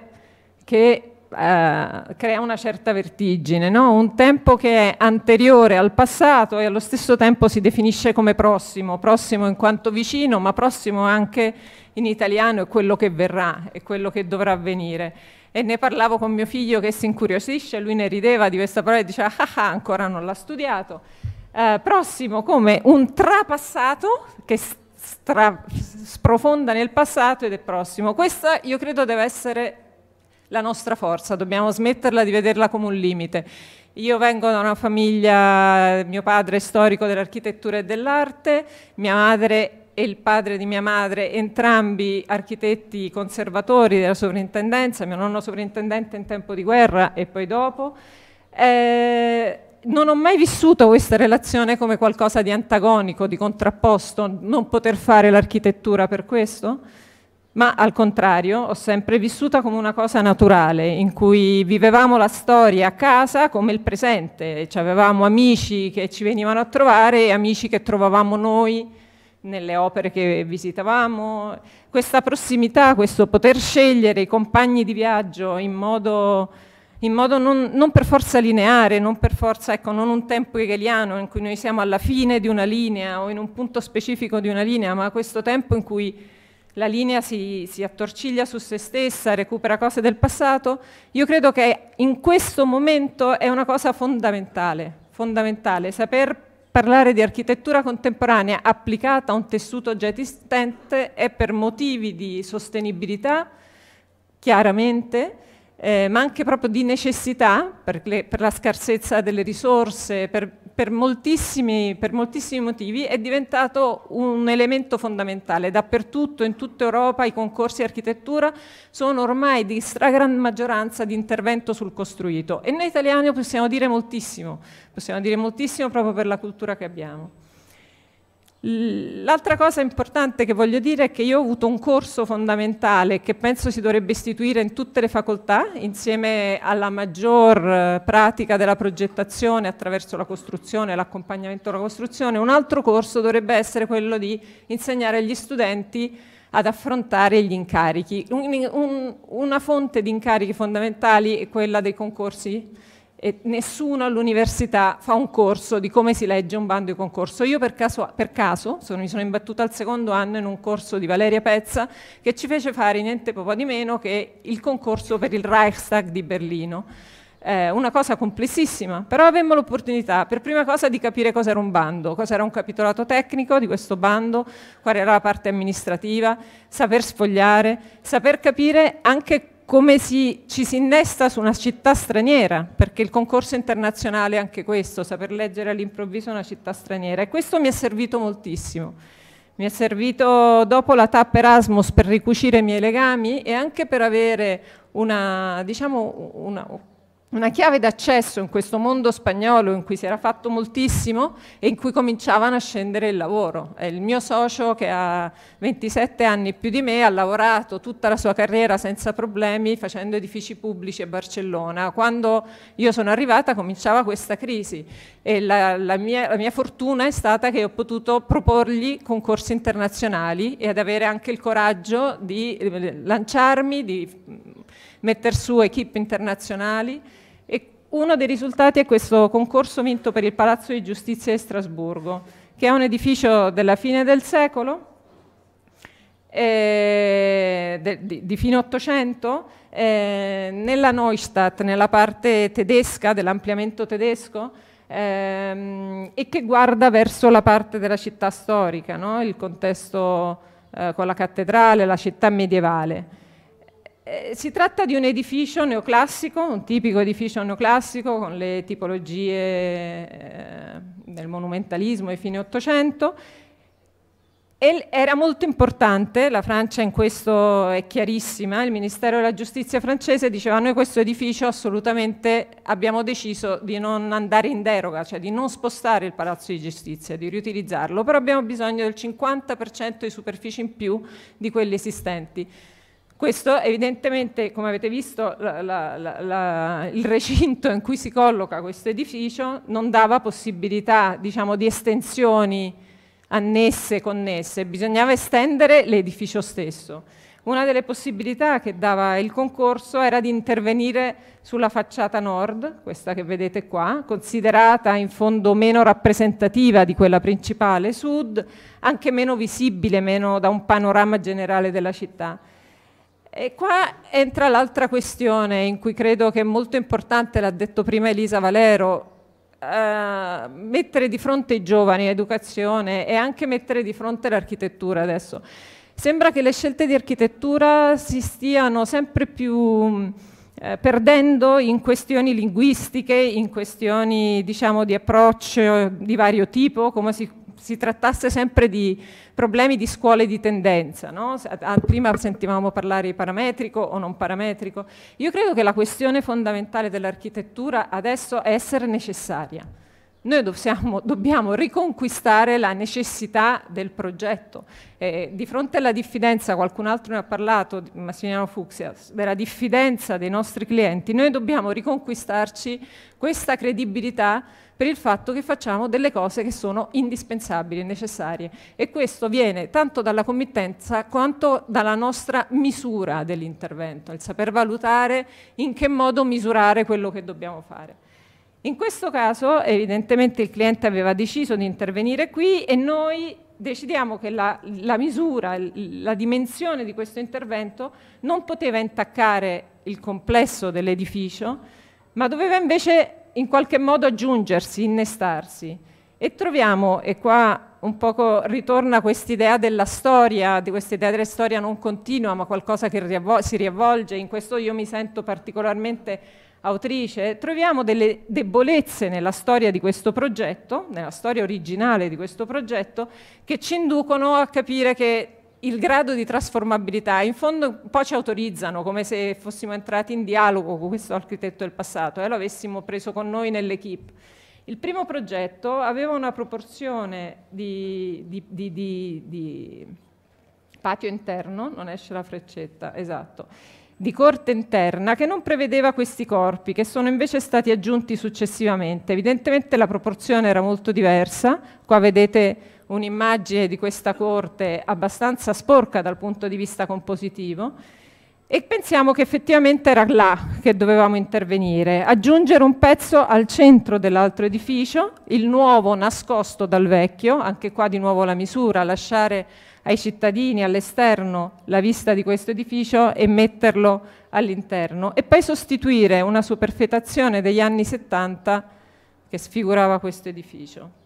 che eh, crea una certa vertigine, no? un tempo che è anteriore al passato e allo stesso tempo si definisce come prossimo, prossimo in quanto vicino, ma prossimo anche in italiano è quello che verrà, è quello che dovrà avvenire. E ne parlavo con mio figlio che si incuriosisce, lui ne rideva di questa parola e diceva ah ah, ah ancora non l'ha studiato. Eh, prossimo come un trapassato che stra- sprofonda nel passato ed è prossimo. Questa io credo deve essere la nostra forza, dobbiamo smetterla di vederla come un limite. Io vengo da una famiglia, mio padre è storico dell'architettura e dell'arte, mia madre e il padre di mia madre, entrambi architetti conservatori della sovrintendenza, mio nonno sovrintendente in tempo di guerra e poi dopo. Eh, non ho mai vissuto questa relazione come qualcosa di antagonico, di contrapposto, non poter fare l'architettura per questo ma al contrario ho sempre vissuta come una cosa naturale, in cui vivevamo la storia a casa come il presente, cioè, avevamo amici che ci venivano a trovare e amici che trovavamo noi nelle opere che visitavamo. Questa prossimità, questo poter scegliere i compagni di viaggio in modo, in modo non, non, per forza lineare, non per forza, ecco, non un tempo hegeliano in cui noi siamo alla fine di una linea o in un punto specifico di una linea, ma questo tempo in cui la linea si, si, attorciglia su se stessa, recupera cose del passato, io credo che in questo momento è una cosa fondamentale, fondamentale saper parlare di architettura contemporanea applicata a un tessuto già esistente è per motivi di sostenibilità, chiaramente, eh, ma anche proprio di necessità per, le, per la scarsezza delle risorse, per, per moltissimi, per moltissimi motivi è diventato un elemento fondamentale. Dappertutto, in tutta Europa, i concorsi di architettura sono ormai di stragrande maggioranza di intervento sul costruito e noi italiani possiamo dire moltissimo, possiamo dire moltissimo proprio per la cultura che abbiamo. L'altra cosa importante che voglio dire è che io ho avuto un corso fondamentale che penso si dovrebbe istituire in tutte le facoltà, insieme alla maggior eh, pratica della progettazione attraverso la costruzione, l'accompagnamento alla costruzione. Un altro corso dovrebbe essere quello di insegnare agli studenti ad affrontare gli incarichi. Un, un, una fonte di incarichi fondamentali è quella dei concorsi e nessuno all'università fa un corso di come si legge un bando di concorso. Io per caso, per caso sono, mi sono imbattuta al secondo anno in un corso di Valeria Pezza che ci fece fare niente poco di meno che il concorso per il Reichstag di Berlino. Eh, una cosa complessissima, però avemmo l'opportunità per prima cosa di capire cosa era un bando, cosa era un capitolato tecnico di questo bando, qual era la parte amministrativa, saper sfogliare, saper capire anche come si, ci si innesta su una città straniera, perché il concorso internazionale è anche questo, saper leggere all'improvviso una città straniera. E questo mi è servito moltissimo. Mi è servito dopo la tappa Erasmus per ricucire i miei legami e anche per avere una, diciamo, una una chiave d'accesso in questo mondo spagnolo in cui si era fatto moltissimo e in cui cominciavano a scendere il lavoro. il mio socio che ha 27 anni più di me ha lavorato tutta la sua carriera senza problemi facendo edifici pubblici a Barcellona. Quando io sono arrivata cominciava questa crisi e la, la, mia, la mia fortuna è stata che ho potuto proporgli concorsi internazionali e ad avere anche il coraggio di lanciarmi, di mettere su equip internazionali uno dei risultati è questo concorso vinto per il Palazzo di Giustizia di Strasburgo, che è un edificio della fine del secolo, eh, de, di, di, fine 800, eh, nella Neustadt, nella parte tedesca dell'ampliamento tedesco, ehm, e che guarda verso la parte della città storica, no? il contesto eh, con la cattedrale, la città medievale. Eh, si tratta di un edificio neoclassico, un tipico edificio neoclassico con le tipologie eh, del monumentalismo ai fine Ottocento. Era molto importante, la Francia in questo è chiarissima, il Ministero della Giustizia francese diceva noi questo edificio assolutamente abbiamo deciso di non andare in deroga, cioè di non spostare il Palazzo di Giustizia, di riutilizzarlo, però abbiamo bisogno del 50% di superfici in più di quelli esistenti. Questo evidentemente, come avete visto, la, la, la, il recinto in cui si colloca questo edificio non dava possibilità diciamo, di estensioni annesse, connesse, bisognava estendere l'edificio stesso. Una delle possibilità che dava il concorso era di intervenire sulla facciata nord, questa che vedete qua, considerata in fondo meno rappresentativa di quella principale sud, anche meno visibile, meno da un panorama generale della città. E qua entra l'altra questione in cui credo che è molto importante, l'ha detto prima Elisa Valero, Uh, mettere di fronte i giovani, educazione e anche mettere di fronte l'architettura adesso. Sembra che le scelte di architettura si stiano sempre più uh, perdendo in questioni linguistiche, in questioni diciamo, di approccio di vario tipo, come si si trattasse sempre di problemi di scuole di tendenza. No? Prima sentivamo parlare di parametrico o non parametrico. Io credo che la questione fondamentale dell'architettura adesso è essere necessaria. Noi dobbiamo, dobbiamo riconquistare la necessità del progetto. Eh, di fronte alla diffidenza, qualcun altro ne ha parlato, Massimiliano Fuxia, della diffidenza dei nostri clienti, noi dobbiamo riconquistarci questa credibilità per il fatto che facciamo delle cose che sono indispensabili e necessarie. E questo viene tanto dalla committenza quanto dalla nostra misura dell'intervento, il saper valutare in che modo misurare quello che dobbiamo fare. In questo caso evidentemente il cliente aveva deciso di intervenire qui e noi decidiamo che la, la, misura, la dimensione di questo intervento non poteva intaccare il complesso dell'edificio, ma doveva invece in qualche modo aggiungersi, innestarsi. E troviamo, e qua un poco ritorna quest'idea della storia, di questa idea della storia non continua, ma qualcosa che riavvol- si riavvolge, in questo io mi sento particolarmente autrice, troviamo delle debolezze nella storia di questo progetto, nella storia originale di questo progetto, che ci inducono a capire che il grado di trasformabilità. In fondo un po' ci autorizzano come se fossimo entrati in dialogo con questo architetto del passato e eh, lo avessimo preso con noi nell'equipe. Il primo progetto aveva una proporzione di, di, di, di patio interno, non esce la freccetta, esatto, di corte interna che non prevedeva questi corpi, che sono invece stati aggiunti successivamente. Evidentemente la proporzione era molto diversa, qua vedete un'immagine di questa corte abbastanza sporca dal punto di vista compositivo e pensiamo che effettivamente era là che dovevamo intervenire, aggiungere un pezzo al centro dell'altro edificio, il nuovo nascosto dal vecchio, anche qua di nuovo la misura, lasciare ai cittadini all'esterno la vista di questo edificio e metterlo all'interno e poi sostituire una superfetazione degli anni 70 che sfigurava questo edificio.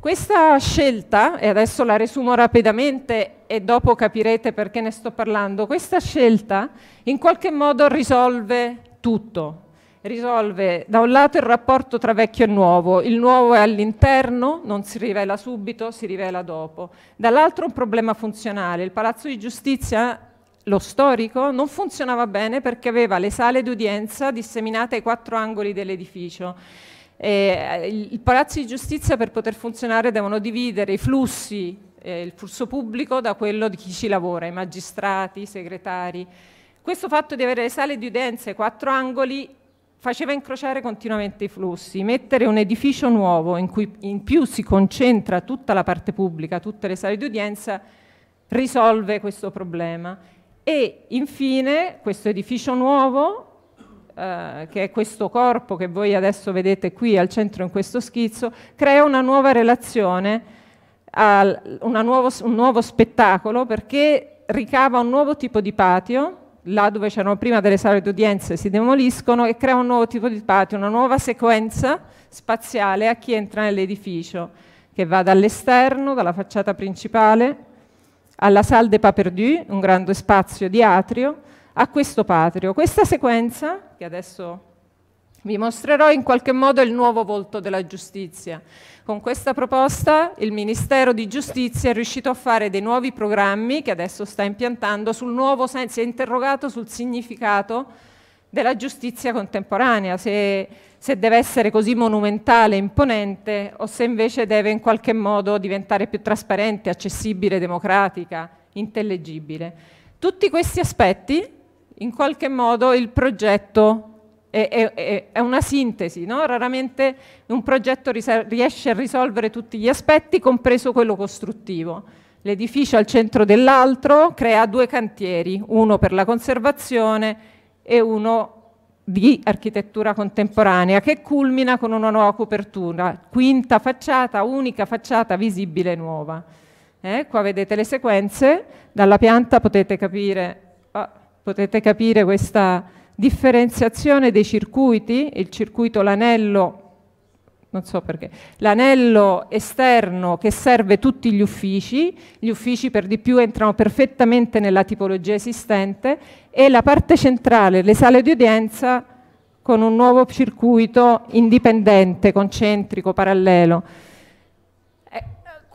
Questa scelta, e adesso la resumo rapidamente e dopo capirete perché ne sto parlando, questa scelta in qualche modo risolve tutto. Risolve da un lato il rapporto tra vecchio e nuovo, il nuovo è all'interno, non si rivela subito, si rivela dopo. Dall'altro un problema funzionale, il Palazzo di Giustizia lo storico non funzionava bene perché aveva le sale d'udienza disseminate ai quattro angoli dell'edificio eh, I palazzi di giustizia per poter funzionare devono dividere i flussi, eh, il flusso pubblico da quello di chi ci lavora, i magistrati, i segretari. Questo fatto di avere le sale di udienza udienze, quattro angoli, faceva incrociare continuamente i flussi. Mettere un edificio nuovo in cui in più si concentra tutta la parte pubblica, tutte le sale di udienza, risolve questo problema. E infine questo edificio nuovo eh, che è questo corpo che voi adesso vedete qui al centro in questo schizzo, crea una nuova relazione, al, una nuovo, un nuovo spettacolo perché ricava un nuovo tipo di patio, là dove c'erano prima delle sale d'udienza si demoliscono e crea un nuovo tipo di patio, una nuova sequenza spaziale a chi entra nell'edificio, che va dall'esterno, dalla facciata principale, alla Salle des Pas Perdus, un grande spazio di atrio, a questo patrio. Questa sequenza, che adesso vi mostrerò in qualche modo il nuovo volto della giustizia. Con questa proposta il Ministero di Giustizia è riuscito a fare dei nuovi programmi che adesso sta impiantando sul nuovo senso, si è interrogato sul significato della giustizia contemporanea, se, se deve essere così monumentale, imponente o se invece deve in qualche modo diventare più trasparente, accessibile, democratica, intellegibile. Tutti questi aspetti in qualche modo il progetto è, è, è una sintesi, no? raramente un progetto riesce a risolvere tutti gli aspetti, compreso quello costruttivo. L'edificio al centro dell'altro crea due cantieri, uno per la conservazione e uno di architettura contemporanea che culmina con una nuova copertura, quinta facciata, unica facciata visibile nuova. Eh, qua vedete le sequenze, dalla pianta potete capire Potete capire questa differenziazione dei circuiti, il circuito l'anello non so perché, l'anello esterno che serve tutti gli uffici, gli uffici per di più entrano perfettamente nella tipologia esistente, e la parte centrale, le sale di udienza, con un nuovo circuito indipendente, concentrico, parallelo.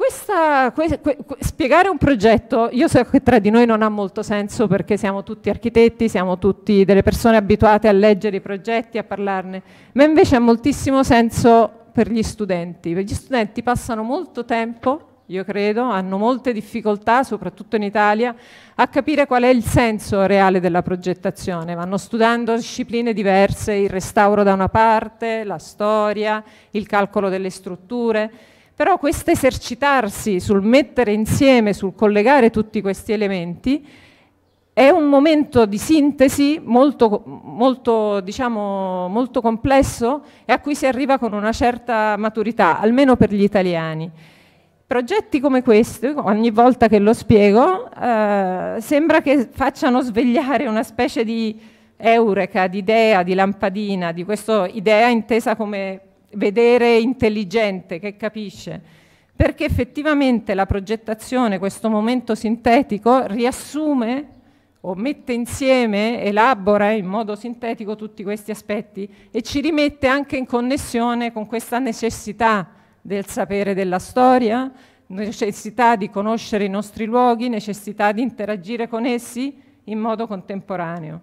Questa, que, que, spiegare un progetto, io so che tra di noi non ha molto senso perché siamo tutti architetti, siamo tutti delle persone abituate a leggere i progetti, a parlarne, ma invece ha moltissimo senso per gli studenti. Gli studenti passano molto tempo, io credo, hanno molte difficoltà, soprattutto in Italia, a capire qual è il senso reale della progettazione. Vanno studiando discipline diverse, il restauro da una parte, la storia, il calcolo delle strutture però questo esercitarsi sul mettere insieme, sul collegare tutti questi elementi, è un momento di sintesi molto, molto, diciamo, molto, complesso e a cui si arriva con una certa maturità, almeno per gli italiani. Progetti come questo, ogni volta che lo spiego, eh, sembra che facciano svegliare una specie di eureka, di idea, di lampadina, di questa idea intesa come vedere intelligente, che capisce, perché effettivamente la progettazione, questo momento sintetico, riassume o mette insieme, elabora in modo sintetico tutti questi aspetti e ci rimette anche in connessione con questa necessità del sapere della storia, necessità di conoscere i nostri luoghi, necessità di interagire con essi in modo contemporaneo.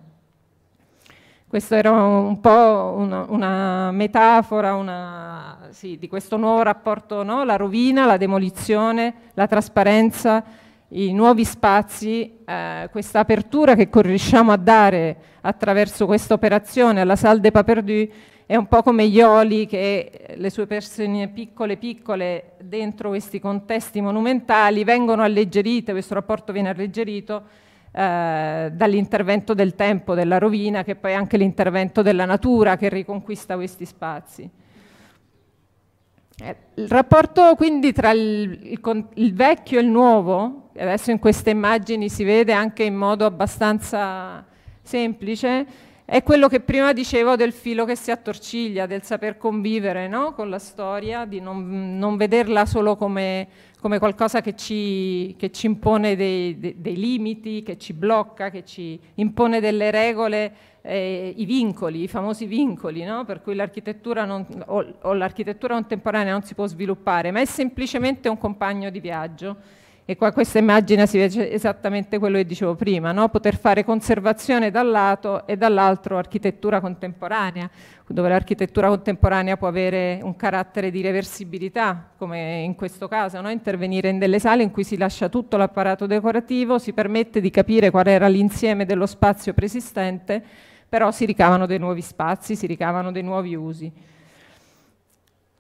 Questa era un po' una, una metafora una, sì, di questo nuovo rapporto, no? la rovina, la demolizione, la trasparenza, i nuovi spazi, eh, questa apertura che riusciamo a dare attraverso questa operazione alla Salle des Paperdus è un po' come gli oli che le sue persone piccole piccole dentro questi contesti monumentali vengono alleggerite, questo rapporto viene alleggerito eh, dall'intervento del tempo, della rovina, che poi è anche l'intervento della natura che riconquista questi spazi. Eh, il rapporto quindi tra il, il, il vecchio e il nuovo, adesso in queste immagini si vede anche in modo abbastanza semplice, è quello che prima dicevo del filo che si attorciglia, del saper convivere no? con la storia, di non, non vederla solo come, come qualcosa che ci, che ci impone dei, dei, dei, limiti, che ci blocca, che ci impone delle regole, eh, i vincoli, i famosi vincoli, no? per cui l'architettura non, o, o l'architettura contemporanea non si può sviluppare, ma è semplicemente un compagno di viaggio e qua questa immagine si vede esattamente quello che dicevo prima, no? poter fare conservazione da un lato e dall'altro architettura contemporanea, dove l'architettura contemporanea può avere un carattere di reversibilità, come in questo caso, no? intervenire in delle sale in cui si lascia tutto l'apparato decorativo, si permette di capire qual era l'insieme dello spazio preesistente, però si ricavano dei nuovi spazi, si ricavano dei nuovi usi.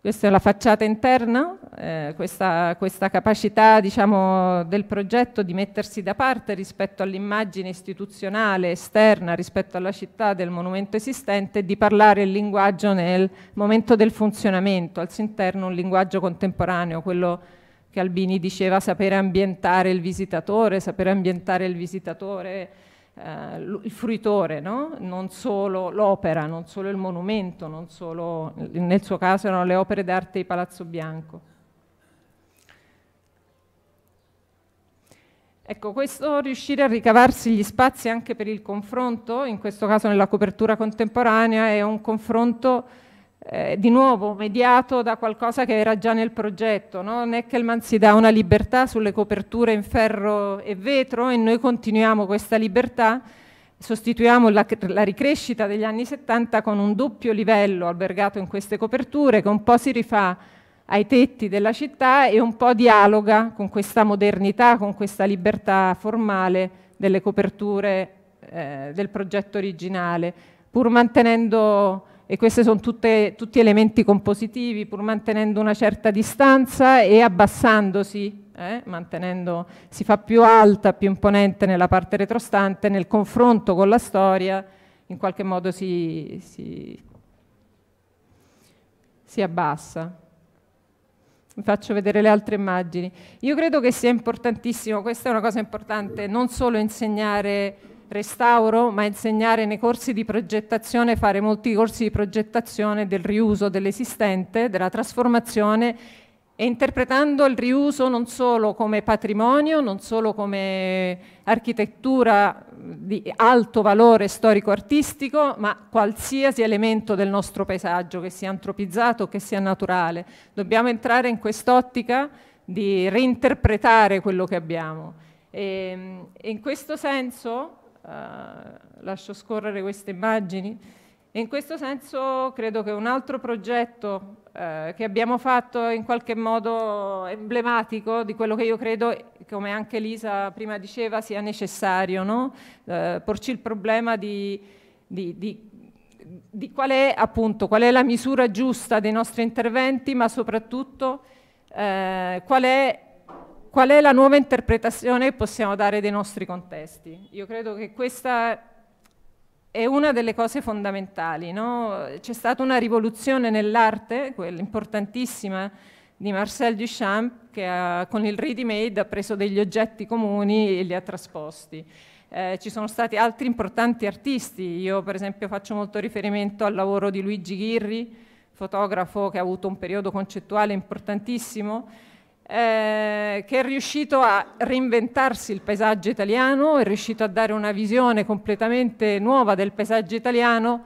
Questa è la facciata interna, eh, questa, questa, capacità diciamo, del progetto di mettersi da parte rispetto all'immagine istituzionale esterna, rispetto alla città del monumento esistente, e di parlare il linguaggio nel momento del funzionamento, al suo interno un linguaggio contemporaneo, quello che Albini diceva sapere ambientare il visitatore, sapere ambientare il visitatore eh, il fruitore, no? non solo l'opera, non solo il monumento, non solo, nel suo caso erano le opere d'arte di Palazzo Bianco. Ecco, questo riuscire a ricavarsi gli spazi anche per il confronto, in questo caso nella copertura contemporanea, è un confronto eh, di nuovo mediato da qualcosa che era già nel progetto. No? Neckelman si dà una libertà sulle coperture in ferro e vetro e noi continuiamo questa libertà, sostituiamo la, la ricrescita degli anni 70 con un doppio livello albergato in queste coperture che un po' si rifà ai tetti della città e un po' dialoga con questa modernità, con questa libertà formale delle coperture eh, del progetto originale, pur mantenendo e questi sono tutte, tutti elementi compositivi pur mantenendo una certa distanza e abbassandosi, eh, si fa più alta, più imponente nella parte retrostante, nel confronto con la storia in qualche modo si, si, si abbassa. Vi faccio vedere le altre immagini. Io credo che sia importantissimo, questa è una cosa importante, non solo insegnare restauro, ma insegnare nei corsi di progettazione, fare molti corsi di progettazione del riuso dell'esistente, della trasformazione e interpretando il riuso non solo come patrimonio, non solo come architettura di alto valore storico-artistico, ma qualsiasi elemento del nostro paesaggio, che sia antropizzato o che sia naturale. Dobbiamo entrare in quest'ottica di reinterpretare quello che abbiamo. Ehm, e, in questo senso eh, lascio scorrere queste immagini. E in questo senso credo che un altro progetto eh, che abbiamo fatto in qualche modo emblematico di quello che io credo, come anche Lisa prima diceva, sia necessario, no? eh, porci il problema di, di, di, di qual, è, appunto, qual è la misura giusta dei nostri interventi, ma soprattutto eh, qual è qual è la nuova interpretazione che possiamo dare dei nostri contesti. Io credo che questa è una delle cose fondamentali. No? C'è stata una rivoluzione nell'arte, quella importantissima di Marcel Duchamp, che ha, con il ready-made ha preso degli oggetti comuni e li ha trasposti. Eh, ci sono stati altri importanti artisti, io per esempio faccio molto riferimento al lavoro di Luigi Ghirri, fotografo che ha avuto un periodo concettuale importantissimo, eh, che è riuscito a reinventarsi il paesaggio italiano, è riuscito a dare una visione completamente nuova del paesaggio italiano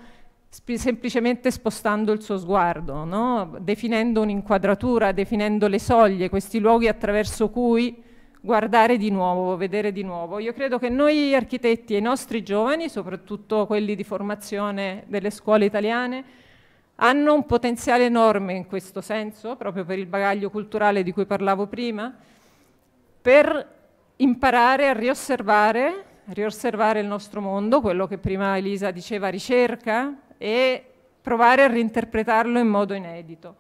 sp- semplicemente spostando il suo sguardo, no? definendo un'inquadratura, definendo le soglie, questi luoghi attraverso cui guardare di nuovo, vedere di nuovo. Io credo che noi architetti e i nostri giovani, soprattutto quelli di formazione delle scuole italiane, hanno un potenziale enorme in questo senso, proprio per il bagaglio culturale di cui parlavo prima, per imparare a riosservare, riosservare il nostro mondo, quello che prima Elisa diceva ricerca, e provare a reinterpretarlo in modo inedito.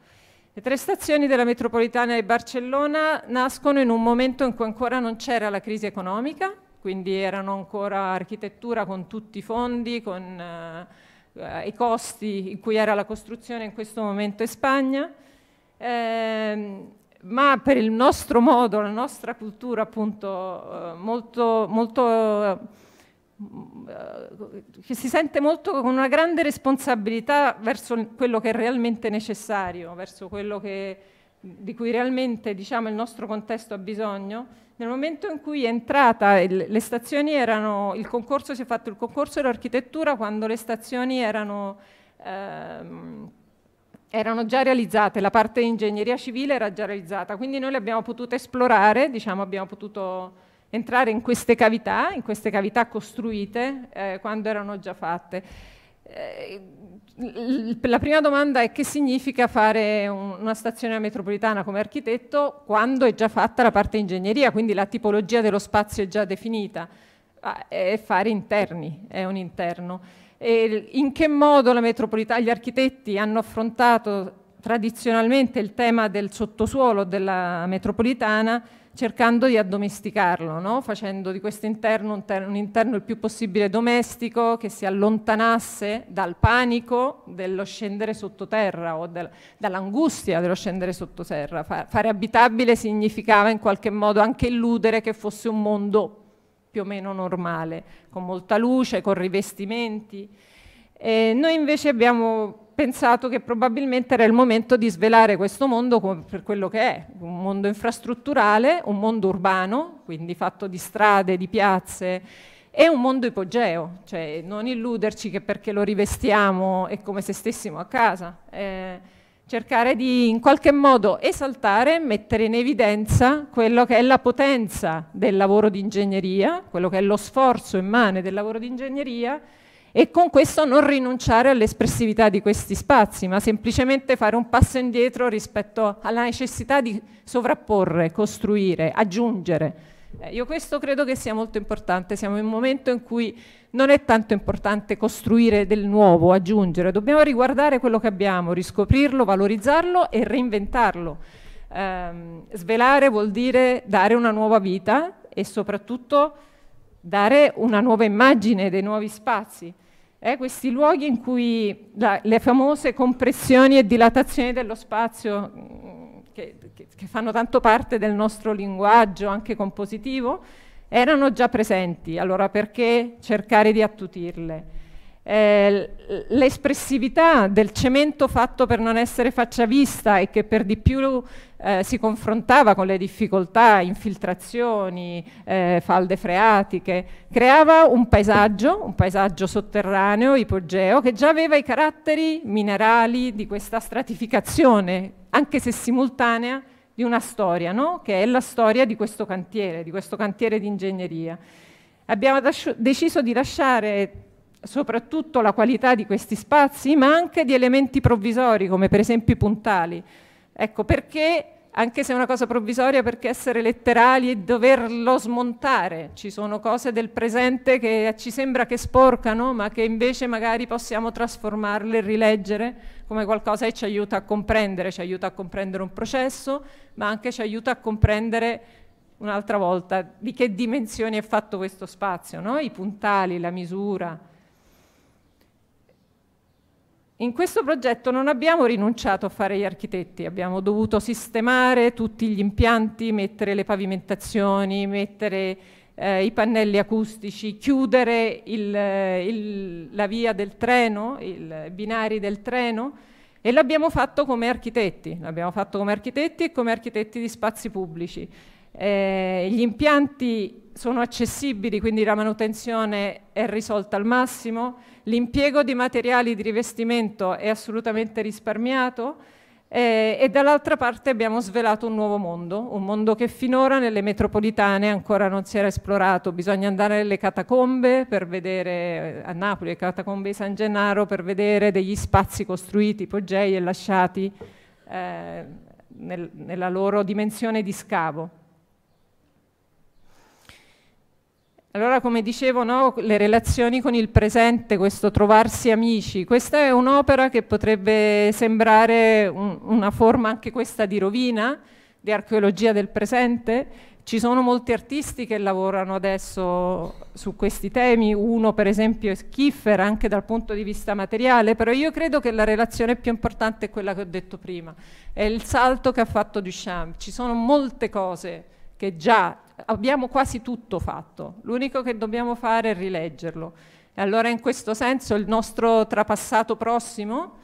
Le tre stazioni della metropolitana di Barcellona nascono in un momento in cui ancora non c'era la crisi economica, quindi erano ancora architettura con tutti i fondi, con... Eh, eh, i costi in cui era la costruzione in questo momento in Spagna, eh, ma per il nostro modo, la nostra cultura appunto eh, molto, molto eh, che si sente molto con una grande responsabilità verso quello che è realmente necessario, verso quello che di cui realmente diciamo, il nostro contesto ha bisogno, nel momento in cui è entrata, il, le stazioni erano, il concorso si è fatto il concorso dell'architettura quando le stazioni erano, ehm, erano già realizzate, la parte di ingegneria civile era già realizzata, quindi noi le abbiamo potute esplorare, diciamo, abbiamo potuto entrare in queste cavità, in queste cavità costruite eh, quando erano già fatte. Eh, la prima domanda è che significa fare una stazione metropolitana come architetto quando è già fatta la parte ingegneria, quindi la tipologia dello spazio è già definita. Ah, è fare interni, è un interno. E in che modo gli architetti hanno affrontato tradizionalmente il tema del sottosuolo della metropolitana? cercando di addomesticarlo, no? facendo di questo interno un, un, interno il più possibile domestico, che si allontanasse dal panico dello scendere sottoterra o del, dall'angustia dello scendere sottoterra. Fa, fare abitabile significava in qualche modo anche illudere che fosse un mondo più o meno normale, con molta luce, con rivestimenti. E noi invece abbiamo pensato che probabilmente era il momento di svelare questo mondo per quello che è, un mondo infrastrutturale, un mondo urbano, quindi fatto di strade, di piazze, e un mondo ipogeo, cioè non illuderci che perché lo rivestiamo è come se stessimo a casa, eh, cercare di in qualche modo esaltare, mettere in evidenza quello che è la potenza del lavoro di ingegneria, quello che è lo sforzo immane del lavoro di ingegneria, e con questo non rinunciare all'espressività di questi spazi, ma semplicemente fare un passo indietro rispetto alla necessità di sovrapporre, costruire, aggiungere. Eh, io questo credo che sia molto importante, siamo in un momento in cui non è tanto importante costruire del nuovo, aggiungere, dobbiamo riguardare quello che abbiamo, riscoprirlo, valorizzarlo e reinventarlo. Eh, svelare vuol dire dare una nuova vita e soprattutto dare una nuova immagine dei nuovi spazi eh, questi luoghi in cui la, le famose compressioni e dilatazioni dello spazio mm, che, che, che, fanno tanto parte del nostro linguaggio anche compositivo erano già presenti, allora perché cercare di attutirle? eh, l'espressività del cemento fatto per non essere faccia vista e che per di più eh, si confrontava con le difficoltà, infiltrazioni, eh, falde freatiche, creava un paesaggio, un paesaggio sotterraneo, ipogeo, che già aveva i caratteri minerali di questa stratificazione, anche se simultanea, di una storia, no? che è la storia di questo cantiere, di questo cantiere di ingegneria. Abbiamo deciso di lasciare soprattutto la qualità di questi spazi, ma anche di elementi provvisori, come per esempio i puntali. Ecco, perché, anche se è una cosa provvisoria, perché essere letterali e doverlo smontare? Ci sono cose del presente che ci sembra che sporcano, ma che invece magari possiamo trasformarle, e rileggere come qualcosa che ci aiuta a comprendere, ci aiuta a comprendere un processo, ma anche ci aiuta a comprendere un'altra volta di che dimensioni è fatto questo spazio, no? i puntali, la misura, in questo progetto non abbiamo rinunciato a fare gli architetti, abbiamo dovuto sistemare tutti gli impianti, mettere le pavimentazioni, mettere eh, i pannelli acustici, chiudere il, eh, il, la via del treno, i binari del treno e l'abbiamo fatto come architetti, l'abbiamo fatto come architetti e come architetti di spazi pubblici. Eh, gli impianti sono accessibili, quindi la manutenzione è risolta al massimo, l'impiego di materiali di rivestimento è assolutamente risparmiato eh, e dall'altra parte abbiamo svelato un nuovo mondo, un mondo che finora nelle metropolitane ancora non si era esplorato, bisogna andare nelle catacombe per vedere, eh, a Napoli, le catacombe di San Gennaro, per vedere degli spazi costruiti, pogei e lasciati eh, nel, nella loro dimensione di scavo. Allora, come dicevo, no, le relazioni con il presente, questo trovarsi amici, questa è un'opera che potrebbe sembrare un, una forma anche questa di rovina, di archeologia del presente. Ci sono molti artisti che lavorano adesso su questi temi, uno per esempio è Schiffer anche dal punto di vista materiale, però io credo che la relazione più importante è quella che ho detto prima, è il salto che ha fatto Duchamp. Ci sono molte cose che già abbiamo quasi tutto fatto, l'unico che dobbiamo fare è rileggerlo. E allora in questo senso il nostro trapassato prossimo,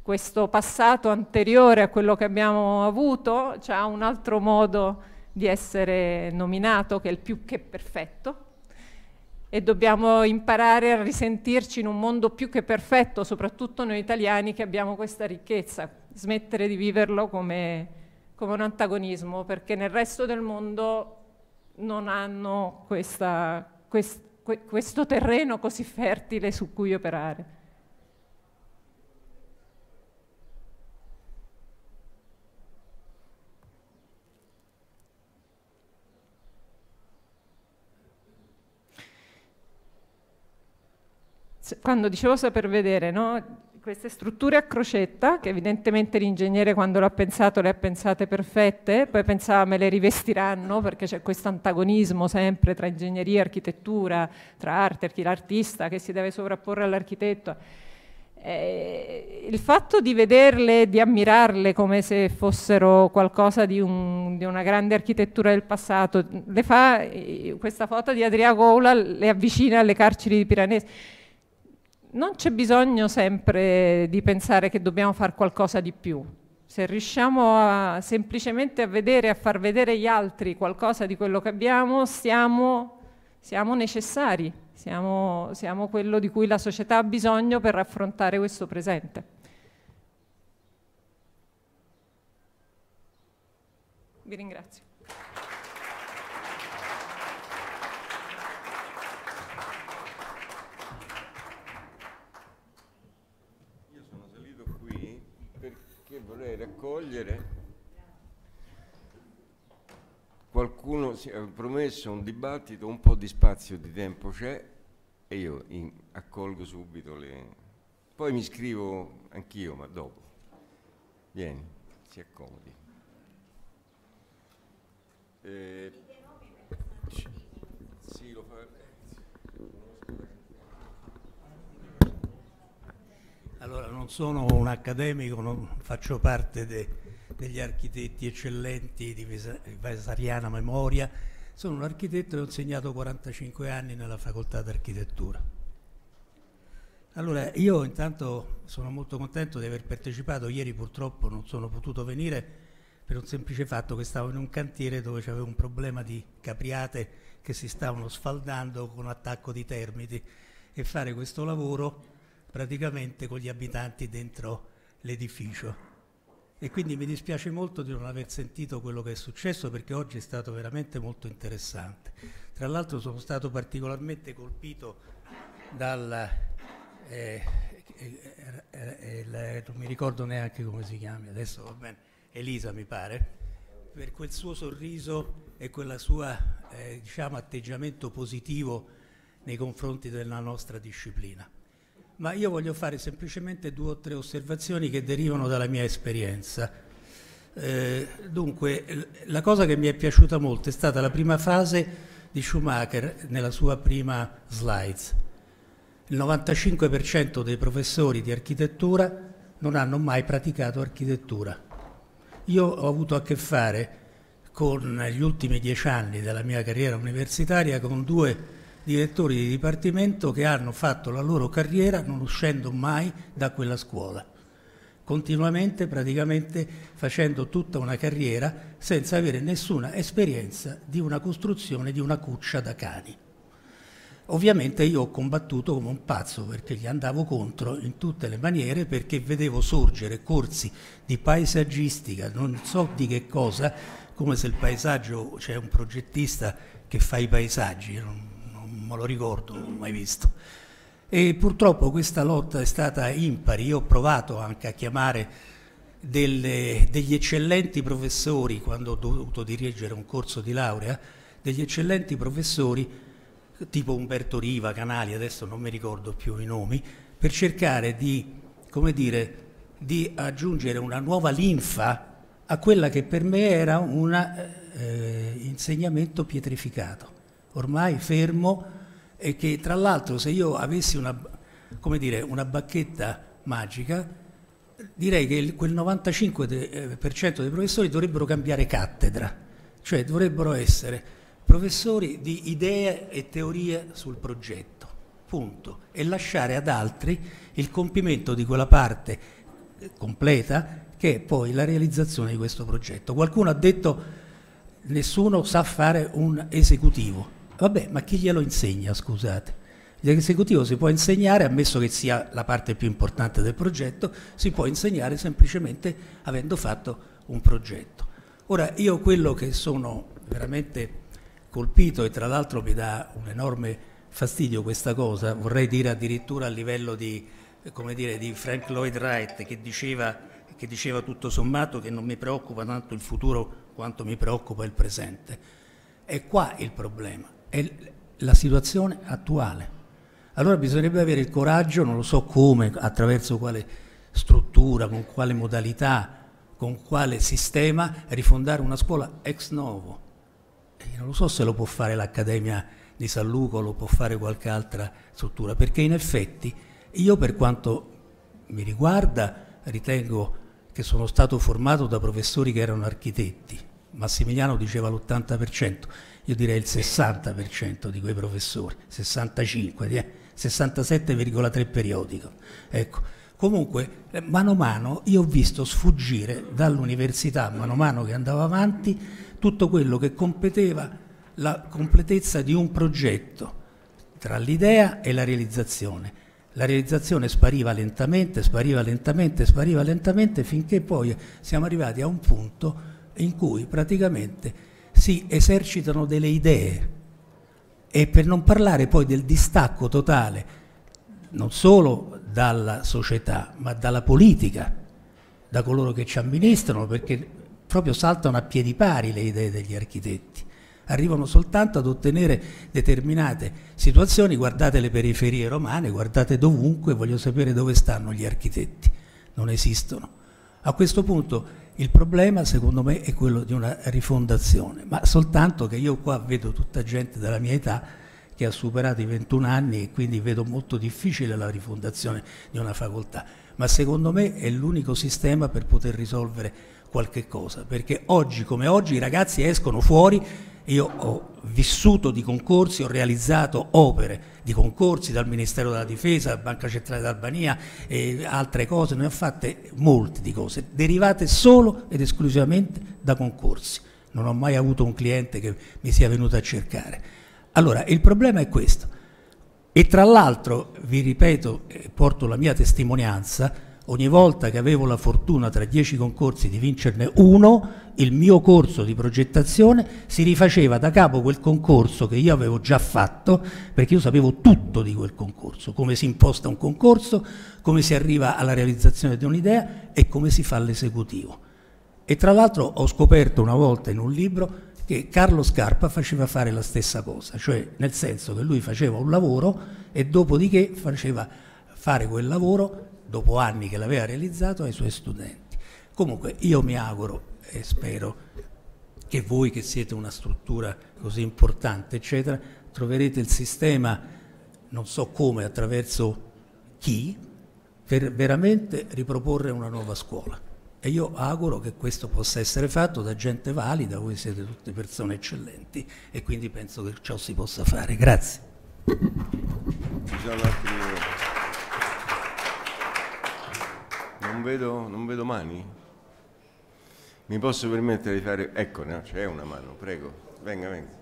questo passato anteriore a quello che abbiamo avuto, ha un altro modo di essere nominato che è il più che perfetto e dobbiamo imparare a risentirci in un mondo più che perfetto, soprattutto noi italiani che abbiamo questa ricchezza, smettere di viverlo come come un antagonismo, perché nel resto del mondo non hanno questa, quest, questo terreno così fertile su cui operare. Quando dicevo saper vedere, no? queste strutture a crocetta, che evidentemente l'ingegnere quando l'ha pensato le ha pensate perfette, poi pensava me le rivestiranno perché c'è questo antagonismo sempre tra ingegneria e architettura, tra arte, l'artista che si deve sovrapporre all'architetto. Eh, il fatto di vederle, di ammirarle come se fossero qualcosa di, un, di una grande architettura del passato, fa, eh, questa foto di Adrià Goula le avvicina alle carceri di Piranesi non c'è bisogno sempre di pensare che dobbiamo fare qualcosa di più. Se riusciamo a, semplicemente a vedere, a far vedere gli altri qualcosa di quello che abbiamo, siamo, siamo necessari, siamo, siamo quello di cui la società ha bisogno per affrontare questo presente. Vi ringrazio. accogliere. Qualcuno si è promesso un dibattito, un po' di spazio di tempo c'è e io in, accolgo subito le... Poi mi scrivo anch'io, ma dopo. Vieni, si accomodi. Eh, non sono un accademico, non faccio parte de, degli architetti eccellenti di Vesariana Memoria, sono un architetto e ho insegnato 45 anni nella facoltà d'architettura. Allora, io intanto sono molto contento di aver partecipato, ieri purtroppo non sono potuto venire per un semplice fatto che stavo in un cantiere dove c'avevo un problema di capriate che si stavano sfaldando con attacco di termiti e fare questo lavoro praticamente con gli abitanti dentro l'edificio. E quindi mi dispiace molto di non aver sentito quello che è successo perché oggi è stato veramente molto interessante. Tra l'altro sono stato particolarmente colpito dal... Eh, eh, eh, eh non mi ricordo neanche come si chiami adesso, va bene, Elisa mi pare, per quel suo sorriso e quel suo eh, diciamo, atteggiamento positivo nei confronti della nostra disciplina ma io voglio fare semplicemente due o tre osservazioni che derivano dalla mia esperienza. Eh, dunque, la cosa che mi è piaciuta molto è stata la prima fase di Schumacher nella sua prima slide. Il 95% dei professori di architettura non hanno mai praticato architettura. Io ho avuto a che fare con gli ultimi dieci anni della mia carriera universitaria con due direttori di dipartimento che hanno fatto la loro carriera non uscendo mai da quella scuola, continuamente praticamente facendo tutta una carriera senza avere nessuna esperienza di una costruzione di una cuccia da cani. Ovviamente io ho combattuto come un pazzo perché gli andavo contro in tutte le maniere perché vedevo sorgere corsi di paesaggistica, non so di che cosa, come se il paesaggio, c'è cioè un progettista che fa i paesaggi, me lo ricordo, non l'ho mai visto. E purtroppo questa lotta è stata impari, io ho provato anche a chiamare delle, degli eccellenti professori quando ho dovuto dirigere un corso di laurea, degli eccellenti professori tipo Umberto Riva, Canali, adesso non mi ricordo più i nomi, per cercare di, dire, di aggiungere una nuova linfa a quella che per me era un eh, insegnamento pietrificato ormai fermo e che tra l'altro se io avessi una, dire, una bacchetta magica direi che quel 95% eh, dei professori dovrebbero cambiare cattedra, cioè dovrebbero essere professori di idee e teorie sul progetto, punto, e lasciare ad altri il compimento di quella parte eh, completa che è poi la realizzazione di questo progetto. Qualcuno ha detto nessuno sa fare un esecutivo. Vabbè, ma chi glielo insegna, scusate? L'esecutivo si può insegnare, ammesso che sia la parte più importante del progetto, si può insegnare semplicemente avendo fatto un progetto. Ora, io quello che sono veramente colpito e tra l'altro mi dà un enorme fastidio questa cosa, vorrei dire addirittura a livello di, dire, di Frank Lloyd Wright che diceva, che diceva tutto sommato che non mi preoccupa tanto il futuro quanto mi preoccupa il presente. È qua il problema è la situazione attuale. Allora bisognerebbe avere il coraggio, non lo so come, attraverso quale struttura, con quale modalità, con quale sistema, rifondare una scuola ex novo. E non lo so se lo può fare l'Accademia di San Luca o lo può fare qualche altra struttura, perché in effetti io per quanto mi riguarda ritengo che sono stato formato da professori che erano architetti. Massimiliano diceva l'80%, io direi il 60% di quei professori, 65, 67,3 eh, periodico. Ecco. Comunque, eh, mano a mano, io ho visto sfuggire dall'università, mano a mano che andava avanti, tutto quello che competeva la completezza di un progetto tra l'idea e la realizzazione la realizzazione spariva lentamente, spariva lentamente, spariva lentamente, finché poi siamo arrivati a un punto in cui praticamente si esercitano delle idee e per non parlare poi del distacco totale non solo dalla società ma dalla politica, da coloro che ci amministrano perché proprio saltano a piedi pari le idee degli architetti arrivano soltanto ad ottenere determinate situazioni, guardate le periferie romane, guardate dovunque, voglio sapere dove stanno gli architetti, non esistono. A questo punto il problema secondo me è quello di una rifondazione, ma soltanto che io qua vedo tutta gente della mia età che ha superato i 21 anni e quindi vedo molto difficile la rifondazione di una facoltà, ma secondo me è l'unico sistema per poter risolvere qualche cosa, perché oggi come oggi i ragazzi escono fuori io ho vissuto di concorsi, ho realizzato opere di concorsi dal Ministero della Difesa, dalla Banca Centrale d'Albania e altre cose, ne ho fatte molte di cose, derivate solo ed esclusivamente da concorsi. Non ho mai avuto un cliente che mi sia venuto a cercare. Allora, il problema è questo. E tra l'altro, vi ripeto, porto la mia testimonianza, ogni volta che avevo la fortuna tra dieci concorsi di vincerne uno, il mio corso di progettazione si rifaceva da capo quel concorso che io avevo già fatto, perché io sapevo tutto di quel concorso, come si imposta un concorso, come si arriva alla realizzazione di un'idea e come si fa l'esecutivo. E tra l'altro ho scoperto una volta in un libro che Carlo Scarpa faceva fare la stessa cosa, cioè nel senso che lui faceva un lavoro e dopodiché faceva fare quel lavoro dopo anni che l'aveva realizzato, ai suoi studenti. Comunque io mi auguro e spero che voi che siete una struttura così importante, eccetera, troverete il sistema, non so come, attraverso chi, per veramente riproporre una nuova scuola. E io auguro che questo possa essere fatto da gente valida, voi siete tutte persone eccellenti e quindi penso che ciò si possa fare. Grazie. Non vedo, non vedo mani. Mi posso permettere di fare... Ecco, no, c'è una mano, prego. Venga, venga.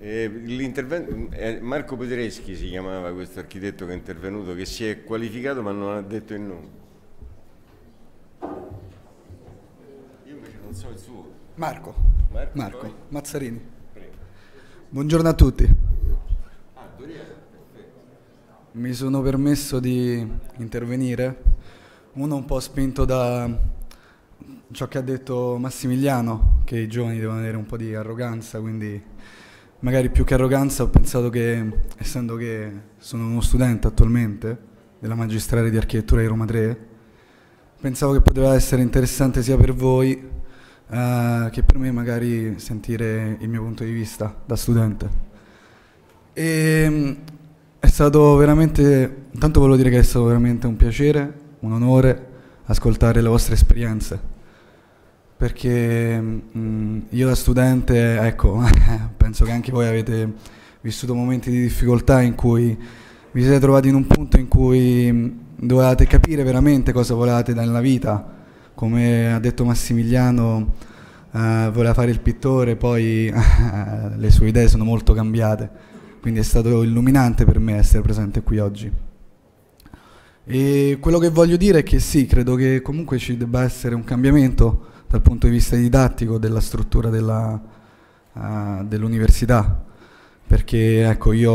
Eh, eh Marco Pedreschi si chiamava questo architetto che è intervenuto, che si è qualificato ma non ha detto il nome. Io invece non so il suo. Marco. Marco, Marco Mazzarini. Prego. Buongiorno a tutti mi sono permesso di intervenire, uno un po' spinto da ciò che ha detto Massimiliano, che i giovani devono avere un po' di arroganza, quindi magari più che arroganza ho pensato che, essendo che sono uno studente attualmente della magistrale di architettura di Roma 3, pensavo che poteva essere interessante sia per voi eh, che per me magari sentire il mio punto di vista da studente. E, ehm, è stato veramente, intanto volevo dire che è stato veramente un piacere, un onore ascoltare le vostre esperienze, perché mh, mm, io da studente, ecco, <laughs> penso che anche voi avete vissuto momenti di difficoltà in cui vi siete trovati in un punto in cui mm, dovevate capire veramente cosa volevate nella vita, come ha detto Massimiliano, eh, voleva fare il pittore, poi <laughs> le sue idee sono molto cambiate quindi è stato illuminante per me essere presente qui oggi. E quello che voglio dire è che sì, credo che comunque ci debba essere un cambiamento dal punto di vista didattico della struttura ah, dell'università, perché ecco, io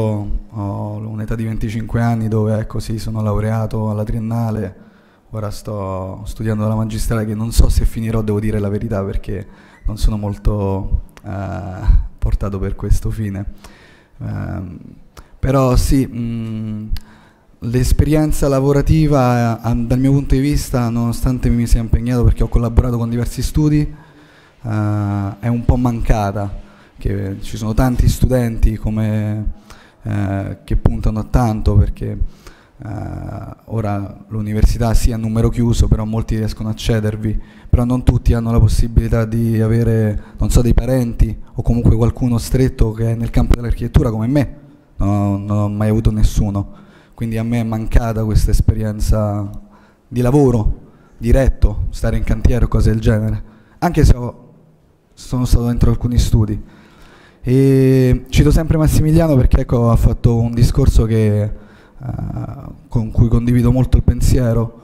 ho un'età di 25 anni dove ecco, sì, sono laureato alla triennale, ora sto studiando la magistrale che non so se finirò, devo dire la verità perché non sono molto eh, portato per questo fine Um, però sì, l'esperienza lavorativa eh, dal mio punto di vista, nonostante mi sia impegnato perché ho collaborato con diversi studi, uh, è un po' mancata, che ci sono tanti studenti come, uh, che puntano a tanto perché uh, ora l'università sia sì, a numero chiuso, però molti riescono a cedervi però non tutti hanno la possibilità di avere, non so, dei parenti o comunque qualcuno stretto che è nel campo dell'architettura come me, non, non ho mai avuto nessuno, quindi a me è mancata questa esperienza di lavoro diretto, stare in cantiere o cose del genere, anche se ho, sono stato dentro alcuni studi. E cito sempre Massimiliano perché ecco, ha fatto un discorso che, eh, con cui condivido molto il pensiero.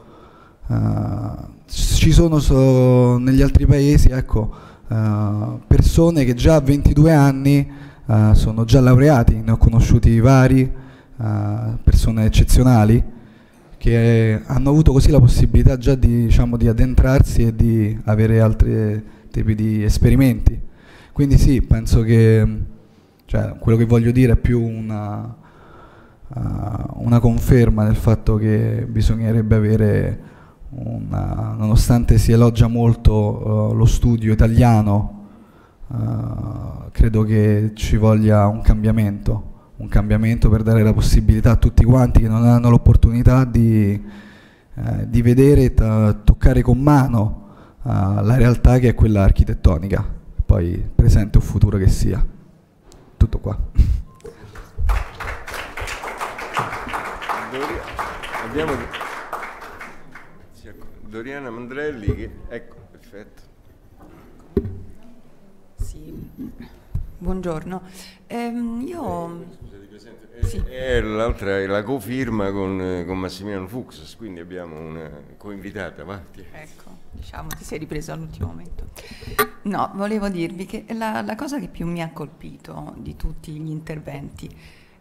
Eh, ci sono so, negli altri paesi ecco, uh, persone che già a 22 anni uh, sono già laureati, ne ho conosciuti vari, uh, persone eccezionali che hanno avuto così la possibilità già di, diciamo, di addentrarsi e di avere altri tipi di esperimenti. Quindi sì, penso che cioè, quello che voglio dire è più una, una conferma del fatto che bisognerebbe avere una, nonostante si elogia molto uh, lo studio italiano, uh, credo che ci voglia un cambiamento, un cambiamento per dare la possibilità a tutti quanti che non hanno l'opportunità di, uh, di, vedere e toccare con mano la realtà che è quella architettonica, poi presente o futuro che sia. Tutto qua. Abbiamo... Doriana Mandrelli che... Ecco, perfetto. Sì, buongiorno. Ehm, io... Eh, scusate, eh, sì. è eh, l'altra, è la cofirma con, con, Massimiliano Fuchs, quindi abbiamo una coinvitata, va? Ecco, diciamo ti sei ripreso all'ultimo momento. No, volevo dirvi che la, la cosa che più mi ha colpito di tutti gli interventi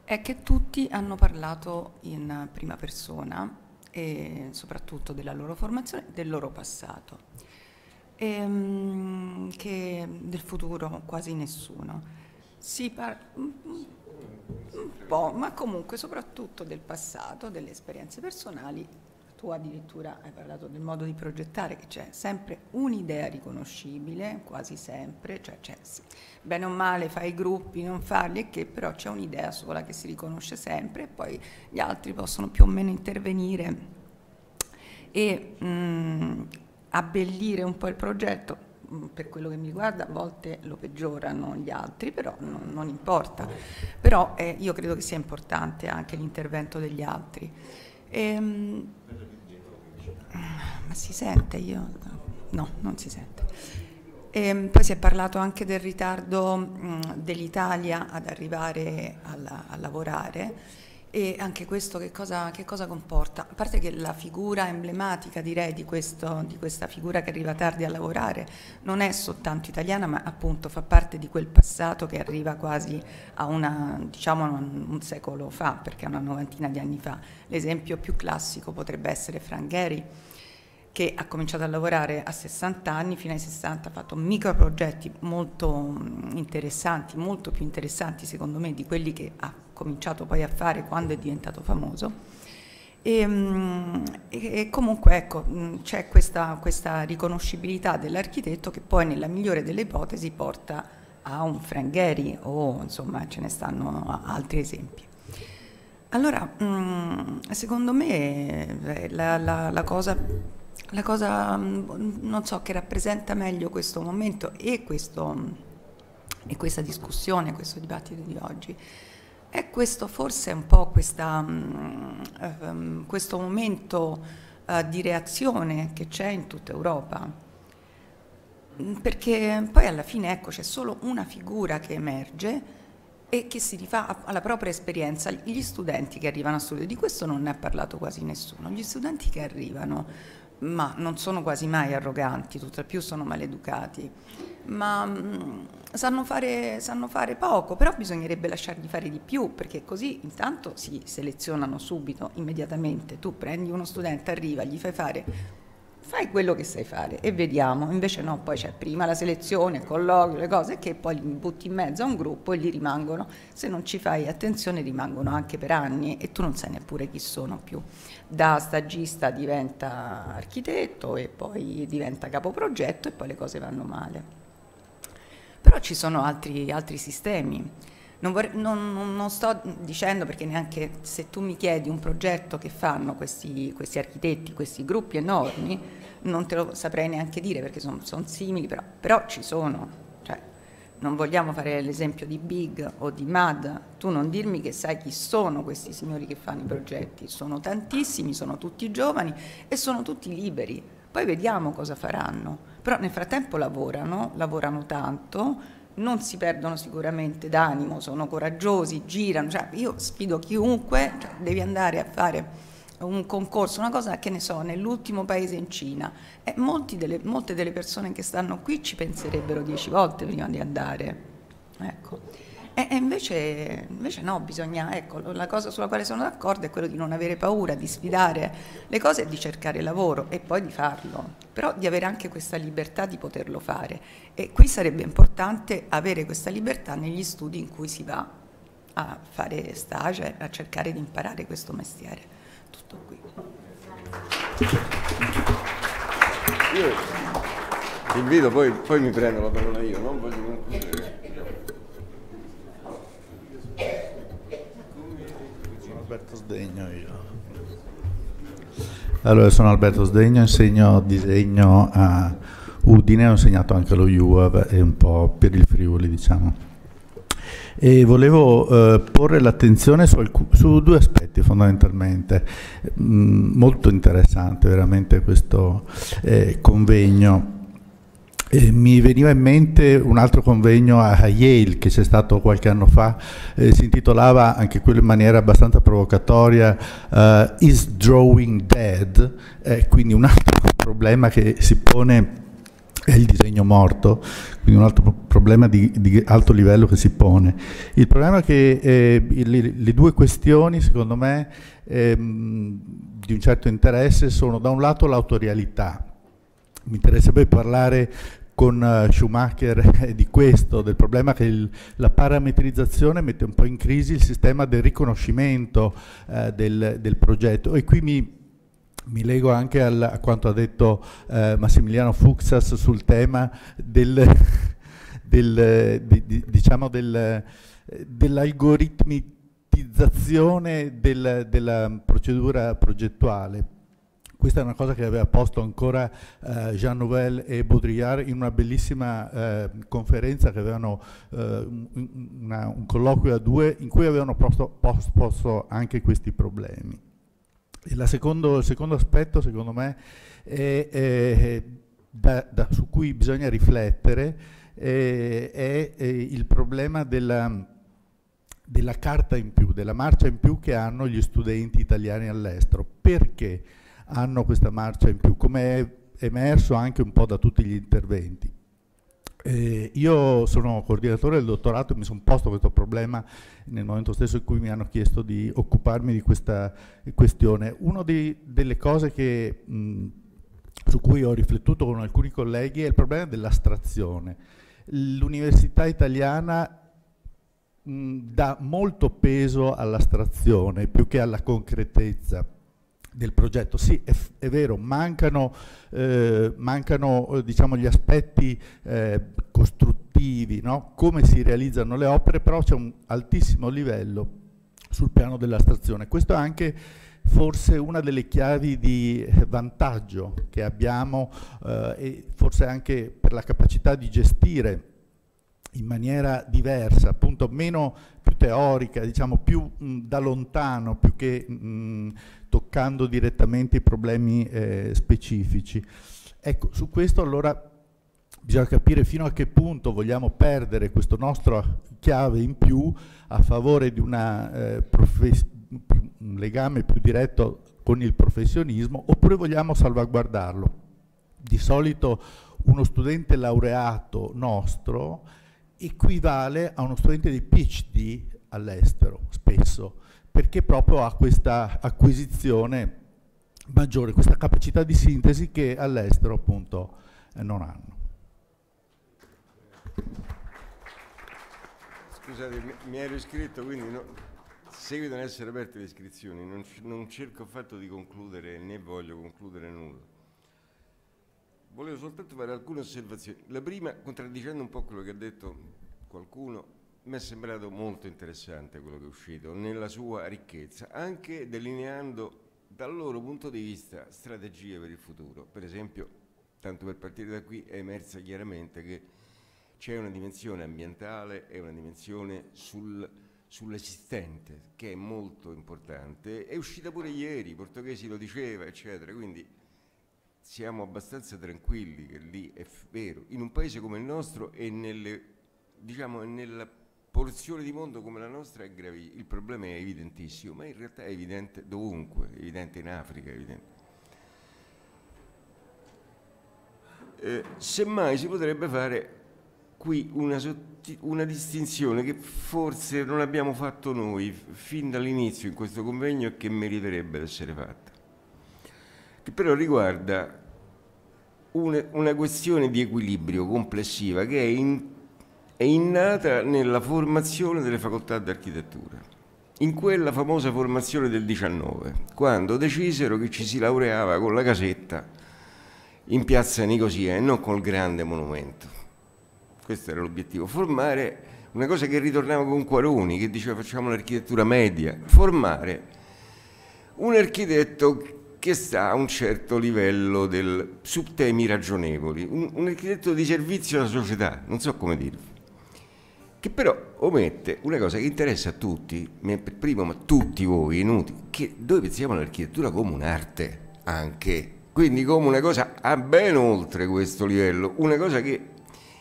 è che tutti hanno parlato in prima persona e soprattutto della loro formazione, del loro passato, e, ehm, che del futuro quasi nessuno. Si parla un po', ma comunque soprattutto del passato, delle esperienze personali. Tu addirittura hai parlato del modo di progettare, che c'è sempre un'idea riconoscibile, quasi sempre, cioè c'è bene o male fai i gruppi, non farli e che però c'è un'idea sola che si riconosce sempre e poi gli altri possono più o meno intervenire e mh, mm, abbellire un po' il progetto, mm, per quello che mi riguarda a volte lo peggiorano gli altri, però non, non importa, però eh, io credo che sia importante anche l'intervento degli altri. Ehm, e, mh, ma si sente io? No, non si sente. E ehm, poi si è parlato anche del ritardo dell'Italia ad arrivare alla, a lavorare e anche questo che cosa, che cosa, comporta? A parte che la figura emblematica direi di, questo, di questa figura che arriva tardi a lavorare non è soltanto italiana ma appunto fa parte di quel passato che arriva quasi a una, diciamo un secolo fa perché è una novantina di anni fa. L'esempio più classico potrebbe essere Frangheri. Gehry che ha cominciato a lavorare a 60 anni, fino ai 60 ha fatto micro progetti molto mm, interessanti, molto più interessanti secondo me di quelli che ha cominciato poi a fare quando è diventato famoso. E, mm, e comunque ecco, mm, c'è questa, questa, riconoscibilità dell'architetto che poi nella migliore delle ipotesi porta a un Frangheri o insomma ce ne stanno altri esempi. Allora, secondo me eh, la, la, la cosa la cosa, mm, non so, che rappresenta meglio questo momento e, questo, e questa discussione, questo dibattito di oggi. È questo forse un po' questa, um, questo momento uh, di reazione che c'è in tutta Europa. Mm, perché poi alla fine ecco, c'è solo una figura che emerge e che si rifà alla propria esperienza. Gli studenti che arrivano a studio, di questo non ne ha parlato quasi nessuno, gli studenti che arrivano ma non sono quasi mai arroganti, tutt'al più sono maleducati, ma mh, mm, sanno, fare, sanno, fare, poco, però bisognerebbe lasciargli fare di più, perché così intanto si selezionano subito, immediatamente, tu prendi uno studente, arriva, gli fai fare, fai quello che sai fare e vediamo, invece no, poi c'è prima la selezione, il colloquio, le cose che poi li butti in mezzo a un gruppo e li rimangono, se non ci fai attenzione rimangono anche per anni e tu non sai neppure chi sono più da stagista diventa architetto e poi diventa capoprogetto e poi le cose vanno male. Però ci sono altri, altri sistemi. Non, vorrei, non, non, sto dicendo perché neanche se tu mi chiedi un progetto che fanno questi, questi architetti, questi gruppi enormi, non te lo saprei neanche dire perché sono, sono simili, però, però ci sono non vogliamo fare l'esempio di Big o di Mad, tu non dirmi che sai chi sono questi signori che fanno i progetti, sono tantissimi, sono tutti giovani e sono tutti liberi, poi vediamo cosa faranno, però nel frattempo lavorano, lavorano tanto, non si perdono sicuramente d'animo, sono coraggiosi, girano, cioè io sfido chiunque, cioè devi andare a fare un concorso, una cosa che ne so, nell'ultimo paese in Cina, eh, delle, molte delle persone che stanno qui ci penserebbero dieci volte prima di andare. Ecco. E, e invece, invece, no, bisogna, ecco, la cosa sulla quale sono d'accordo è quello di non avere paura, di sfidare le cose e di cercare lavoro e poi di farlo, però di avere anche questa libertà di poterlo fare. E qui sarebbe importante avere questa libertà negli studi in cui si va a fare stage, a cercare di imparare questo mestiere tutto qui. Io ti invito, poi, poi, mi prendo la parola io, non voglio concludere. Sono Alberto Sdegno io. Allora, sono Alberto Sdegno, insegno disegno a Udine, ho insegnato anche lo UAV e un po' per il Friuli, diciamo e volevo eh, porre l'attenzione su, su, due aspetti fondamentalmente. Mm, molto interessante veramente questo eh, convegno. Eh, mi veniva in mente un altro convegno a Yale che c'è stato qualche anno fa, eh, si intitolava anche quello in maniera abbastanza provocatoria uh, Is Drawing Dead? Eh, quindi un altro <laughs> problema che si pone è il disegno morto, quindi un altro problema di, di alto livello che si pone. Il problema è che eh, le, le, due questioni, secondo me, ehm, di un certo interesse sono da un lato l'autorialità. Mi interesserebbe parlare con eh, Schumacher <laughs> di questo, del problema che il, la parametrizzazione mette un po' in crisi il sistema del riconoscimento eh, del, del progetto e qui mi mi lego anche al, a quanto ha detto eh, Massimiliano Fuxas sul tema del, <laughs> del, di, diciamo del, dell'algoritmitizzazione del, della procedura progettuale. Questa è una cosa che aveva posto ancora eh, Jean Nouvel e Baudrillard in una bellissima eh, conferenza che avevano, eh, una, un colloquio a due, in cui avevano posto, posto anche questi problemi. Secondo, il secondo aspetto, secondo me, è, è, da, da, su cui bisogna riflettere è, è il problema della, della, carta in più, della marcia in più che hanno gli studenti italiani all'estero. Perché hanno questa marcia in più? Come è emerso anche un po' da tutti gli interventi. Eh, io sono coordinatore del dottorato e mi sono posto questo problema nel momento stesso in cui mi hanno chiesto di occuparmi di questa questione. Una delle cose che, mh, su cui ho riflettuto con alcuni colleghi è il problema dell'astrazione. L'università italiana mh, dà molto peso all'astrazione più che alla concretezza del progetto. Sì, è, è vero, mancano, eh, mancano eh, diciamo, gli aspetti eh, costruttivi, no? come si realizzano le opere, però c'è un altissimo livello sul piano dell'astrazione. Questo è anche forse una delle chiavi di vantaggio che abbiamo eh, e forse anche per la capacità di gestire in maniera diversa, appunto meno più teorica, diciamo più mh, da lontano, più che mh, toccando direttamente i problemi eh, specifici. Ecco, su questo allora bisogna capire fino a che punto vogliamo perdere questo nostro chiave in più a favore di una, eh, un legame più diretto con il professionismo oppure vogliamo salvaguardarlo. Di solito uno studente laureato nostro equivale a uno studente di PhD all'estero spesso, perché proprio ha questa acquisizione maggiore, questa capacità di sintesi che all'estero appunto eh, non hanno. Scusate, mi, ero iscritto, quindi no, seguitano ad essere aperte le iscrizioni, non, non cerco affatto di concludere né voglio concludere nulla volevo soltanto fare alcune osservazioni. La prima, contraddicendo un po' quello che ha detto qualcuno, mi è sembrato molto interessante quello che è uscito nella sua ricchezza, anche delineando dal loro punto di vista strategie per il futuro. Per esempio, tanto per partire da qui, è emersa chiaramente che c'è una dimensione ambientale e una dimensione sul, sull'esistente che è molto importante. È uscita pure ieri, i portoghesi lo diceva, eccetera. Quindi siamo abbastanza tranquilli che lì è vero. In un paese come il nostro e nelle, diciamo, nella porzione di mondo come la nostra è gravi, il problema è evidentissimo, ma in realtà è evidente dovunque, è evidente in Africa, è evidente. Eh, semmai si potrebbe fare qui una, una, distinzione che forse non abbiamo fatto noi fin dall'inizio in questo convegno e che meriterebbe essere fatta che però riguarda una, una questione di equilibrio complessiva che è, in, è innata nella formazione delle facoltà d'architettura in quella famosa formazione del 19, quando decisero che ci si laureava con la casetta in piazza Nicosia e non col grande monumento. Questo era l'obiettivo, formare una cosa che ritornava con Quaroni, che diceva facciamo l'architettura media, formare un architetto che sta a un certo livello del, su temi ragionevoli, un, un architetto di servizio alla società, non so come dirvi, che però omette una cosa che interessa a tutti, me per primo, ma tutti voi, inutili, che noi pensiamo all'architettura come un'arte anche, quindi come una cosa a ben oltre questo livello, una cosa che,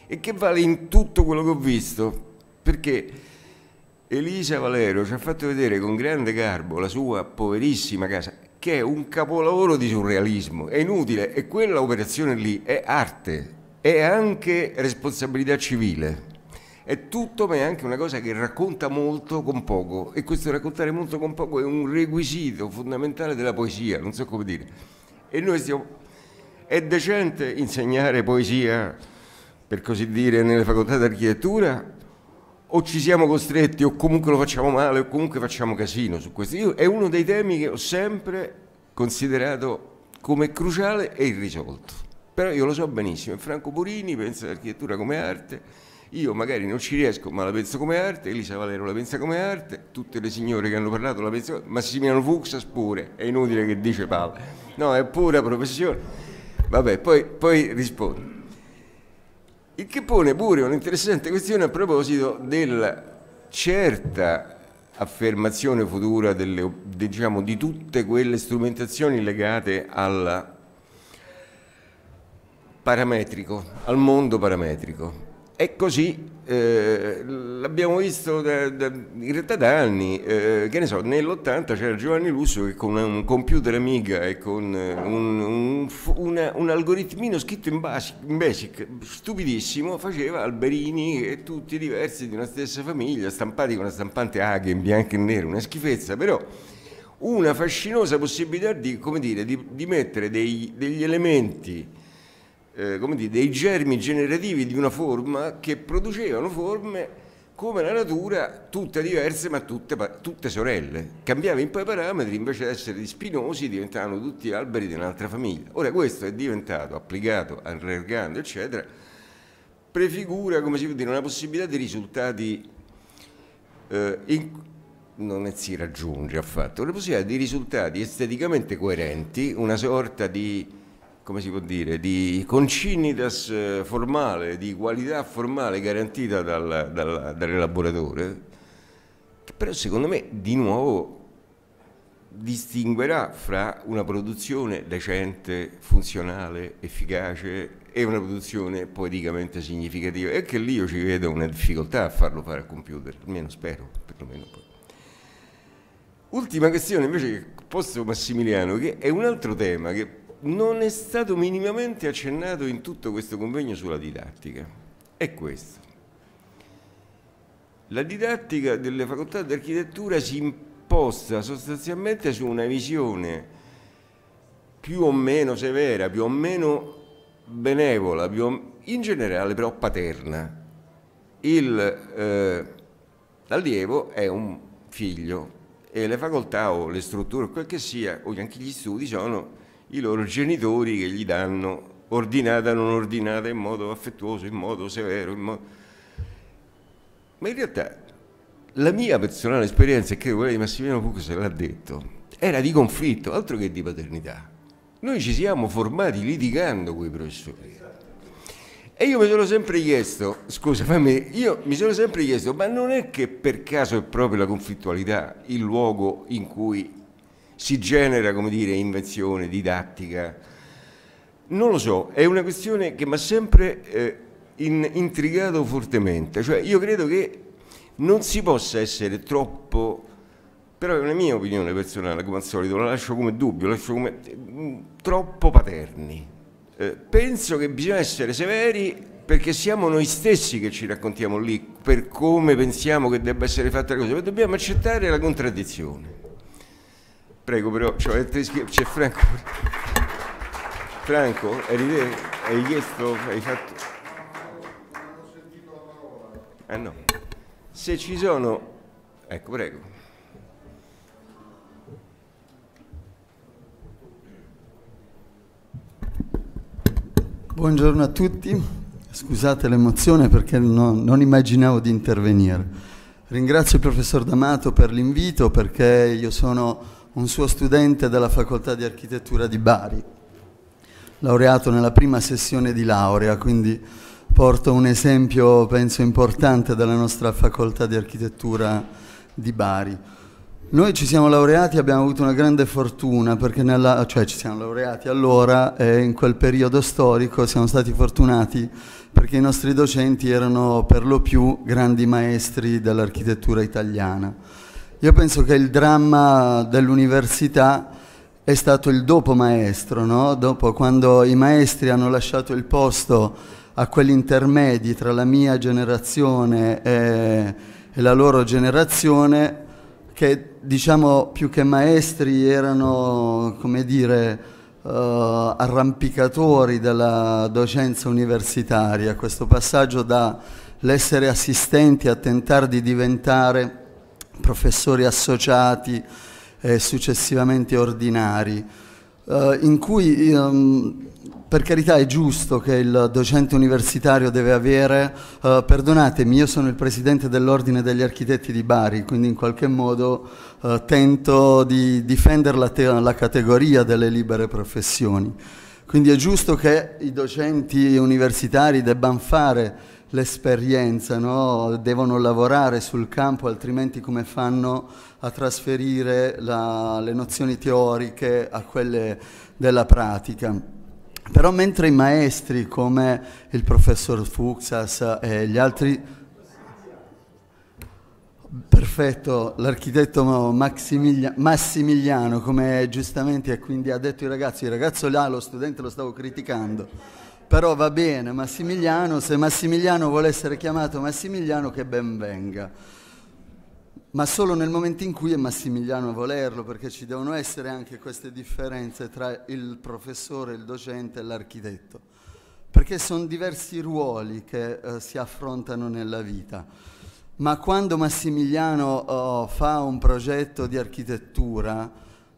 e che vale in tutto quello che ho visto, perché Elisa Valero ci ha fatto vedere con grande garbo la sua poverissima casa che è un capolavoro di surrealismo, è inutile e quella operazione lì è arte, è anche responsabilità civile. È tutto, ma è anche una cosa che racconta molto con poco e questo raccontare molto con poco è un requisito fondamentale della poesia, non so come dire. E noi stiamo... È decente insegnare poesia, per così dire, nelle facoltà di architettura o ci siamo costretti o comunque lo facciamo male o comunque facciamo casino su questo. Io, è uno dei temi che ho sempre considerato come cruciale e irrisolto. Però io lo so benissimo, Franco Burini pensa all'architettura come arte, io magari non ci riesco ma la penso come arte, Elisa Valero la pensa come arte, tutte le signore che hanno parlato la pensano, Massimiliano Fuxas pure, è inutile che dice palla, no è pura professione. Vabbè, poi, poi rispondo. Il che pone pure un'interessante questione a proposito della certa affermazione futura delle, diciamo, di tutte quelle strumentazioni legate al parametrico, al mondo parametrico. E così eh, l'abbiamo visto da, da, in realtà da anni, eh, che ne so, nell'80 c'era Giovanni Lusso che con un computer Amiga e con eh, un, un, una, un algoritmino scritto in basic, in basic, stupidissimo faceva alberini e tutti diversi di una stessa famiglia, stampati con una stampante aghe in bianco e nero, una schifezza, però una fascinosa possibilità di, dire, di, di mettere dei, degli elementi eh, come dire, dei germi generativi di una forma che producevano forme come la natura, tutte diverse ma tutte, tutte sorelle. Cambiava in poi i parametri, invece di essere spinosi diventavano tutti alberi di un'altra famiglia. Ora questo è diventato, applicato, allargando, eccetera, prefigura, come si può dire, una possibilità di risultati eh, in, non si raggiunge affatto, una possibilità di risultati esteticamente coerenti, una sorta di come si può dire, di concinitas eh, formale, di qualità formale garantita dal, dal, dall'elaboratore, che però secondo me di nuovo distinguerà fra una produzione decente, funzionale, efficace e una produzione poeticamente significativa. E anche lì io ci vedo una difficoltà a farlo fare al computer, almeno spero, perlomeno poi. Ultima questione invece che posto Massimiliano, che è un altro tema che non è stato minimamente accennato in tutto questo convegno sulla didattica. È questo. La didattica delle facoltà di architettura si imposta sostanzialmente su una visione più o meno severa, più o meno benevola, più o... in generale però paterna. l'allievo eh, è un figlio e le facoltà o le strutture, o quel che sia, o anche gli studi sono i loro genitori che gli danno ordinata, non ordinata, in modo affettuoso, in modo severo. In modo... Ma in realtà la mia personale esperienza, e credo quella di Massimiliano Pucco se l'ha detto, era di conflitto, altro che di paternità. Noi ci siamo formati litigando con i professori. E io mi sono sempre chiesto, scusa, fammi, io mi sono sempre chiesto, ma non è che per caso è proprio la conflittualità il luogo in cui si genera, come dire, invenzione, didattica. Non lo so, è una questione che mi ha sempre eh, in, intrigato fortemente, cioè io credo che non si possa essere troppo, però è una mia opinione personale, come al solito, la lascio come dubbio, la lascio come mm, troppo paterni. Eh, penso che bisogna essere severi perché siamo noi stessi che ci raccontiamo lì per come pensiamo che debba essere fatta la cosa, ma dobbiamo accettare la contraddizione. Prego, però cioè, c'è Franco. Franco, hai, te? Hai chiesto? Hai fatto? Eh no. Se ci sono... Ecco, prego. Buongiorno a tutti, scusate l'emozione perché non, non immaginavo di intervenire. Ringrazio il professor D'Amato per l'invito perché io sono un suo studente della facoltà di architettura di Bari, laureato nella prima sessione di laurea, quindi porto un esempio penso importante della nostra facoltà di architettura di Bari. Noi ci siamo laureati e abbiamo avuto una grande fortuna perché nella, cioè ci siamo laureati allora e in quel periodo storico siamo stati fortunati perché i nostri docenti erano per lo più grandi maestri dell'architettura italiana io penso che il dramma dell'università è stato il dopo maestro, no? dopo quando i maestri hanno lasciato il posto a quegli intermedi tra la mia generazione e, e la loro generazione, che diciamo più che maestri erano, come dire, uh, arrampicatori della docenza universitaria, questo passaggio dall'essere assistenti a tentare di diventare professori associati e eh, successivamente ordinari, eh, in cui ehm, per carità è giusto che il docente universitario deve avere, eh, perdonatemi, io sono il presidente dell'Ordine degli Architetti di Bari, quindi in qualche modo eh, tento di difendere la, la categoria delle libere professioni. Quindi è giusto che i docenti universitari debbano fare l'esperienza, no? devono lavorare sul campo, altrimenti come fanno a trasferire la, le nozioni teoriche a quelle della pratica. Però mentre i maestri come il professor Fuxas e gli altri Perfetto, l'architetto Massimiliano, come giustamente quindi ha detto i ragazzi, il ragazzo là, lo studente lo stavo criticando. Però va bene, Massimiliano, se Massimiliano vuole essere chiamato Massimiliano che ben venga. Ma solo nel momento in cui è Massimiliano a volerlo, perché ci devono essere anche queste differenze tra il professore, il docente e l'architetto. Perché sono diversi ruoli che eh, si affrontano nella vita. Ma quando Massimiliano oh, fa un progetto di architettura,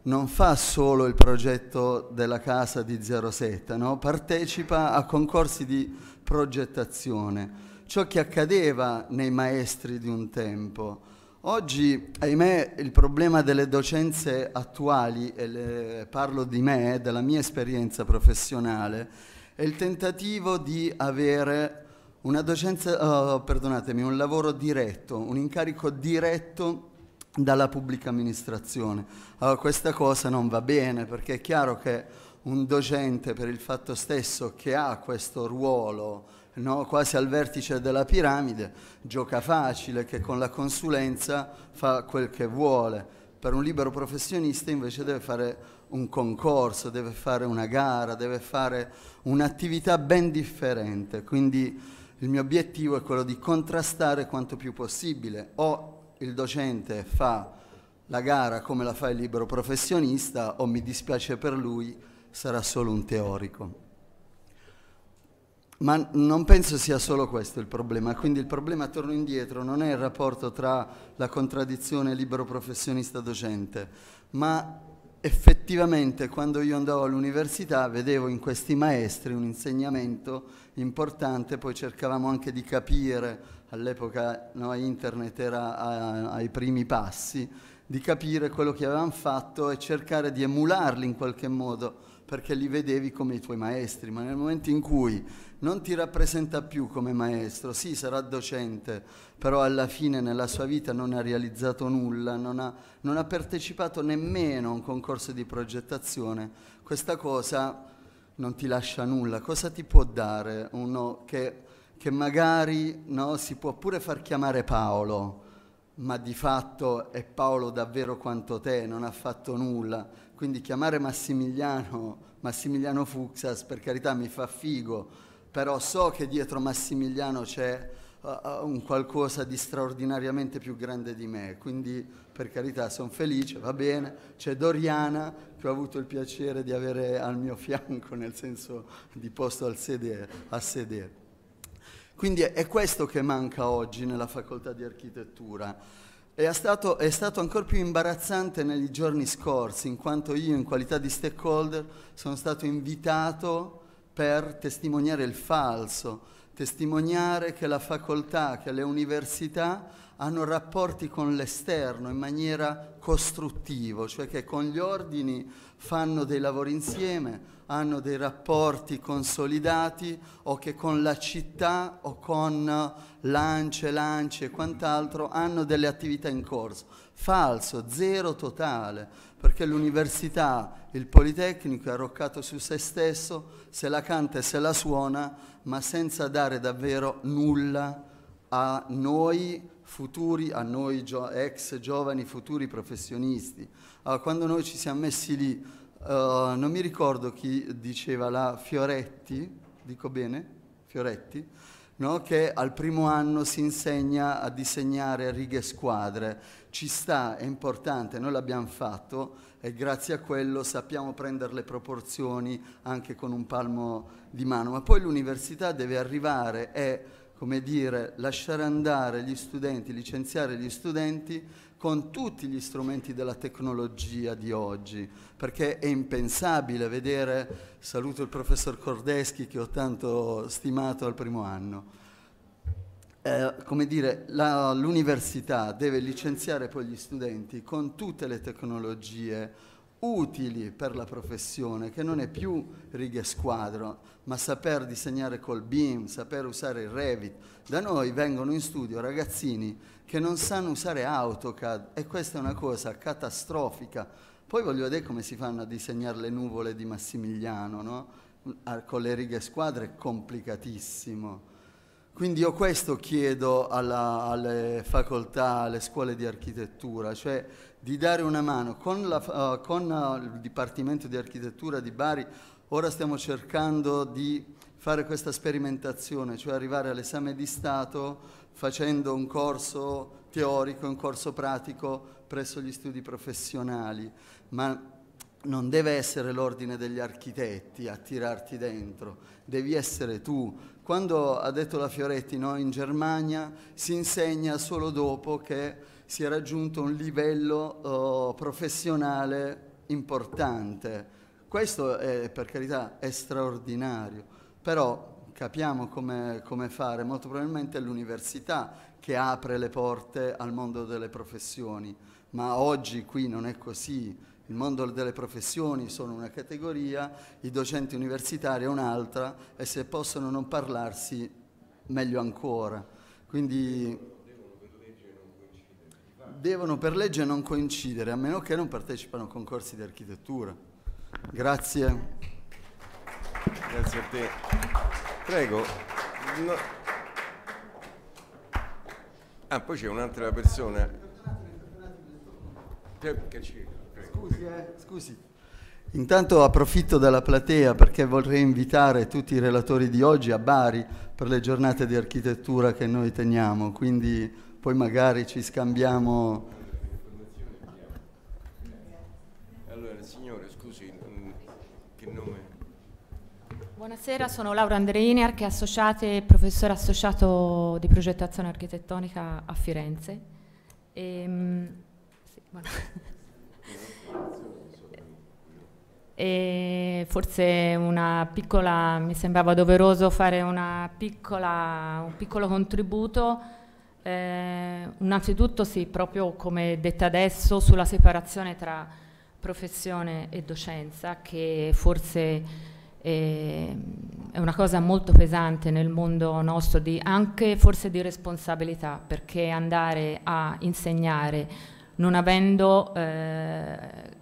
non fa solo il progetto della casa di 07, no? partecipa a concorsi di progettazione. Ciò che accadeva nei maestri di un tempo. Oggi, ahimè, il problema delle docenze attuali, e le, parlo di me, eh, della mia esperienza professionale, è il tentativo di avere una docenza, oh, perdonatemi, un lavoro diretto, un incarico diretto dalla pubblica amministrazione. Allora questa cosa non va bene perché è chiaro che un docente per il fatto stesso che ha questo ruolo no, quasi al vertice della piramide gioca facile che con la consulenza fa quel che vuole. Per un libero professionista invece deve fare un concorso, deve fare una gara, deve fare un'attività ben differente. Quindi il mio obiettivo è quello di contrastare quanto più possibile o il docente fa la gara come la fa il libero professionista o mi dispiace per lui sarà solo un teorico. Ma non penso sia solo questo il problema, quindi il problema, torno indietro, non è il rapporto tra la contraddizione libero professionista-docente, ma effettivamente quando io andavo all'università vedevo in questi maestri un insegnamento importante, poi cercavamo anche di capire all'epoca no, internet era a, ai primi passi, di capire quello che avevano fatto e cercare di emularli in qualche modo, perché li vedevi come i tuoi maestri, ma nel momento in cui non ti rappresenta più come maestro, sì sarà docente, però alla fine nella sua vita non ha realizzato nulla, non ha, non ha partecipato nemmeno a un concorso di progettazione, questa cosa non ti lascia nulla. Cosa ti può dare uno che che magari no, si può pure far chiamare Paolo, ma di fatto è Paolo davvero quanto te, non ha fatto nulla. Quindi chiamare Massimiliano, Massimiliano Fuxas, per carità mi fa figo, però so che dietro Massimiliano c'è uh, uh un qualcosa di straordinariamente più grande di me, quindi per carità sono felice, va bene, c'è Doriana che ho avuto il piacere di avere al mio fianco, nel senso di posto al sedere, a sedere. Quindi è questo che manca oggi nella facoltà di architettura. È stato, è stato ancora più imbarazzante negli giorni scorsi, in quanto io in qualità di stakeholder sono stato invitato per testimoniare il falso, testimoniare che la facoltà, che le università hanno rapporti con l'esterno in maniera costruttiva, cioè che con gli ordini fanno dei lavori insieme, hanno dei rapporti consolidati o che con la città o con lance, lance e quant'altro hanno delle attività in corso. Falso, zero totale, perché l'università, il Politecnico è arroccato su se stesso, se la canta e se la suona, ma senza dare davvero nulla a noi futuri, a noi ex giovani futuri professionisti. Allora, ah, quando noi ci siamo messi lì, uh, non mi ricordo chi diceva la Fioretti, dico bene, Fioretti, no? che al primo anno si insegna a disegnare righe e squadre. Ci sta, è importante, noi l'abbiamo fatto e grazie a quello sappiamo prendere le proporzioni anche con un palmo di mano. Ma poi l'università deve arrivare e come dire, lasciare andare gli studenti, licenziare gli studenti con tutti gli strumenti della tecnologia di oggi, perché è impensabile vedere, saluto il professor Cordeschi che ho tanto stimato al primo anno, eh, come dire, l'università deve licenziare poi gli studenti con tutte le tecnologie utili per la professione, che non è più righe squadro, ma saper disegnare col BIM, saper usare il Revit. Da noi vengono in studio ragazzini che non sanno usare AutoCAD e questa è una cosa catastrofica. Poi voglio vedere come si fanno a disegnare le nuvole di Massimiliano, no? con le righe squadre è complicatissimo. Quindi io questo chiedo alla, alle facoltà, alle scuole di architettura, cioè di dare una mano. Con, la, uh, con eh, il Dipartimento di Architettura di Bari ora stiamo cercando di fare questa sperimentazione, cioè arrivare all'esame di Stato facendo un corso teorico, un corso pratico presso gli studi professionali, ma non deve essere l'ordine degli architetti a tirarti dentro, devi essere tu. Quando ha detto la Fioretti, no, in Germania si insegna solo dopo che si è raggiunto un livello uh, professionale importante. Questo è per carità è straordinario, però capiamo come, come fare, molto probabilmente è l'università che apre le porte al mondo delle professioni, ma oggi qui non è così, il mondo delle professioni sono una categoria, i docenti universitari è un'altra e se possono non parlarsi meglio ancora. Quindi devono per legge non coincidere, a meno che non partecipano a concorsi di architettura. Grazie. Grazie a te. Prego. No. Ah, poi c'è un'altra persona. Scusi, eh, scusi. Intanto approfitto della platea perché vorrei invitare tutti i relatori di oggi a Bari per le giornate di architettura che noi teniamo, quindi poi magari ci scambiamo Buonasera, sono Laura Andreini, arche associate, professore associato di progettazione architettonica a Firenze. E, ehm, sì, <laughs> e forse una piccola, mi sembrava doveroso fare piccola, un piccolo contributo. Eh, innanzitutto sì, proprio come detta adesso, sulla separazione tra professione e docenza che forse e, mm, è una cosa molto pesante nel mondo nostro, di, anche forse di responsabilità, perché andare a insegnare non avendo... Eh,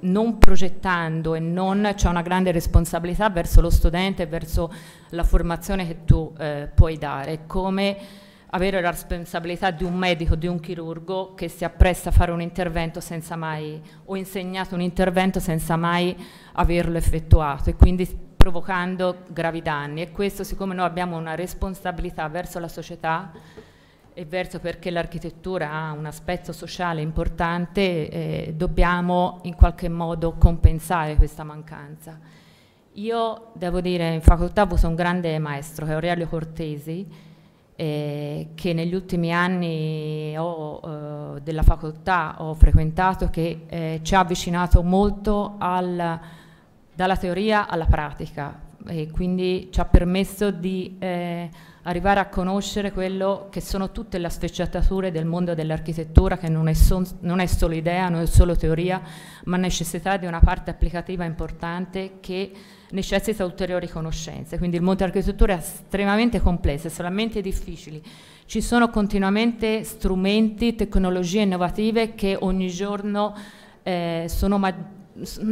non progettando e non c'è una grande responsabilità verso lo studente e verso la formazione che tu eh, puoi dare, come avere la responsabilità di un medico, di un chirurgo che si appresta a fare un intervento senza mai, o insegnato un intervento senza mai averlo effettuato e quindi provocando gravi danni e questo siccome noi abbiamo una responsabilità verso la società e verso perché l'architettura ha un aspetto sociale importante, eh, dobbiamo in qualche modo compensare questa mancanza. Io devo dire, in facoltà ho avuto un grande maestro, che è Aurelio Cortesi, eh, che negli ultimi anni ho, eh, della facoltà ho frequentato che eh, ci ha avvicinato molto al, dalla teoria alla pratica e quindi ci ha permesso di eh, arrivare a conoscere quello che sono tutte le sfecciatature del mondo dell'architettura che non è, son, non è solo idea, non è solo teoria, ma necessità di una parte applicativa importante che necessita ulteriori conoscenze, quindi il mondo dell'architettura è estremamente complesso, estremamente difficile. Ci sono continuamente strumenti, tecnologie innovative che ogni giorno eh, sono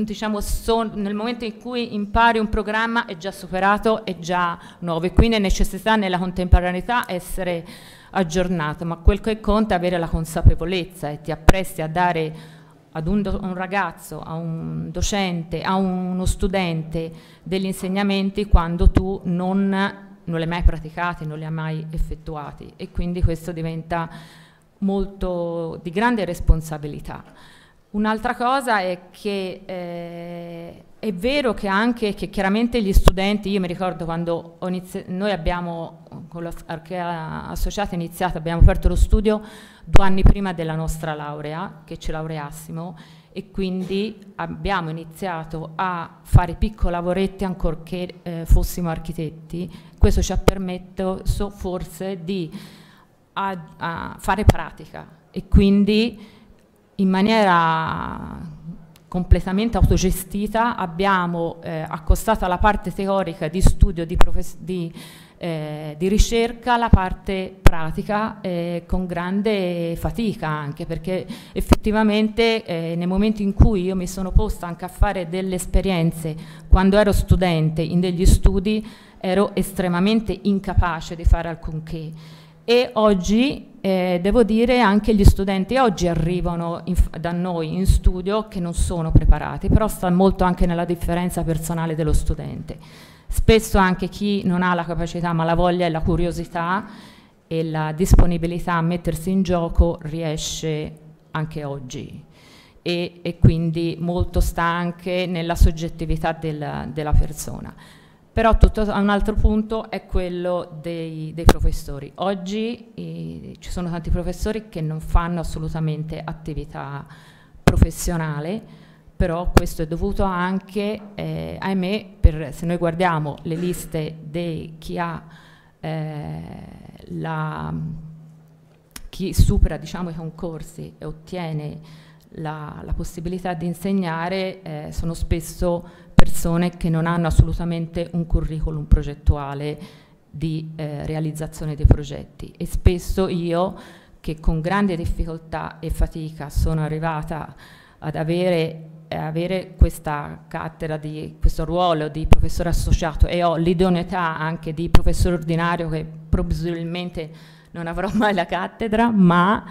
diciamo, son, nel momento in cui impari un programma è già superato, è già nuovo e quindi è necessità nella contemporaneità essere aggiornato, ma quel che conta è avere la consapevolezza e ti appresti a dare ad un, un, ragazzo, a un docente, a uno studente degli insegnamenti quando tu non, non li hai mai praticati, non li hai mai effettuati e quindi questo diventa molto di grande responsabilità. Un'altra cosa è che eh, è vero che anche che chiaramente gli studenti, io mi ricordo quando noi abbiamo con l'Archea Associata iniziato, abbiamo aperto lo studio due anni prima della nostra laurea, che ci laureassimo, e quindi abbiamo iniziato a fare piccoli lavoretti ancorché eh, fossimo architetti. Questo ci ha permesso forse di a, a fare pratica e quindi in maniera completamente autogestita, abbiamo eh, accostata alla parte teorica di studio, di, di, eh, di ricerca, la parte pratica eh, con grande fatica anche perché effettivamente eh, nei momenti in cui io mi sono posta anche a fare delle esperienze quando ero studente in degli studi ero estremamente incapace di fare alcunché e oggi eh, devo dire anche gli studenti oggi arrivano in, da noi in studio che non sono preparati, però sta molto anche nella differenza personale dello studente. Spesso anche chi non ha la capacità ma la voglia e la curiosità e la disponibilità a mettersi in gioco riesce anche oggi e, e quindi molto sta anche nella soggettività del, della persona però tutto un altro punto è quello dei, dei professori. Oggi eh, ci sono tanti professori che non fanno assolutamente attività professionale, però questo è dovuto anche, eh, ahimè, per, se noi guardiamo le liste di chi ha eh, la, chi supera diciamo, i concorsi e ottiene la, la possibilità di insegnare, eh, sono spesso persone che non hanno assolutamente un curriculum progettuale di eh, realizzazione dei progetti e spesso io che con grande difficoltà e fatica sono arrivata ad avere, eh, avere questa cattedra di questo ruolo di professore associato e ho l'idoneità anche di professore ordinario che probabilmente non avrò <laughs> mai la cattedra ma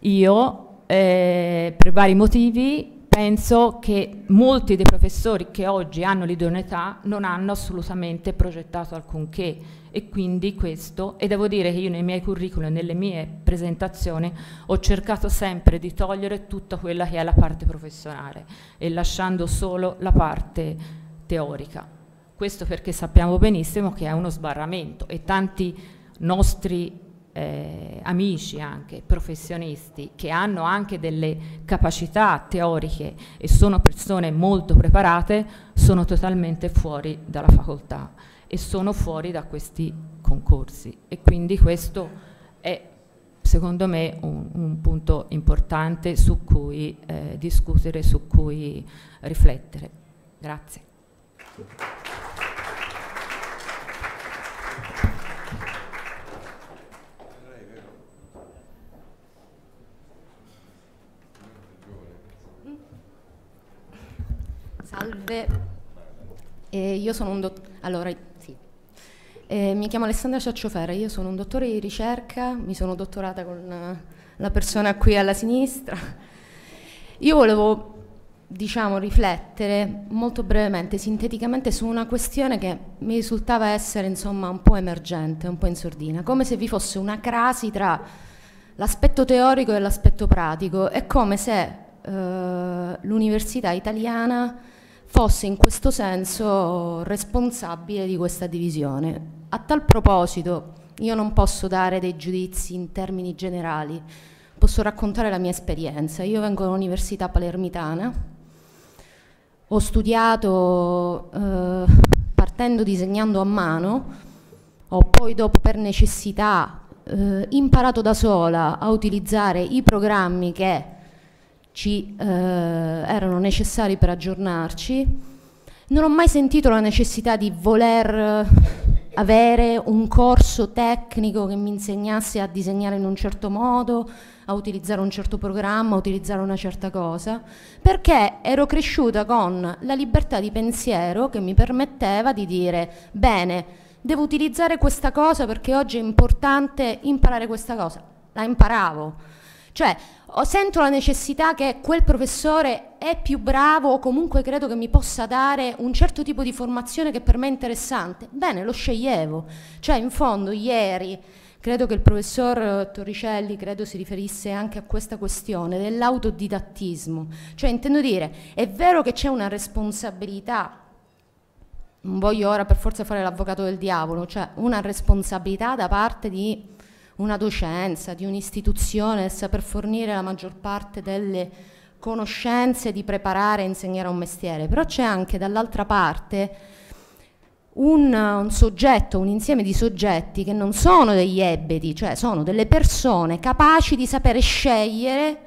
io eh, per vari motivi penso che molti dei professori che oggi hanno l'idoneità non hanno assolutamente progettato alcunché e quindi questo, e devo dire che io nei miei curriculum e nelle mie presentazioni ho cercato sempre di togliere tutta quella che è la parte professionale e lasciando solo la parte teorica. Questo perché sappiamo benissimo che è uno sbarramento e tanti nostri eh, amici anche, professionisti, che hanno anche delle capacità teoriche e sono persone molto preparate, sono totalmente fuori dalla facoltà e sono fuori da questi concorsi. E quindi questo è secondo me un, un punto importante su cui eh, discutere, su cui riflettere. Grazie. Salve, eh, io sono un dottore. Allora, sì. eh, mi chiamo Alessandra Ciacciofera, io sono un dottore di ricerca, mi sono dottorata con eh, la persona qui alla sinistra. Io volevo diciamo, riflettere molto brevemente, sinteticamente, su una questione che mi risultava essere insomma, un po' emergente, un po' in sordina, come se vi fosse una crasi tra l'aspetto teorico e l'aspetto pratico, è come se eh, l'università italiana fosse in questo senso responsabile di questa divisione. A tal proposito io non posso dare dei giudizi in termini generali, posso raccontare la mia esperienza. Io vengo dall'Università Palermitana, ho studiato eh, partendo disegnando a mano, ho poi dopo per necessità eh, imparato da sola a utilizzare i programmi che ci eh, erano necessari per aggiornarci. Non ho mai sentito la necessità di voler eh, avere un corso tecnico che mi insegnasse a disegnare in un certo modo, a utilizzare un certo programma, a utilizzare una certa cosa, perché ero cresciuta con la libertà di pensiero che mi permetteva di dire bene, devo utilizzare questa cosa perché oggi è importante imparare questa cosa. La imparavo. Cioè, o sento la necessità che quel professore è più bravo o comunque credo che mi possa dare un certo tipo di formazione che per me è interessante, bene, lo sceglievo. Cioè, in fondo, ieri credo che il professor eh, Torricelli credo si riferisse anche a questa questione dell'autodidattismo. Cioè, intendo dire, è vero che c'è una responsabilità non voglio ora per forza fare l'avvocato del diavolo, cioè una responsabilità da parte di una docenza, di un'istituzione, del saper fornire la maggior parte delle conoscenze, di preparare e insegnare un mestiere, però c'è anche dall'altra parte un, un, soggetto, un insieme di soggetti che non sono degli ebedi, cioè sono delle persone capaci di sapere scegliere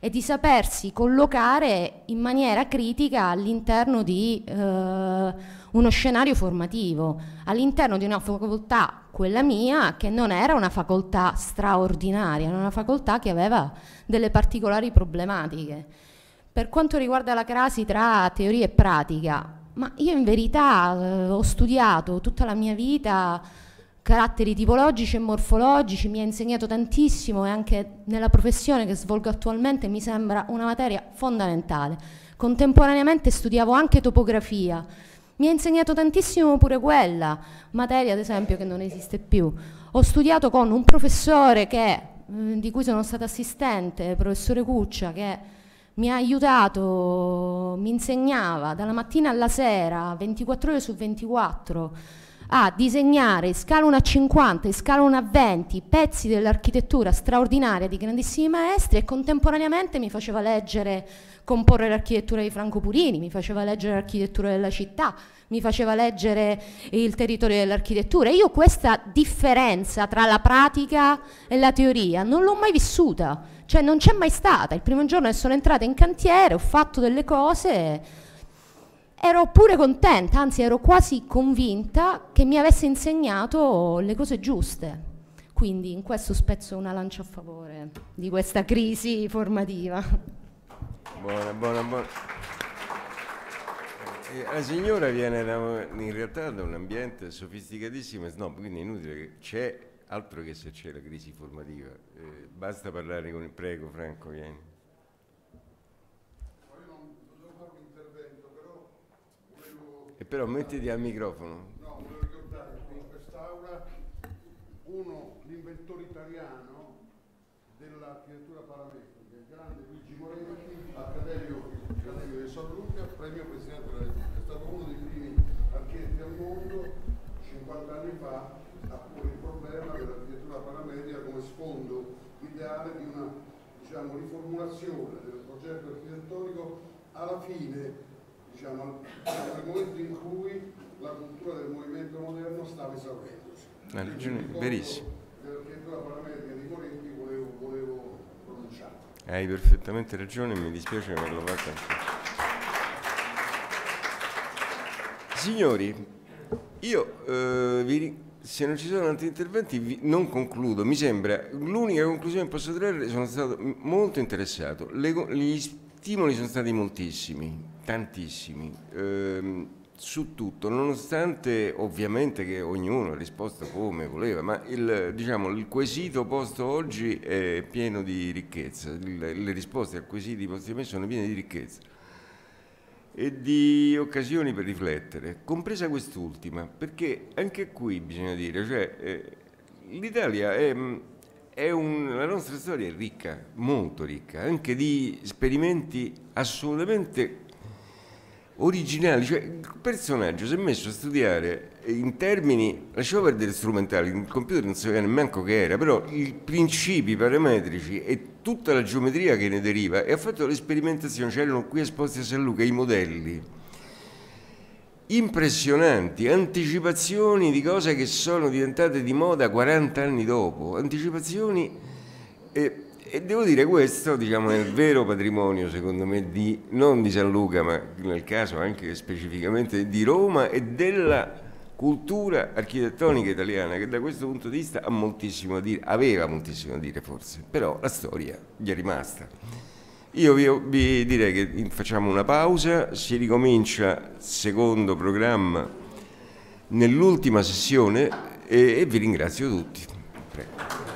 e di sapersi collocare in maniera critica all'interno di... Eh, uno scenario formativo all'interno di una facoltà, quella mia, che non era una facoltà straordinaria, era una facoltà che aveva delle particolari problematiche. Per quanto riguarda la crasi tra teoria e pratica, ma io in verità eh, ho studiato tutta la mia vita caratteri tipologici e morfologici, mi ha insegnato tantissimo e anche nella professione che svolgo attualmente mi sembra una materia fondamentale. Contemporaneamente studiavo anche topografia, mi ha insegnato tantissimo pure quella, materia ad esempio che non esiste più. Ho studiato con un professore che, eh, di cui sono stata assistente, il professore Cuccia, che mi ha aiutato, mi insegnava dalla mattina alla sera, 24 ore su 24 a disegnare scala 1 a 50, in scala 1 a 20 pezzi dell'architettura straordinaria di grandissimi maestri e contemporaneamente mi faceva leggere, comporre l'architettura di Franco Purini, mi faceva leggere l'architettura della città, mi faceva leggere il territorio dell'architettura. Io questa differenza tra la pratica e la teoria non l'ho mai vissuta, cioè non c'è mai stata. Il primo giorno che sono entrata in cantiere ho fatto delle cose ero pure contenta, anzi ero quasi convinta che mi avesse insegnato le cose giuste. Quindi in questo spezzo una lancia a favore di questa crisi formativa. Buona, buona, buona. Eh, la signora viene da, in realtà da un ambiente sofisticatissimo e snob, quindi è inutile che c'è altro che se c'è la crisi formativa. Eh, basta parlare con il prego Franco, vieni. E però mettiti al microfono. No, voglio ricordare che in quest'aula uno, l'inventore italiano dell'architettura parametrica, il grande Luigi Moretti, accademio, accademio di San Luca, premio Presidente della Repubblica, è stato uno dei primi architetti al mondo, 50 anni fa, a porre il problema dell'architettura parametrica come sfondo ideale di una diciamo, riformulazione del progetto architettonico alla fine diciamo, al momento in cui la cultura del movimento moderno stava esaurendosi. Una ragione verissima. Hai perfettamente ragione, mi dispiace averlo fatto anche. Signori, io eh, vi se non ci sono altri interventi vi, non concludo, mi sembra l'unica conclusione che posso trarre sono stato molto interessato. Le, gli, stimoli sono stati moltissimi, tantissimi, ehm, su tutto, nonostante ovviamente che ognuno ha risposto come voleva, ma il, diciamo, il quesito posto oggi è pieno di ricchezza, il, le risposte al quesito posti a me sono piene di ricchezza e di occasioni per riflettere, compresa quest'ultima, perché anche qui bisogna dire, cioè, eh, l'Italia è mm, è un, la nostra storia è ricca, molto ricca, anche di esperimenti assolutamente originali. Cioè, il personaggio si è messo a studiare in termini, lasciamo perdere strumentali, il computer non sapeva nemmeno che era, però i principi parametrici e tutta la geometria che ne deriva e ha fatto le sperimentazioni, c'erano qui esposti a San Luca i modelli impressionanti anticipazioni di cose che sono diventate di moda 40 anni dopo, anticipazioni e, e devo dire questo diciamo, è il vero patrimonio secondo me di, non di San Luca ma nel caso anche specificamente di Roma e della cultura architettonica italiana che da questo punto di vista ha moltissimo a dire, aveva moltissimo a dire forse, però la storia gli è rimasta. Io vi, vi direi che facciamo una pausa, si ricomincia secondo programma nell'ultima sessione e, e vi ringrazio tutti. Prego.